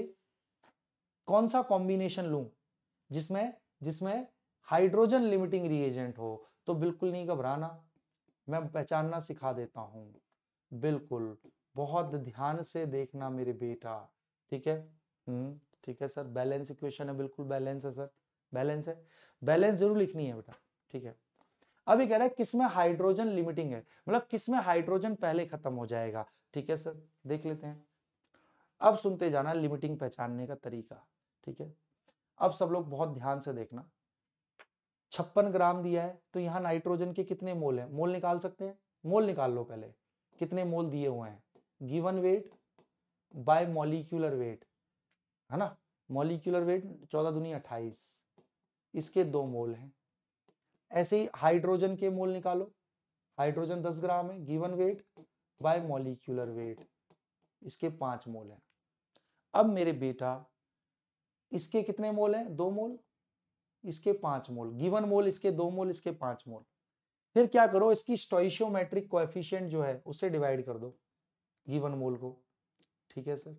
कौन सा कॉम्बिनेशन लू जिसमें जिसमें हाइड्रोजन लिमिटिंग रिएजेंट हो तो बिल्कुल नहीं घबराना मैं पहचानना सिखा देता हूं बिल्कुल बहुत ध्यान से देखना मेरे बेटा ठीक है हम्म, ठीक है सर बैलेंस इक्वेशन है बिल्कुल बैलेंस है सर बैलेंस है बैलेंस जरूर लिखनी है बेटा ठीक है अभी कह रहा है किसमें हाइड्रोजन लिमिटिंग है मतलब किसमें हाइड्रोजन पहले खत्म हो जाएगा ठीक है सर देख लेते हैं अब सुनते जाना लिमिटिंग पहचानने का तरीका ठीक है अब सब लोग बहुत ध्यान से देखना छप्पन ग्राम दिया है तो यहाँ नाइट्रोजन के कितने मोल है मोल निकाल सकते हैं मोल निकाल लो पहले कितने मोल दिए हुए हैं given weight by molecular weight है ना मॉलिक्यूलर वेट चौदह दुनी अट्ठाईस इसके दो मोल हैं ऐसे ही हाइड्रोजन के मोल निकालो हाइड्रोजन दस ग्राम है given weight by molecular weight इसके पांच मोल हैं अब मेरे बेटा इसके कितने मोल हैं दो मोल इसके पांच मोल गिवन मोल इसके दो मोल इसके पांच मोल फिर क्या करो इसकी स्टोइशियोमेट्रिक कोएफिशिएंट जो है उससे डिवाइड कर दो गिवन मोल को ठीक है सर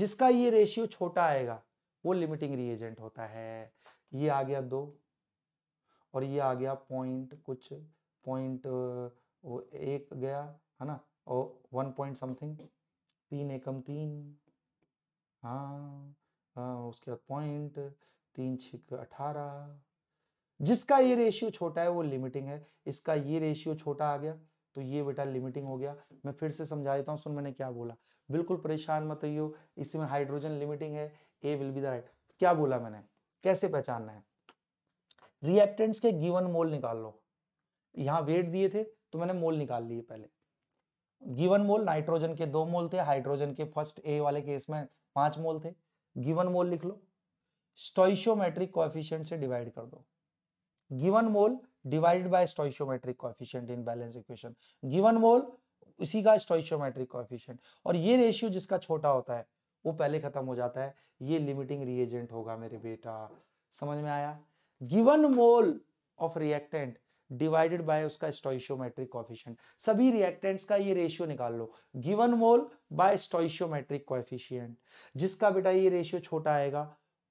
जिसका ये रेशियो छोटा आएगा वो लिमिटिंग रिएजेंट होता है ये आ गया दो और ये आ गया पॉइंट कुछ पॉइंट एक गया है ना और वन पॉइंट समथिंग तीन एकम तीन हाँ हाँ उसके बाद पॉइंट तीन छिक अठारह जिसका ये रेशियो छोटा है वो लिमिटिंग है इसका ये रेशियो छोटा आ गया तो ये बेटा लिमिटिंग हो गया मैं फिर से समझा देता हूँ सुन मैंने क्या बोला बिल्कुल परेशान मत हो इसमें हाइड्रोजन लिमिटिंग है A will be the right क्या बोला मैंने कैसे पहचानना है रिएक्टेंट्स के गिवन मोल निकाल लो यहाँ वेट दिए थे तो मैंने मोल निकाल लिए पहले गिवन मोल नाइट्रोजन के दो मोल थे हाइड्रोजन के फर्स्ट ए वाले केस में पांच मोल थे गिवन मोल लिख लो स्टोइशोमेट्रिक कोएफिशिएंट से डिवाइड कर दो given mole divided by stoichiometric coefficient in balance equation given mole इसी का स्टोइचोमेट्रिक कोएफिशिएंट और ये रेशियो जिसका छोटा होता है वो पहले खत्म हो जाता है ये लिमिटिंग रिएजेंट होगा मेरे बेटा समझ में आया given mole of reactant divided by उसका स्टोइशियोमेट्रिक कोएफिशिएंट सभी रिएक्टेंट्स का ये रेशियो निकाल लो given mole by stoichiometric coefficient जिसका बेटा ये रेशियो छोटा आएगा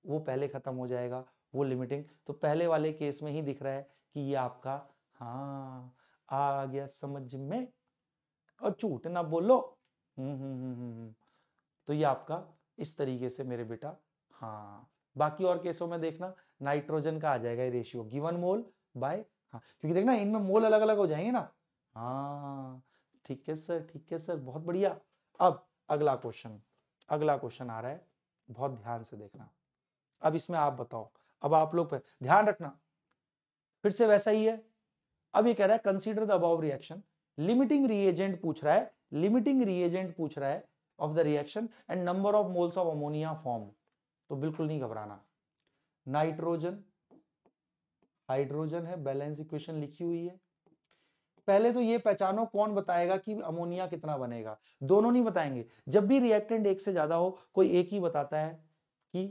वो पहले खत्म हो जाएगा वो लिमिटिंग तो पहले वाले केस में ही दिख रहा है कि ये आपका हाँ आ गया समझ में और झूठ ना बोलो हम्म, हम्म, हम्म, हम्म तो ये आपका इस तरीके से मेरे बेटा हाँ बाकी और केसों में देखना नाइट्रोजन का आ जाएगा ये रेशियो गिवन मोल बाय हाँ क्योंकि देखना इनमें मोल अलग अलग हो जाएंगे ना हाँ ठीक है सर ठीक है सर बहुत बढ़िया अब अगला क्वेश्चन अगला क्वेश्चन आ रहा है बहुत ध्यान से देखना अब इसमें आप बताओ अब आप लोग ध्यान रखना फिर से वैसा ही है अब ये कह रहा है consider the above reaction limiting reagent पूछ रहा है लिमिटिंग रिएजेंट पूछ रहा है of the reaction and number of moles of ammonia form तो बिल्कुल नहीं घबराना नाइट्रोजन हाइड्रोजन है बैलेंस इक्वेशन लिखी हुई है पहले तो ये पहचानो कौन बताएगा कि अमोनिया कितना बनेगा दोनों नहीं बताएंगे जब भी रिएक्टेंट एक से ज्यादा हो कोई एक ही बताता है कि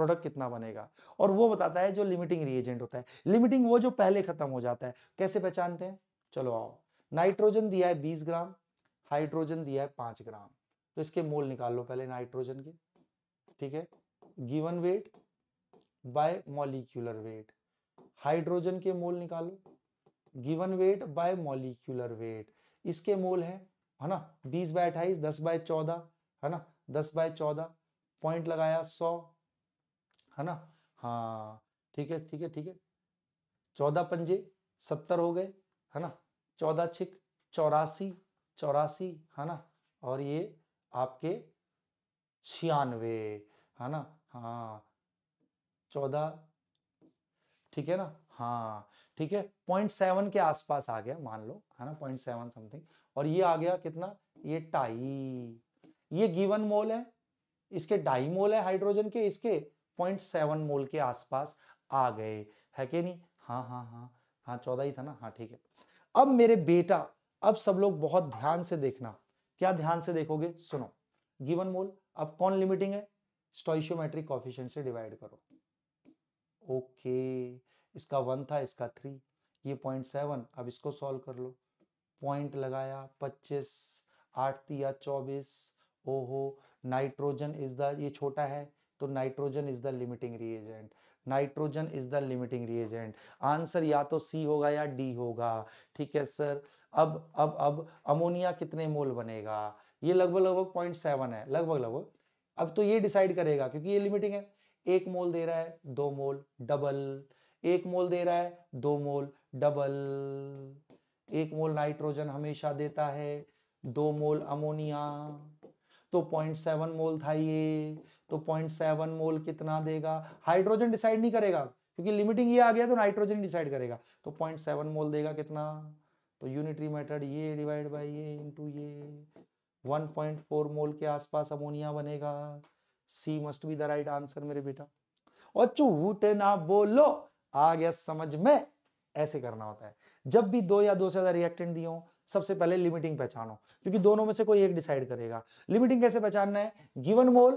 प्रोडक्ट कितना बनेगा और वो बताता है जो लिमिटिंग रिएजेंट होता है लिमिटिंग वो जो पहले खत्म हो जाता है कैसे पहचानते हैं चलो आओ नाइट्रोजन दिया है बीस ग्राम हाइड्रोजन दिया है पांच ग्राम तो इसके मोल निकाल लो पहले नाइट्रोजन के ठीक है given weight by molecular weight hydrogen के मोल निकालो given weight by molecular weight इसके मोल है है ना बीस बाय अट्ठाईस दस बाय चौदह है ना दस बाय चौदह पॉइंट लगाया सौ है ना हाँ ठीक है ठीक है ठीक है चौदह पंजे सत्तर हो गए है ना चौदह छिक चौरासी चौरासी है ना और ये आपके छियानवे है ना हाँ चौदह ठीक है ना हाँ ठीक है पॉइंट सेवन के आसपास आ गया मान लो है ना पॉइंट सेवन समथिंग और ये आ गया कितना ये टाई ये गिवन मोल है इसके ढाई मोल है हाइड्रोजन के इसके 0.7 मोल के आसपास आ गए है कि नहीं हाँ हाँ हाँ हाँ चौदह ही था ना हाँ ठीक है अब मेरे बेटा अब सब लोग बहुत ध्यान से देखना क्या ध्यान से देखोगे सुनो गिवन मोल अब कौन लिमिटिंग है स्टोइशोमेट्रिक कॉफिशियंट से डिवाइड करो ओके इसका वन था इसका थ्री ये पॉइंट सेवन अब इसको सॉल्व कर लो पॉइंट लगाया पच्चीस आठ तिया चौबीस ओहो नाइट्रोजन इज द ये छोटा है तो nitrogen is the limiting reagent nitrogen is the limiting reagent answer या तो सी होगा या डी होगा ठीक है सर अब अब अब अमोनिया कितने मोल बनेगा ये लगभग लगभग पॉइंट सेवन है लगभग लगभग अब तो ये डिसाइड करेगा क्योंकि ये लिमिटिंग है एक मोल दे रहा है दो मोल डबल एक मोल दे रहा है दो मोल डबल एक मोल नाइट्रोजन हमेशा देता है दो मोल अमोनिया तो पॉइंट सेवन मोल था ये तो पॉइंट सेवन मोल कितना देगा हाइड्रोजन डिसाइड नहीं करेगा क्योंकि लिमिटिंग ये आ गया तो नाइट्रोजन डिसाइड करेगा तो पॉइंट सेवन मोल देगा कितना तो यूनिटरी मेथड ये डिवाइड बाय ये इंटू ये 1.4 मोल के आसपास अमोनिया बनेगा C must be the right answer मेरे बेटा और झूठ ना बोलो आ गया समझ में ऐसे करना होता है जब भी दो या दो से ज्यादा रिएक्टेंट दिए सबसे पहले लिमिटिंग पहचानो क्योंकि दोनों में से कोई एक डिसाइड करेगा लिमिटिंग कैसे पहचानना है गिवन मोल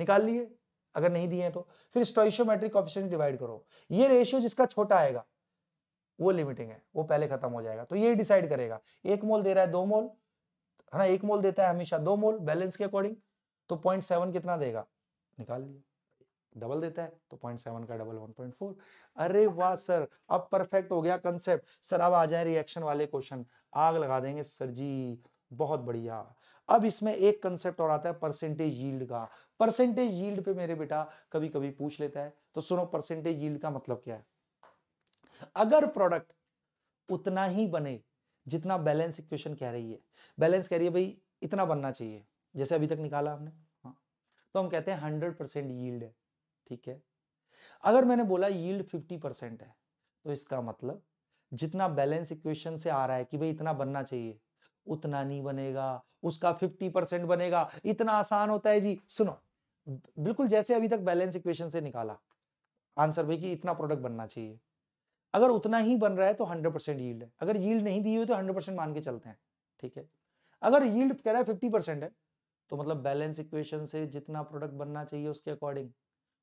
निकाल लिए अगर नहीं दिए तो फिर स्टोशियोमेट्रिक कॉफिशिएंट डिवाइड करो ये रेशियो जिसका छोटा आएगा वो लिमिटिंग है वो पहले खत्म हो जाएगा तो ये डिसाइड करेगा एक मोल दे रहा है दो मोल है ना एक मोल देता है हमेशा दो मोल बैलेंस के अकॉर्डिंग तो पॉइंट सेवन कितना देगा निकाल लिए डबल देता है तो पॉइंट सेवन का डबल वन पॉइंट फोर अरे वाह सर अब परफेक्ट हो गया कंसेप्ट सर अब आ जाए रिएक्शन वाले क्वेश्चन आग लगा देंगे सर जी बहुत बढ़िया अब इसमें एक कंसेप्ट और आता है परसेंटेज यील्ड का परसेंटेज यील्ड पे मेरे बेटा कभी कभी पूछ लेता है तो सुनो परसेंटेज यील्ड का मतलब क्या है अगर प्रोडक्ट उतना ही बने जितना बैलेंस इक्वेशन कह रही है बैलेंस कह रही है भाई इतना बनना चाहिए जैसे अभी तक निकाला हमने हाँ तो हम कहते हैं हंड्रेड परसेंट यील्ड है ठीक है अगर मैंने बोला यील्ड फिफ्टी परसेंट है तो इसका मतलब जितना बैलेंस इक्वेशन से आ रहा है कि भाई इतना बनना चाहिए उतना नहीं बनेगा उसका 50 परसेंट बनेगा इतना आसान होता है जी सुनो बिल्कुल जैसे अभी तक बैलेंस इक्वेशन से निकाला आंसर भाई कि इतना प्रोडक्ट बनना चाहिए अगर उतना ही बन रहा है तो 100 परसेंट यील्ड है अगर यील्ड नहीं दी हुई तो 100 परसेंट मान के चलते हैं ठीक है अगर यील्ड कह रहा है फिफ्टी परसेंट है तो मतलब बैलेंस इक्वेशन से जितना प्रोडक्ट बनना चाहिए उसके अकॉर्डिंग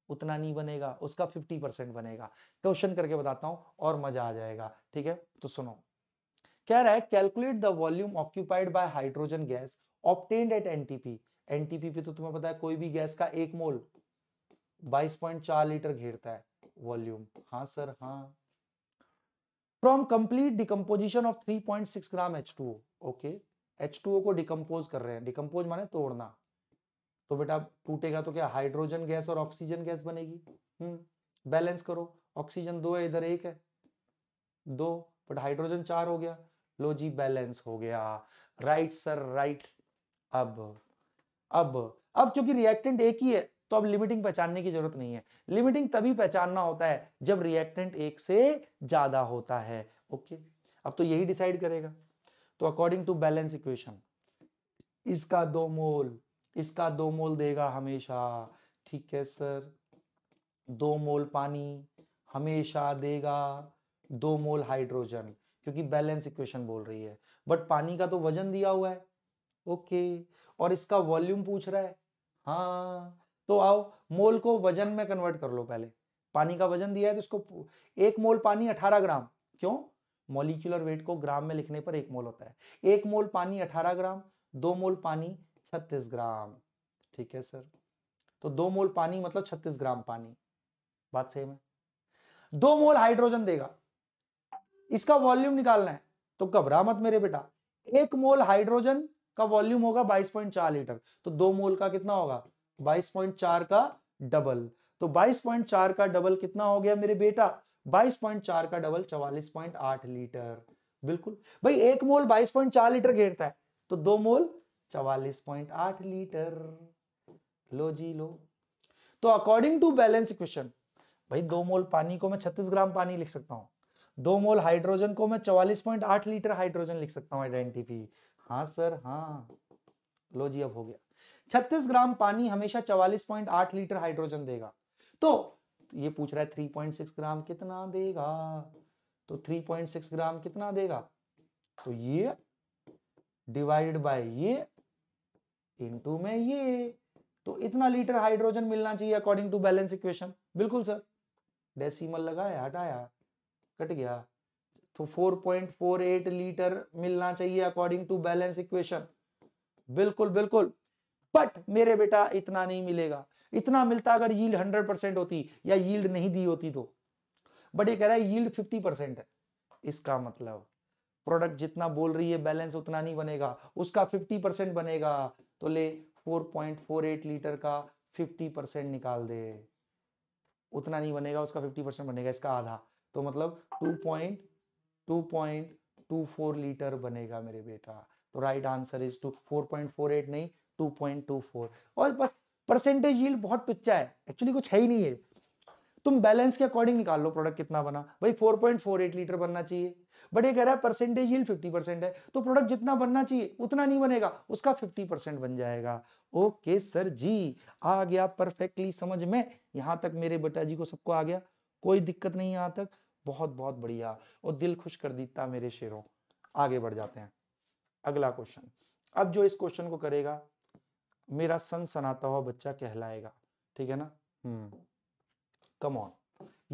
उतना नहीं बनेगा उसका फिफ्टी परसेंट बनेगा क्वेश्चन करके बताता हूँ और मजा आ जाएगा ठीक है तो सुनो कह रहा है calculate the volume occupied by hydrogen gas obtained at NTP NTP पे तो तुम्हें पता है कोई भी गैस का एक मोल 22.4 लीटर घेरता है वॉल्यूम हाँ सर हाँ from complete decomposition of 3.6 gram H two okay H H2O को डिकम्पोज कर रहे हैं डिकम्पोज माने तोड़ना तो बेटा टूटेगा तो क्या हाइड्रोजन गैस और ऑक्सीजन गैस बनेगी हम्म बैलेंस करो ऑक्सीजन दो है इधर एक है दो बट हाइड्रोजन चार हो गया लो जी बैलेंस हो गया राइट सर राइट अब अब अब क्योंकि रिएक्टेंट एक ही है तो अब लिमिटिंग पहचानने की जरूरत नहीं है लिमिटिंग तभी पहचानना होता है जब रिएक्टेंट एक से ज्यादा होता है ओके अब तो यही डिसाइड करेगा तो अकॉर्डिंग टू बैलेंस इक्वेशन इसका दो मोल इसका दो मोल देगा हमेशा ठीक है सर दो मोल पानी हमेशा देगा दो मोल हाइड्रोजन क्योंकि बैलेंस इक्वेशन बोल रही है बट पानी का तो वजन दिया हुआ है ओके और इसका वॉल्यूम पूछ रहा है हाँ तो आओ मोल को वजन में कन्वर्ट कर लो पहले पानी का वजन दिया है तो इसको एक मोल पानी अठारह ग्राम क्यों मोलिकुलर वेट को ग्राम में लिखने पर एक मोल होता है एक मोल पानी अठारह ग्राम दो मोल पानी छत्तीस ग्राम ठीक है सर तो दो मोल पानी मतलब छत्तीस ग्राम पानी बात सही है दो मोल हाइड्रोजन देगा इसका वॉल्यूम निकालना है तो घबरा मत मेरे बेटा एक मोल हाइड्रोजन का वॉल्यूम होगा 22.4 लीटर तो दो मोल का कितना होगा 22.4 का डबल तो 22.4 का डबल कितना हो गया मेरे बेटा 22.4 का डबल 44.8 लीटर बिल्कुल भाई एक मोल 22.4 लीटर घेरता है तो दो मोल 44.8 लीटर लो जी लो तो अकॉर्डिंग टू बैलेंस इक्वेशन भाई दो मोल पानी को मैं 36 ग्राम पानी लिख सकता हूं दो मोल हाइड्रोजन को मैं चौवालीस पॉइंट आठ लीटर हाइड्रोजन लिख सकता हूँ आइडेंटिटी हाँ सर हाँ लो जी अब हो गया छत्तीस ग्राम पानी हमेशा चवालीस पॉइंट आठ लीटर हाइड्रोजन देगा तो ये पूछ रहा है थ्री पॉइंट सिक्स ग्राम कितना देगा तो थ्री पॉइंट सिक्स ग्राम कितना देगा तो ये डिवाइड बाय ये इनटू में ये तो इतना लीटर हाइड्रोजन मिलना चाहिए अकॉर्डिंग टू बैलेंस इक्वेशन बिल्कुल सर डेसिमल लगाया हटाया कट गया तो 4.48 लीटर मिलना चाहिए अकॉर्डिंग टू बैलेंस इक्वेशन बिल्कुल बिल्कुल बट मेरे बेटा इतना नहीं मिलेगा इतना मिलता अगर यील्ड 100 परसेंट होती या यील्ड नहीं दी होती तो बट ये कह रहा है यील्ड 50 परसेंट है इसका मतलब प्रोडक्ट जितना बोल रही है बैलेंस उतना नहीं बनेगा उसका 50 परसेंट बनेगा तो ले 4.48 लीटर का 50 परसेंट निकाल दे उतना नहीं बनेगा उसका 50 परसेंट बनेगा इसका आधा तो मतलब two point two point two four litre बनेगा मेरे बेटा तो right answer is to four point four eight नहीं टू पॉइंट टू फोर और बस परसेंटेज यील्ड बहुत पिच्चा है एक्चुअली कुछ है ही नहीं है तुम बैलेंस के अकॉर्डिंग निकाल लो प्रोडक्ट कितना बना भाई 4.48 लीटर बनना चाहिए बट ये कह रहा है परसेंटेज यील्ड 50 परसेंट है तो प्रोडक्ट जितना बनना चाहिए उतना नहीं बनेगा उसका 50 परसेंट बन जाएगा ओके सर जी आ गया परफेक्टली समझ में यहां तक मेरे बेटा जी को सबको आ गया कोई दिक्कत नहीं यहां तक बहुत बहुत बढ़िया और दिल खुश कर दीता मेरे शेरों आगे बढ़ जाते हैं अगला क्वेश्चन अब जो इस क्वेश्चन को करेगा मेरा सन सनाता हुआ बच्चा कहलाएगा ठीक है ना हम्म कम ऑन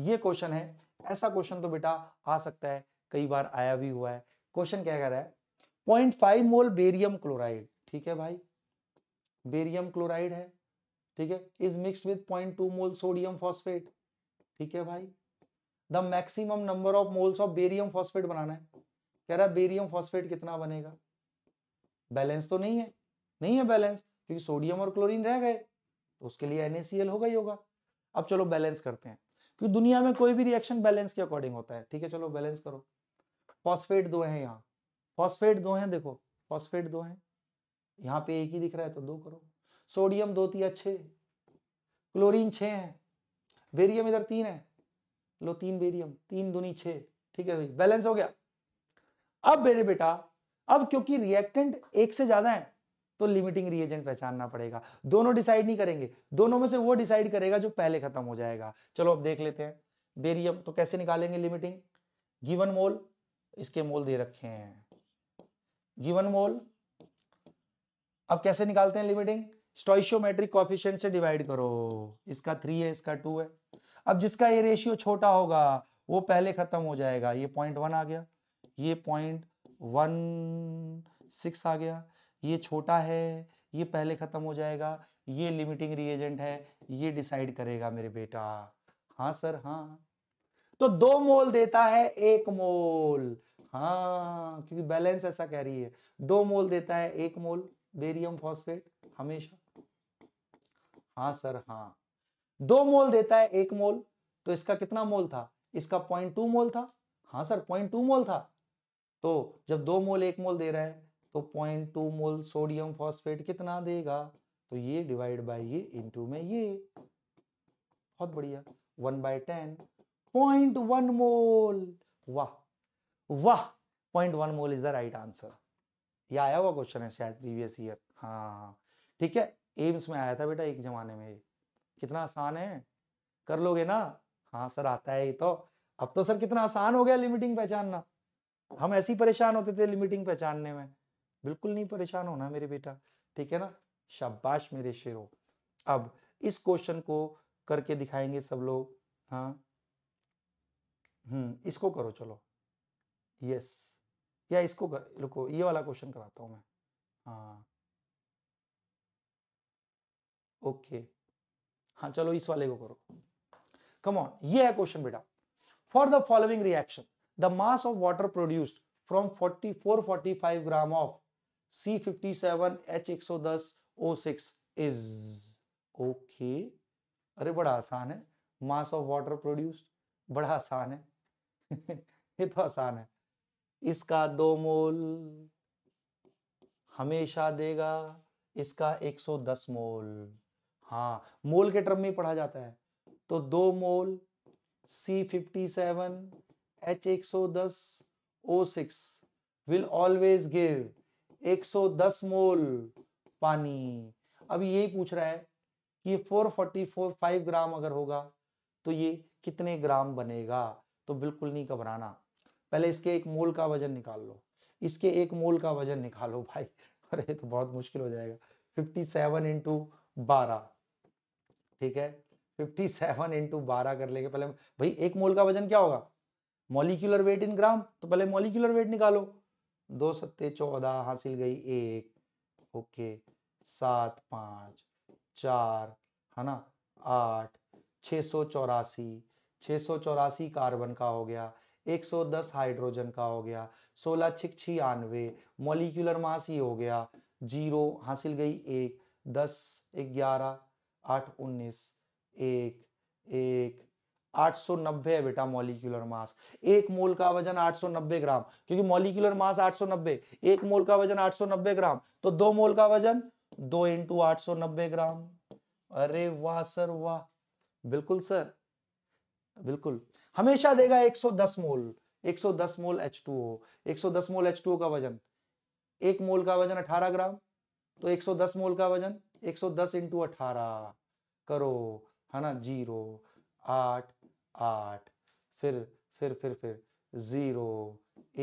ये क्वेश्चन है ऐसा क्वेश्चन तो बेटा आ सकता है कई बार आया भी हुआ है क्वेश्चन क्या कह रहा है point five mole barium chloride ठीक है भाई बेरियम क्लोराइड है ठीक है is mix with point two mole sodium phosphate ठीक है भाई the maximum number of moles of barium phosphate बनाना है कह रहा है बेरियम फॉस्फेट कितना बनेगा बैलेंस तो नहीं है नहीं है बैलेंस क्योंकि सोडियम और क्लोरीन रह गए तो उसके लिए एनएसीएल होगा ही होगा अब चलो बैलेंस करते हैं क्योंकि दुनिया में कोई भी रिएक्शन बैलेंस के अकॉर्डिंग होता है ठीक है चलो बैलेंस करो फॉस्फेट दो है यहाँ फॉस्फेट दो है देखो फॉस्फेट दो है यहाँ पे एक ही दिख रहा है तो दो करो सोडियम दो तीन छः क्लोरीन छः है वेरियम इधर तीन है लो तीन बेरियम तीन दुनी छः ठीक है भाई बैलेंस हो गया अब मेरे बेटा अब क्योंकि रिएक्टेंट एक से ज्यादा है तो लिमिटिंग रिएजेंट पहचानना पड़ेगा दोनों डिसाइड नहीं करेंगे दोनों में से वो डिसाइड करेगा जो पहले खत्म हो जाएगा चलो अब देख लेते हैं बेरियम तो कैसे निकालेंगे लिमिटिंग गिवन मोल इसके मोल दे रखे हैं गिवन मोल अब कैसे निकालते हैं लिमिटिंग स्टोइशियोमेट्रिक कॉफिशियंट से डिवाइड करो इसका थ्री है इसका टू है अब जिसका ये रेशियो छोटा होगा वो पहले खत्म हो जाएगा ये पॉइंट वन आ गया ये पॉइंट वन सिक्स आ गया ये छोटा है ये पहले खत्म हो जाएगा ये लिमिटिंग रिएजेंट है ये डिसाइड करेगा मेरे बेटा हाँ सर हाँ तो दो मोल देता है एक मोल हाँ क्योंकि बैलेंस ऐसा कह रही है दो मोल देता है एक मोल बेरियम फॉस्फेट हमेशा हाँ सर हाँ दो मोल देता है एक मोल तो इसका कितना मोल था इसका पॉइंट टू मोल था हाँ सर पॉइंट टू मोल था तो जब दो मोल एक मोल दे रहा है तो point two mole sodium phosphate कितना देगा तो ये डिवाइड बाई ये इन में ये बहुत बढ़िया one by ten point one mole वाह वाह point one mole is the right answer ये आया हुआ क्वेश्चन है शायद प्रीवियस ईयर हाँ ठीक है एम्स में आया था बेटा एक जमाने में कितना आसान है कर लोगे ना हाँ सर आता है ये तो अब तो सर कितना आसान हो गया लिमिटिंग पहचानना हम ऐसे ही परेशान होते थे लिमिटिंग पहचानने में बिल्कुल नहीं परेशान होना मेरे बेटा ठीक है ना शाबाश मेरे शेरों अब इस क्वेश्चन को करके दिखाएंगे सब लोग हाँ हम्म इसको करो चलो यस या इसको कर, रुको ये वाला क्वेश्चन कराता हूँ मैं हाँ ओके okay. हाँ चलो इस वाले को करो कम ऑन ये है क्वेश्चन बेटा for the following reaction the mass of water produced from 44 45 gram of C fifty C57H110O6 is okay अरे बड़ा आसान है मास ऑफ वाटर प्रोड्यूस्ड बड़ा आसान है ये तो आसान है इसका दो मोल हमेशा देगा इसका 110 मोल हाँ मोल के टर्म में पढ़ा जाता है तो दो mole C fifty seven H एक सौ दस O six will always give एक सौ दस मोल पानी अब यही पूछ रहा है कि four forty four five gram अगर होगा तो ये कितने ग्राम बनेगा तो बिल्कुल नहीं घबराना पहले इसके एक मोल का वजन निकाल लो इसके एक मोल का वजन निकालो भाई अरे तो बहुत मुश्किल हो जाएगा फिफ्टी सेवन इंटू बारह ठीक है फिफ्टी सेवन इंटू बारह कर लेंगे पहले भाई एक मोल का वजन क्या होगा मॉलिक्यूलर वेट इन ग्राम तो पहले मॉलिक्यूलर वेट निकालो दो सत्ते चौदह हासिल गई एक ओके सात पाँच चार है ना आठ छः सौ चौरासी छः सौ चौरासी कार्बन का हो गया एक सौ दस हाइड्रोजन का हो गया सोलह छिक छियानवे मोलिकुलर मास ही हो गया जीरो हासिल गई एक दस ग्यारह आठ उन्नीस एक एक 890 है बेटा मॉलिक्यूलर मास एक मोल का वजन 890 ग्राम क्योंकि मॉलिक्यूलर मास 890 एक मोल का वजन 890 ग्राम तो दो मोल का वजन दो इंटू आठ ग्राम अरे वाह सर वाह बिल्कुल सर बिल्कुल हमेशा देगा 110 मोल 110 मोल H2O 110 मोल H2O का वजन एक मोल का वजन 18 ग्राम तो 110 मोल का वजन एक सौ दस इंटू अठारह करो है ना जीरो आठ आठ फिर फिर फिर फिर ज़ीरो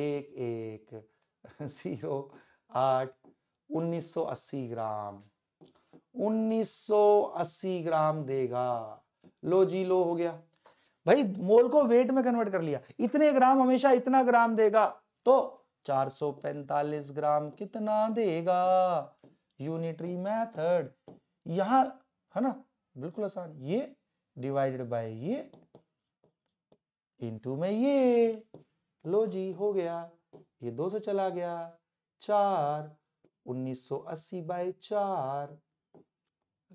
एक एक ज़ीरो आठ उन्नीस सौ अस्सी ग्राम उन्नीस सौ अस्सी ग्राम देगा लो जी लो हो गया भाई मोल को वेट में कन्वर्ट कर लिया इतने ग्राम हमेशा इतना ग्राम देगा तो 445 ग्राम कितना देगा यूनिटरी मैथड यहां है ना बिल्कुल आसान ये डिवाइडेड बाय ये इनटू में ये लो जी हो गया ये दो से चला गया चार 1980 बाय चार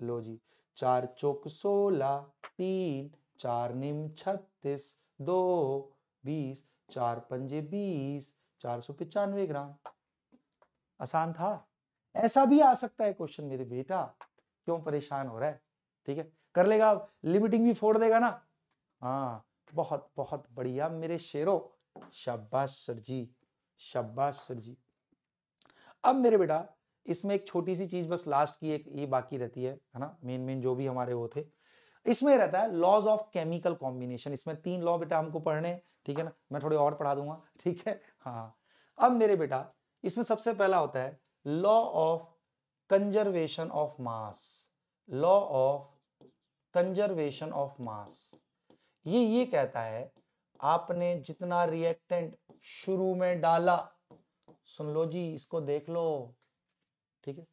लो जी चार चौक सोलह तीन चार निम छत्तीस दो बीस चार पंजे बीस चार सौ पिचानवे ग्राम आसान था ऐसा भी आ सकता है क्वेश्चन मेरे बेटा क्यों परेशान हो रहा है ठीक है कर लेगा लिमिटिंग भी फोड़ देगा ना हाँ बहुत बहुत बढ़िया मेरे शेरो शाबाश सर जी शाबाश सर जी अब मेरे बेटा इसमें एक छोटी सी चीज बस लास्ट की एक ये बाकी रहती है है ना मेन मेन जो भी हमारे वो थे इसमें रहता है लॉज ऑफ केमिकल कॉम्बिनेशन इसमें तीन लॉ बेटा हमको पढ़ने ठीक है ना मैं थोड़े और पढ़ा दूंगा ठीक है हाँ अब मेरे बेटा इसमें सबसे पहला होता है law of conservation of mass law of conservation of mass ये ये कहता है आपने जितना रिएक्टेंट शुरू में डाला सुन लो जी इसको देख लो ठीक है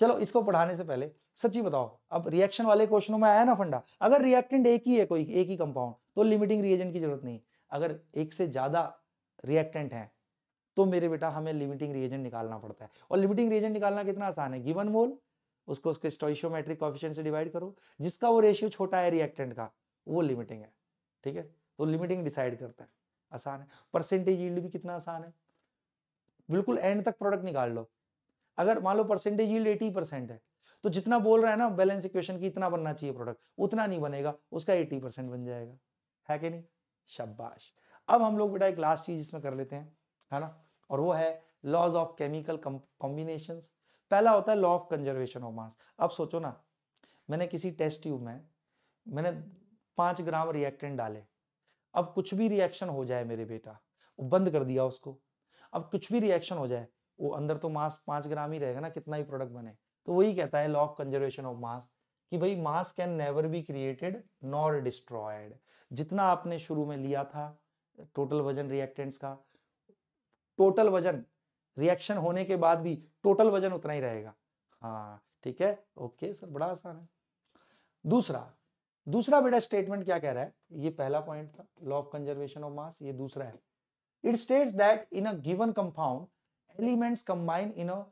चलो इसको पढ़ाने से पहले सच्ची बताओ अब रिएक्शन वाले क्वेश्चनों में आया ना फंडा अगर रिएक्टेंट एक ही है कोई एक ही कंपाउंड तो लिमिटिंग रिएजेंट की जरूरत नहीं अगर एक से ज्यादा रिएक्टेंट है तो मेरे बेटा हमें लिमिटिंग रिएजेंट निकालना पड़ता है और लिमिटिंग रिएजेंट निकालना कितना आसान है गिवन मोल उसको उसके स्टोइशियोमेट्रिक कॉफिशियन से डिवाइड करो जिसका वो रेशियो छोटा है रिएक्टेंट का वो लिमिटिंग है ठीक है तो लिमिटिंग डिसाइड करता है आसान है परसेंटेज यील्ड भी कितना आसान है बिल्कुल एंड तक प्रोडक्ट निकाल लो अगर मान लो परसेंटेज यील्ड एटी परसेंट है तो जितना बोल रहा है ना बैलेंस इक्वेशन की इतना बनना चाहिए प्रोडक्ट उतना नहीं बनेगा उसका एटी परसेंट बन जाएगा है कि नहीं शाबाश अब हम लोग बेटा एक लास्ट चीज इसमें कर लेते हैं है ना और वो है लॉज ऑफ केमिकल कॉम्बिनेशन पहला होता है law of conservation of mass अब सोचो ना मैंने किसी टेस्ट ट्यूब में मैंने पाँच ग्राम रिएक्टेंट डाले अब कुछ भी रिएक्शन हो जाए मेरे बेटा वो बंद कर दिया उसको अब कुछ भी रिएक्शन हो जाए वो अंदर तो मास पांच ग्राम ही रहेगा ना कितना ही प्रोडक्ट बने तो वही कहता है law of conservation of mass कि भाई mass can never be created nor destroyed जितना आपने शुरू में लिया था टोटल वजन रिएक्टेंट्स का टोटल वजन रिएक्शन होने के बाद भी टोटल वजन उतना ही रहेगा हाँ ठीक है ओके सर बड़ा आसान है दूसरा दूसरा बेटा स्टेटमेंट क्या कह रहा है ये पहला पॉइंट था law of conservation of mass ये दूसरा है it states that in a given compound elements combine in a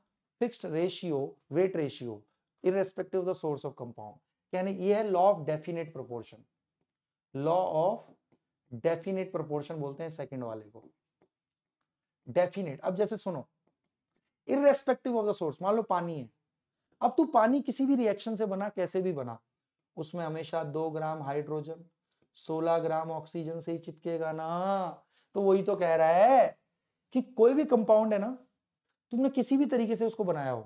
fixed ratio weight ratio irrespective of the source of compound कहने ये है law of definite proportion law of definite proportion बोलते हैं second वाले को डेफिनेट अब जैसे सुनो इेस्पेक्टिव ऑफ द सोर्स मान लो पानी है अब तू पानी किसी भी रिएक्शन से बना कैसे भी बना उसमें हमेशा दो ग्राम हाइड्रोजन सोलह ग्राम ऑक्सीजन से ही चिपकेगा ना तो वही तो कह रहा है कि कोई भी कंपाउंड है ना तुमने किसी भी तरीके से उसको बनाया हो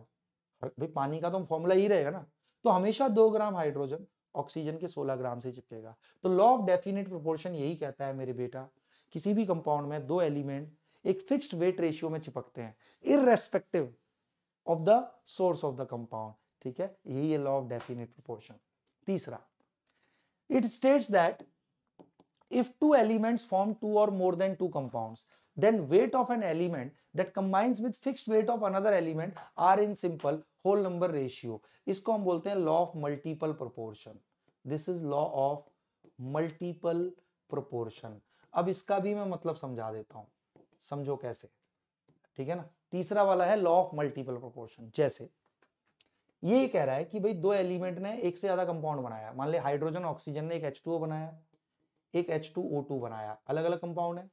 भाई पानी का तो फॉर्मूला ही रहेगा ना तो हमेशा दो ग्राम हाइड्रोजन ऑक्सीजन के सोलह ग्राम से चिपकेगा तो लॉ ऑफ डेफिनेट प्रोपोर्शन यही कहता है मेरे बेटा किसी भी कंपाउंड में दो एलिमेंट एक फिक्स्ड वेट रेशियो में चिपकते हैं irrespective of the source of the compound ठीक है यही है लॉ ऑफ डेफिनेट प्रोपोर्शन तीसरा it states that if two elements form two or more than two compounds then weight of an element that combines with fixed weight of another element are in simple whole number ratio इसको हम बोलते हैं law of multiple proportion this is law of multiple proportion अब इसका भी मैं मतलब समझा देता हूं समझो कैसे ठीक है ना तीसरा वाला है लॉ ऑफ मल्टीपल प्रोपोर्शन जैसे ये कह रहा है कि भाई दो एलिमेंट ने एक से ज्यादा कंपाउंड बनाया मान ले हाइड्रोजन ऑक्सीजन ने एक एच बनाया एक एच बनाया अलग अलग कंपाउंड है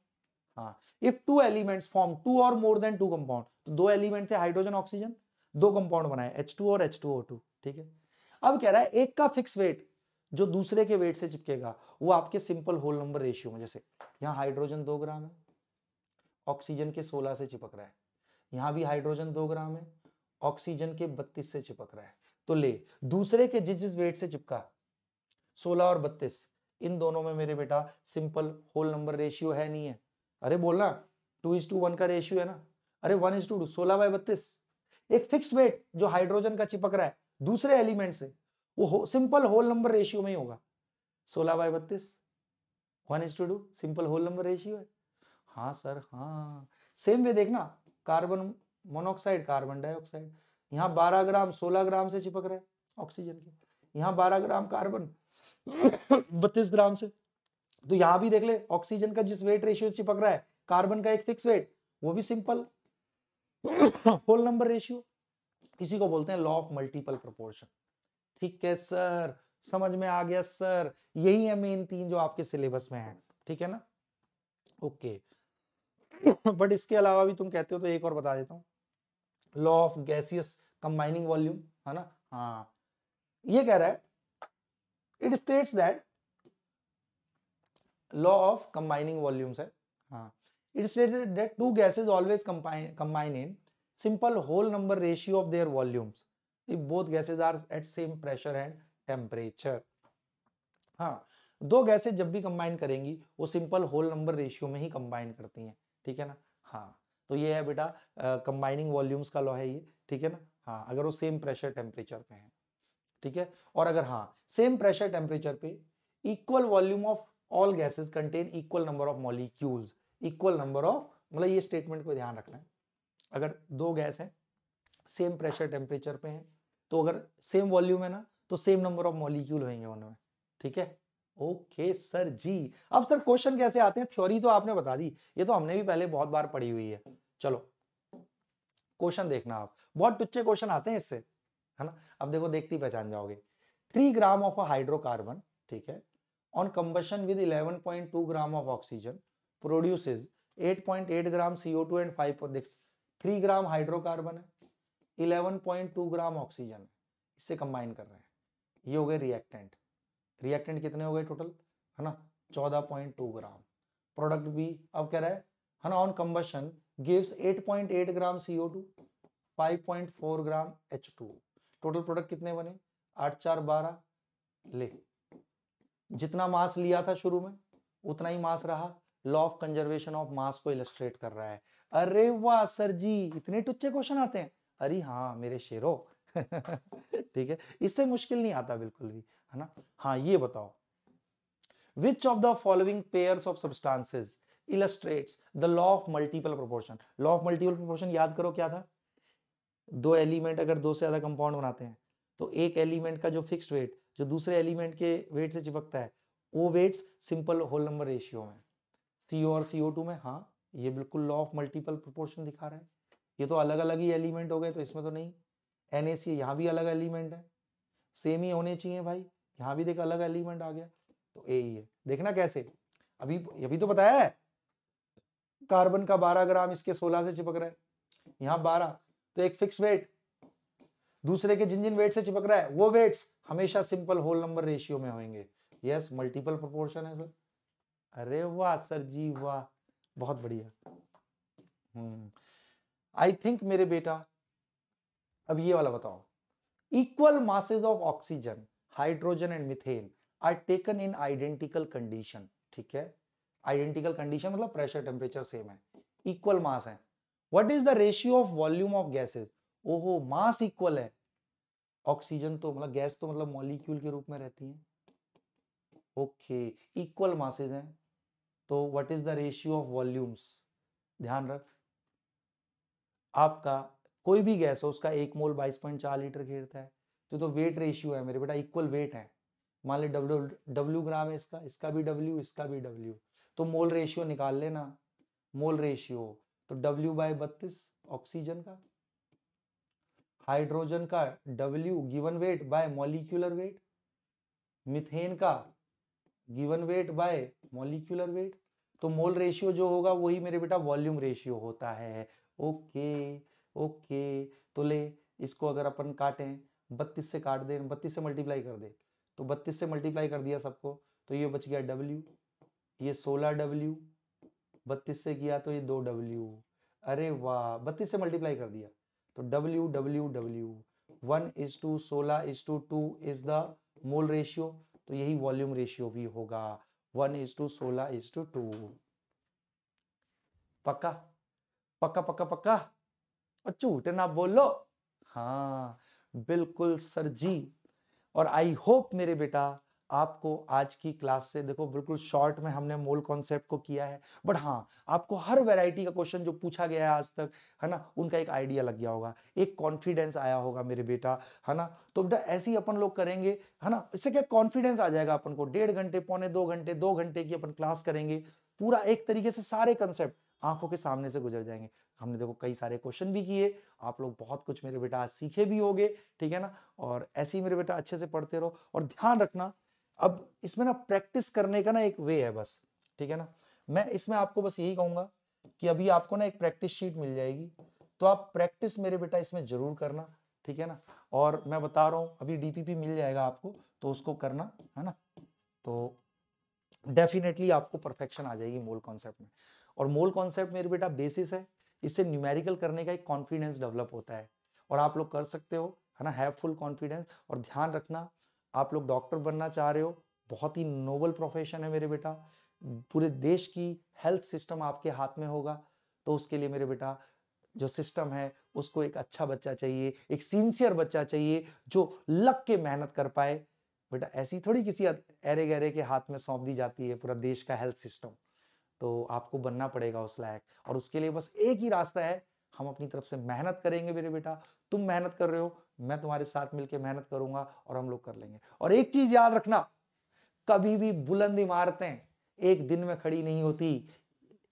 हाँ if two elements form two or more than two compound तो दो एलिमेंट थे हाइड्रोजन ऑक्सीजन दो कंपाउंड बनाए एच और एच ठीक है अब कह रहा है एक का फिक्स वेट जो दूसरे के वेट से चिपकेगा वो आपके सिंपल होल नंबर रेशियो में जैसे यहाँ हाइड्रोजन दो ग्राम है ऑक्सीजन के 16 से चिपक रहा है यहां भी हाइड्रोजन दो ग्राम है ऑक्सीजन के 32 से चिपक रहा है तो ले दूसरे के जिस जिस वेट से चिपका 16 और 32 इन दोनों में मेरे बेटा सिंपल होल नंबर रेशियो है नहीं है अरे बोलना टू इज टू वन का रेशियो है ना अरे वन इज टू टू सोलह बाय बत्तीस एक फिक्स वेट जो हाइड्रोजन का चिपक रहा है दूसरे एलिमेंट से वो हो, सिंपल होल नंबर रेशियो में ही होगा सोलह बाय बत्तीस one is to two simple whole number ratio है हाँ सर हाँ सेम वे देखना कार्बन मोनोऑक्साइड कार्बन डाइऑक्साइड यहाँ 12 ग्राम 16 ग्राम से चिपक रहा है ऑक्सीजन के यहाँ 12 ग्राम कार्बन 32 ग्राम से तो यहाँ भी देख ले ऑक्सीजन का जिस वेट रेशियो चिपक रहा है कार्बन का एक फिक्स वेट वो भी सिंपल होल नंबर रेशियो इसी को बोलते हैं लॉ ऑफ मल्टीपल प्रोपोर्शन ठीक है सर समझ में आ गया सर यही है मेन तीन जो आपके सिलेबस में है ठीक है ना ओके okay. बट इसके अलावा भी तुम कहते हो तो एक और बता देता हूँ law of gaseous combining volume है ना हाँ ये कह रहा है it states that law of combining volumes है हाँ it stated that two gases always combine in simple whole number ratio of their volumes if both gases are at same pressure and temperature हाँ दो gases जब भी combine करेंगी वो simple whole number ratio में ही combine करती हैं ठीक है ना हाँ तो ये है बेटा कंबाइनिंग वॉल्यूम्स का लॉ है ये ठीक है ना हाँ अगर वो सेम प्रेशर टेम्परेचर पे है ठीक है और अगर हाँ सेम प्रेशर टेम्परेचर पे equal volume of all gases contain equal number of molecules equal number of मतलब ये स्टेटमेंट को ध्यान रखना है अगर दो गैस है सेम प्रेशर टेम्परेचर पे है तो अगर सेम वॉल्यूम है ना तो सेम नंबर ऑफ मॉलिक्यूल होंगे उनमें ठीक है ओके सर जी अब सर क्वेश्चन कैसे आते हैं थ्योरी तो आपने बता दी ये तो हमने भी पहले बहुत बार पढ़ी हुई है चलो क्वेश्चन देखना आप बहुत टुच्चे क्वेश्चन आते हैं इससे है ना अब देखो देखती पहचान जाओगे थ्री ग्राम ऑफ हाइड्रोकार्बन ठीक है on combustion with 11.2 gram of oxygen produces 8.8 gram two and five देख थ्री ग्राम हाइड्रोकार्बन है 11.2 ग्राम ऑक्सीजन इससे कंबाइन कर रहे हैं ये हो गए रिएक्टेंट रिएक्टेंट कितने हो गए टोटल है ना चौदह point two gram product B अब कह रहा है ना on combustion gives eight point eight gram CO two five point four gram H two total product कितने बने आठ चार बारह ले जितना मास लिया था शुरू में उतना ही मास रहा law of conservation of mass को इलस्ट्रेट कर रहा है अरे वाह सर जी इतने टुच्चे क्वेश्चन आते हैं अरे हाँ मेरे शेरों ठीक है इससे मुश्किल नहीं आता बिल्कुल भी है ना हाँ ये बताओ which of the following pair of substances illustrates the law of multiple proportion law of multiple proportion याद करो क्या था दो एलिमेंट अगर दो से ज्यादा कंपाउंड बनाते हैं तो एक एलिमेंट का जो फिक्स्ड वेट जो दूसरे एलिमेंट के वेट से चिपकता है वो weights simple whole number ratio में सी और सी टू में हाँ ये बिल्कुल लॉ ऑफ मल्टीपल प्रोपोर्शन दिखा रहा है ये तो अलग अलग ही एलिमेंट हो गए तो इसमें तो नहीं एन ए सी यहाँ भी अलग एलिमेंट है सेम ही होने चाहिए भाई यहाँ भी देख अलग एलिमेंट आ गया तो ए ही है देखना कैसे अभी अभी तो बताया है कार्बन का 12 ग्राम इसके 16 से चिपक रहा है यहाँ 12 तो एक फिक्स वेट दूसरे के जिन जिन वेट से चिपक रहा है वो वेट्स हमेशा सिंपल होल नंबर रेशियो में होंगे यस मल्टीपल प्रोपोर्शन है सर अरे वाह सर जी वाह बहुत बढ़िया आई हम्म, थिंक मेरे बेटा अब ये वाला बताओ equal masses of oxygen hydrogen and methane are taken in identical condition ठीक है आइडेंटिकल कंडीशन मतलब प्रेशर टेम्परेचर सेम है इक्वल मास है what is the ratio of volume of gases ओहो मास इक्वल है ऑक्सीजन तो मतलब गैस तो मतलब मॉलिक्यूल के रूप में रहती है ओके इक्वल मासेज है तो what is the ratio of volumes ध्यान रख आपका कोई भी गैस हो उसका एक मोल बाईस पॉइंट चार लीटर घेरता है तो तो वेट रेशियो है मेरे बेटा इक्वल वेट है मान ले डब्ल्यू डब्ल्यू ग्राम है इसका इसका भी डब्ल्यू इसका भी डब्ल्यू तो मोल रेशियो निकाल लेना मोल रेशियो तो डब्ल्यू बाय बत्तीस ऑक्सीजन का हाइड्रोजन का W given weight by molecular weight methane का given weight by molecular weight तो मोल रेशियो जो होगा वही मेरे बेटा वॉल्यूम रेशियो होता है ओके okay. ओके तो ले इसको अगर अपन काटें बत्तीस से काट दें बत्तीस से मल्टीप्लाई कर दे तो बत्तीस से मल्टीप्लाई कर दिया सबको तो ये बच गया डब्ल्यू ये सोलह डब्ल्यू बत्तीस से किया तो ये दो डब्ल्यू अरे वाह बत्तीस से मल्टीप्लाई कर दिया तो W W W one is to सोलह is to two is the mole ratio तो यही वॉल्यूम रेशियो भी होगा वन इज टू सोलह इज टू टू पक्का पक्का पक्का पक्का और झूठ ना बोलो हाँ बिल्कुल सर जी और आई होप मेरे बेटा आपको आज की क्लास से देखो बिल्कुल शॉर्ट में हमने मूल कॉन्सेप्ट को किया है बट हाँ आपको हर वैरायटी का क्वेश्चन जो पूछा गया है आज तक है ना उनका एक आइडिया लग गया होगा एक कॉन्फिडेंस आया होगा मेरे बेटा है ना तो बेटा ऐसे ही अपन लोग करेंगे है ना इससे क्या कॉन्फिडेंस आ जाएगा अपन को डेढ़ घंटे पौने दो घंटे दो घंटे की अपन क्लास करेंगे पूरा एक तरीके से सारे कंसेप्ट आंखों के सामने से गुजर जाएंगे हमने देखो कई सारे क्वेश्चन भी किए आप लोग बहुत कुछ मेरे बेटा सीखे भी होगे ठीक है ना और ऐसे ही मेरे बेटा अच्छे से पढ़ते रहो और ध्यान रखना अब इसमें ना प्रैक्टिस करने का ना एक वे है बस ठीक है ना मैं इसमें आपको बस यही कहूंगा कि अभी आपको ना एक प्रैक्टिस शीट मिल जाएगी तो आप प्रैक्टिस मेरे बेटा इसमें जरूर करना ठीक है ना और मैं बता रहा हूँ अभी डीपीपी मिल जाएगा आपको तो उसको करना है ना तो डेफिनेटली आपको परफेक्शन आ जाएगी मोल कॉन्सेप्ट में और मोल कॉन्सेप्ट मेरे बेटा बेसिस है इससे न्यूमेरिकल करने का एक कॉन्फिडेंस डेवलप होता है और आप लोग कर सकते हो है ना हैव फुल कॉन्फिडेंस और ध्यान रखना आप लोग डॉक्टर बनना चाह रहे हो बहुत ही नोबल प्रोफेशन है मेरे बेटा पूरे देश की हेल्थ सिस्टम आपके हाथ में होगा तो उसके लिए मेरे बेटा जो सिस्टम है उसको एक अच्छा बच्चा चाहिए एक सिंसियर बच्चा चाहिए जो लग के मेहनत कर पाए बेटा ऐसी थोड़ी किसी अरे गहरे के हाथ में सौंप दी जाती है पूरा देश का हेल्थ सिस्टम तो आपको बनना पड़ेगा उस लायक और उसके लिए बस एक ही रास्ता है हम अपनी तरफ से मेहनत करेंगे मेरे बेटा तुम मेहनत कर रहे हो मैं तुम्हारे साथ मिलकर मेहनत करूंगा और हम लोग कर लेंगे और एक चीज याद रखना कभी भी बुलंद इमारतें एक दिन में खड़ी नहीं होती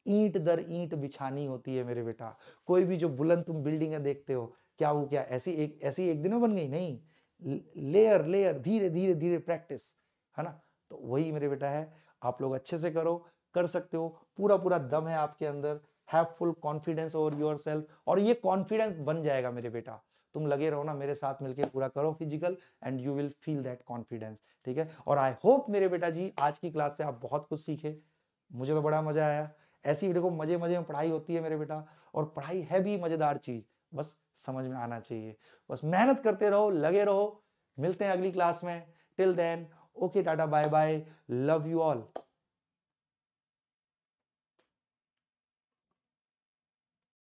ईंट दर ईंट बिछानी होती है मेरे बेटा कोई भी जो बुलंद तुम बिल्डिंग देखते हो क्या वो क्या ऐसी एक ऐसी एक दिन में बन गई नहीं लेयर लेयर धीरे धीरे धीरे प्रैक्टिस है ना तो वही मेरे बेटा है आप लोग अच्छे से करो कर सकते हो पूरा पूरा दम है आपके अंदर have full confidence over yourself और ये कॉन्फिडेंस बन जाएगा मेरे बेटा तुम लगे रहो ना मेरे साथ मिलकर पूरा करो physical and you will feel that confidence ठीक है और आई होप मेरे बेटा जी आज की क्लास से आप बहुत कुछ सीखे मुझे तो बड़ा मजा आया ऐसी देखो मजे मजे में पढ़ाई होती है मेरे बेटा और पढ़ाई है भी मजेदार चीज बस समझ में आना चाहिए बस मेहनत करते रहो लगे रहो मिलते हैं अगली क्लास में till then okay tata bye bye love you all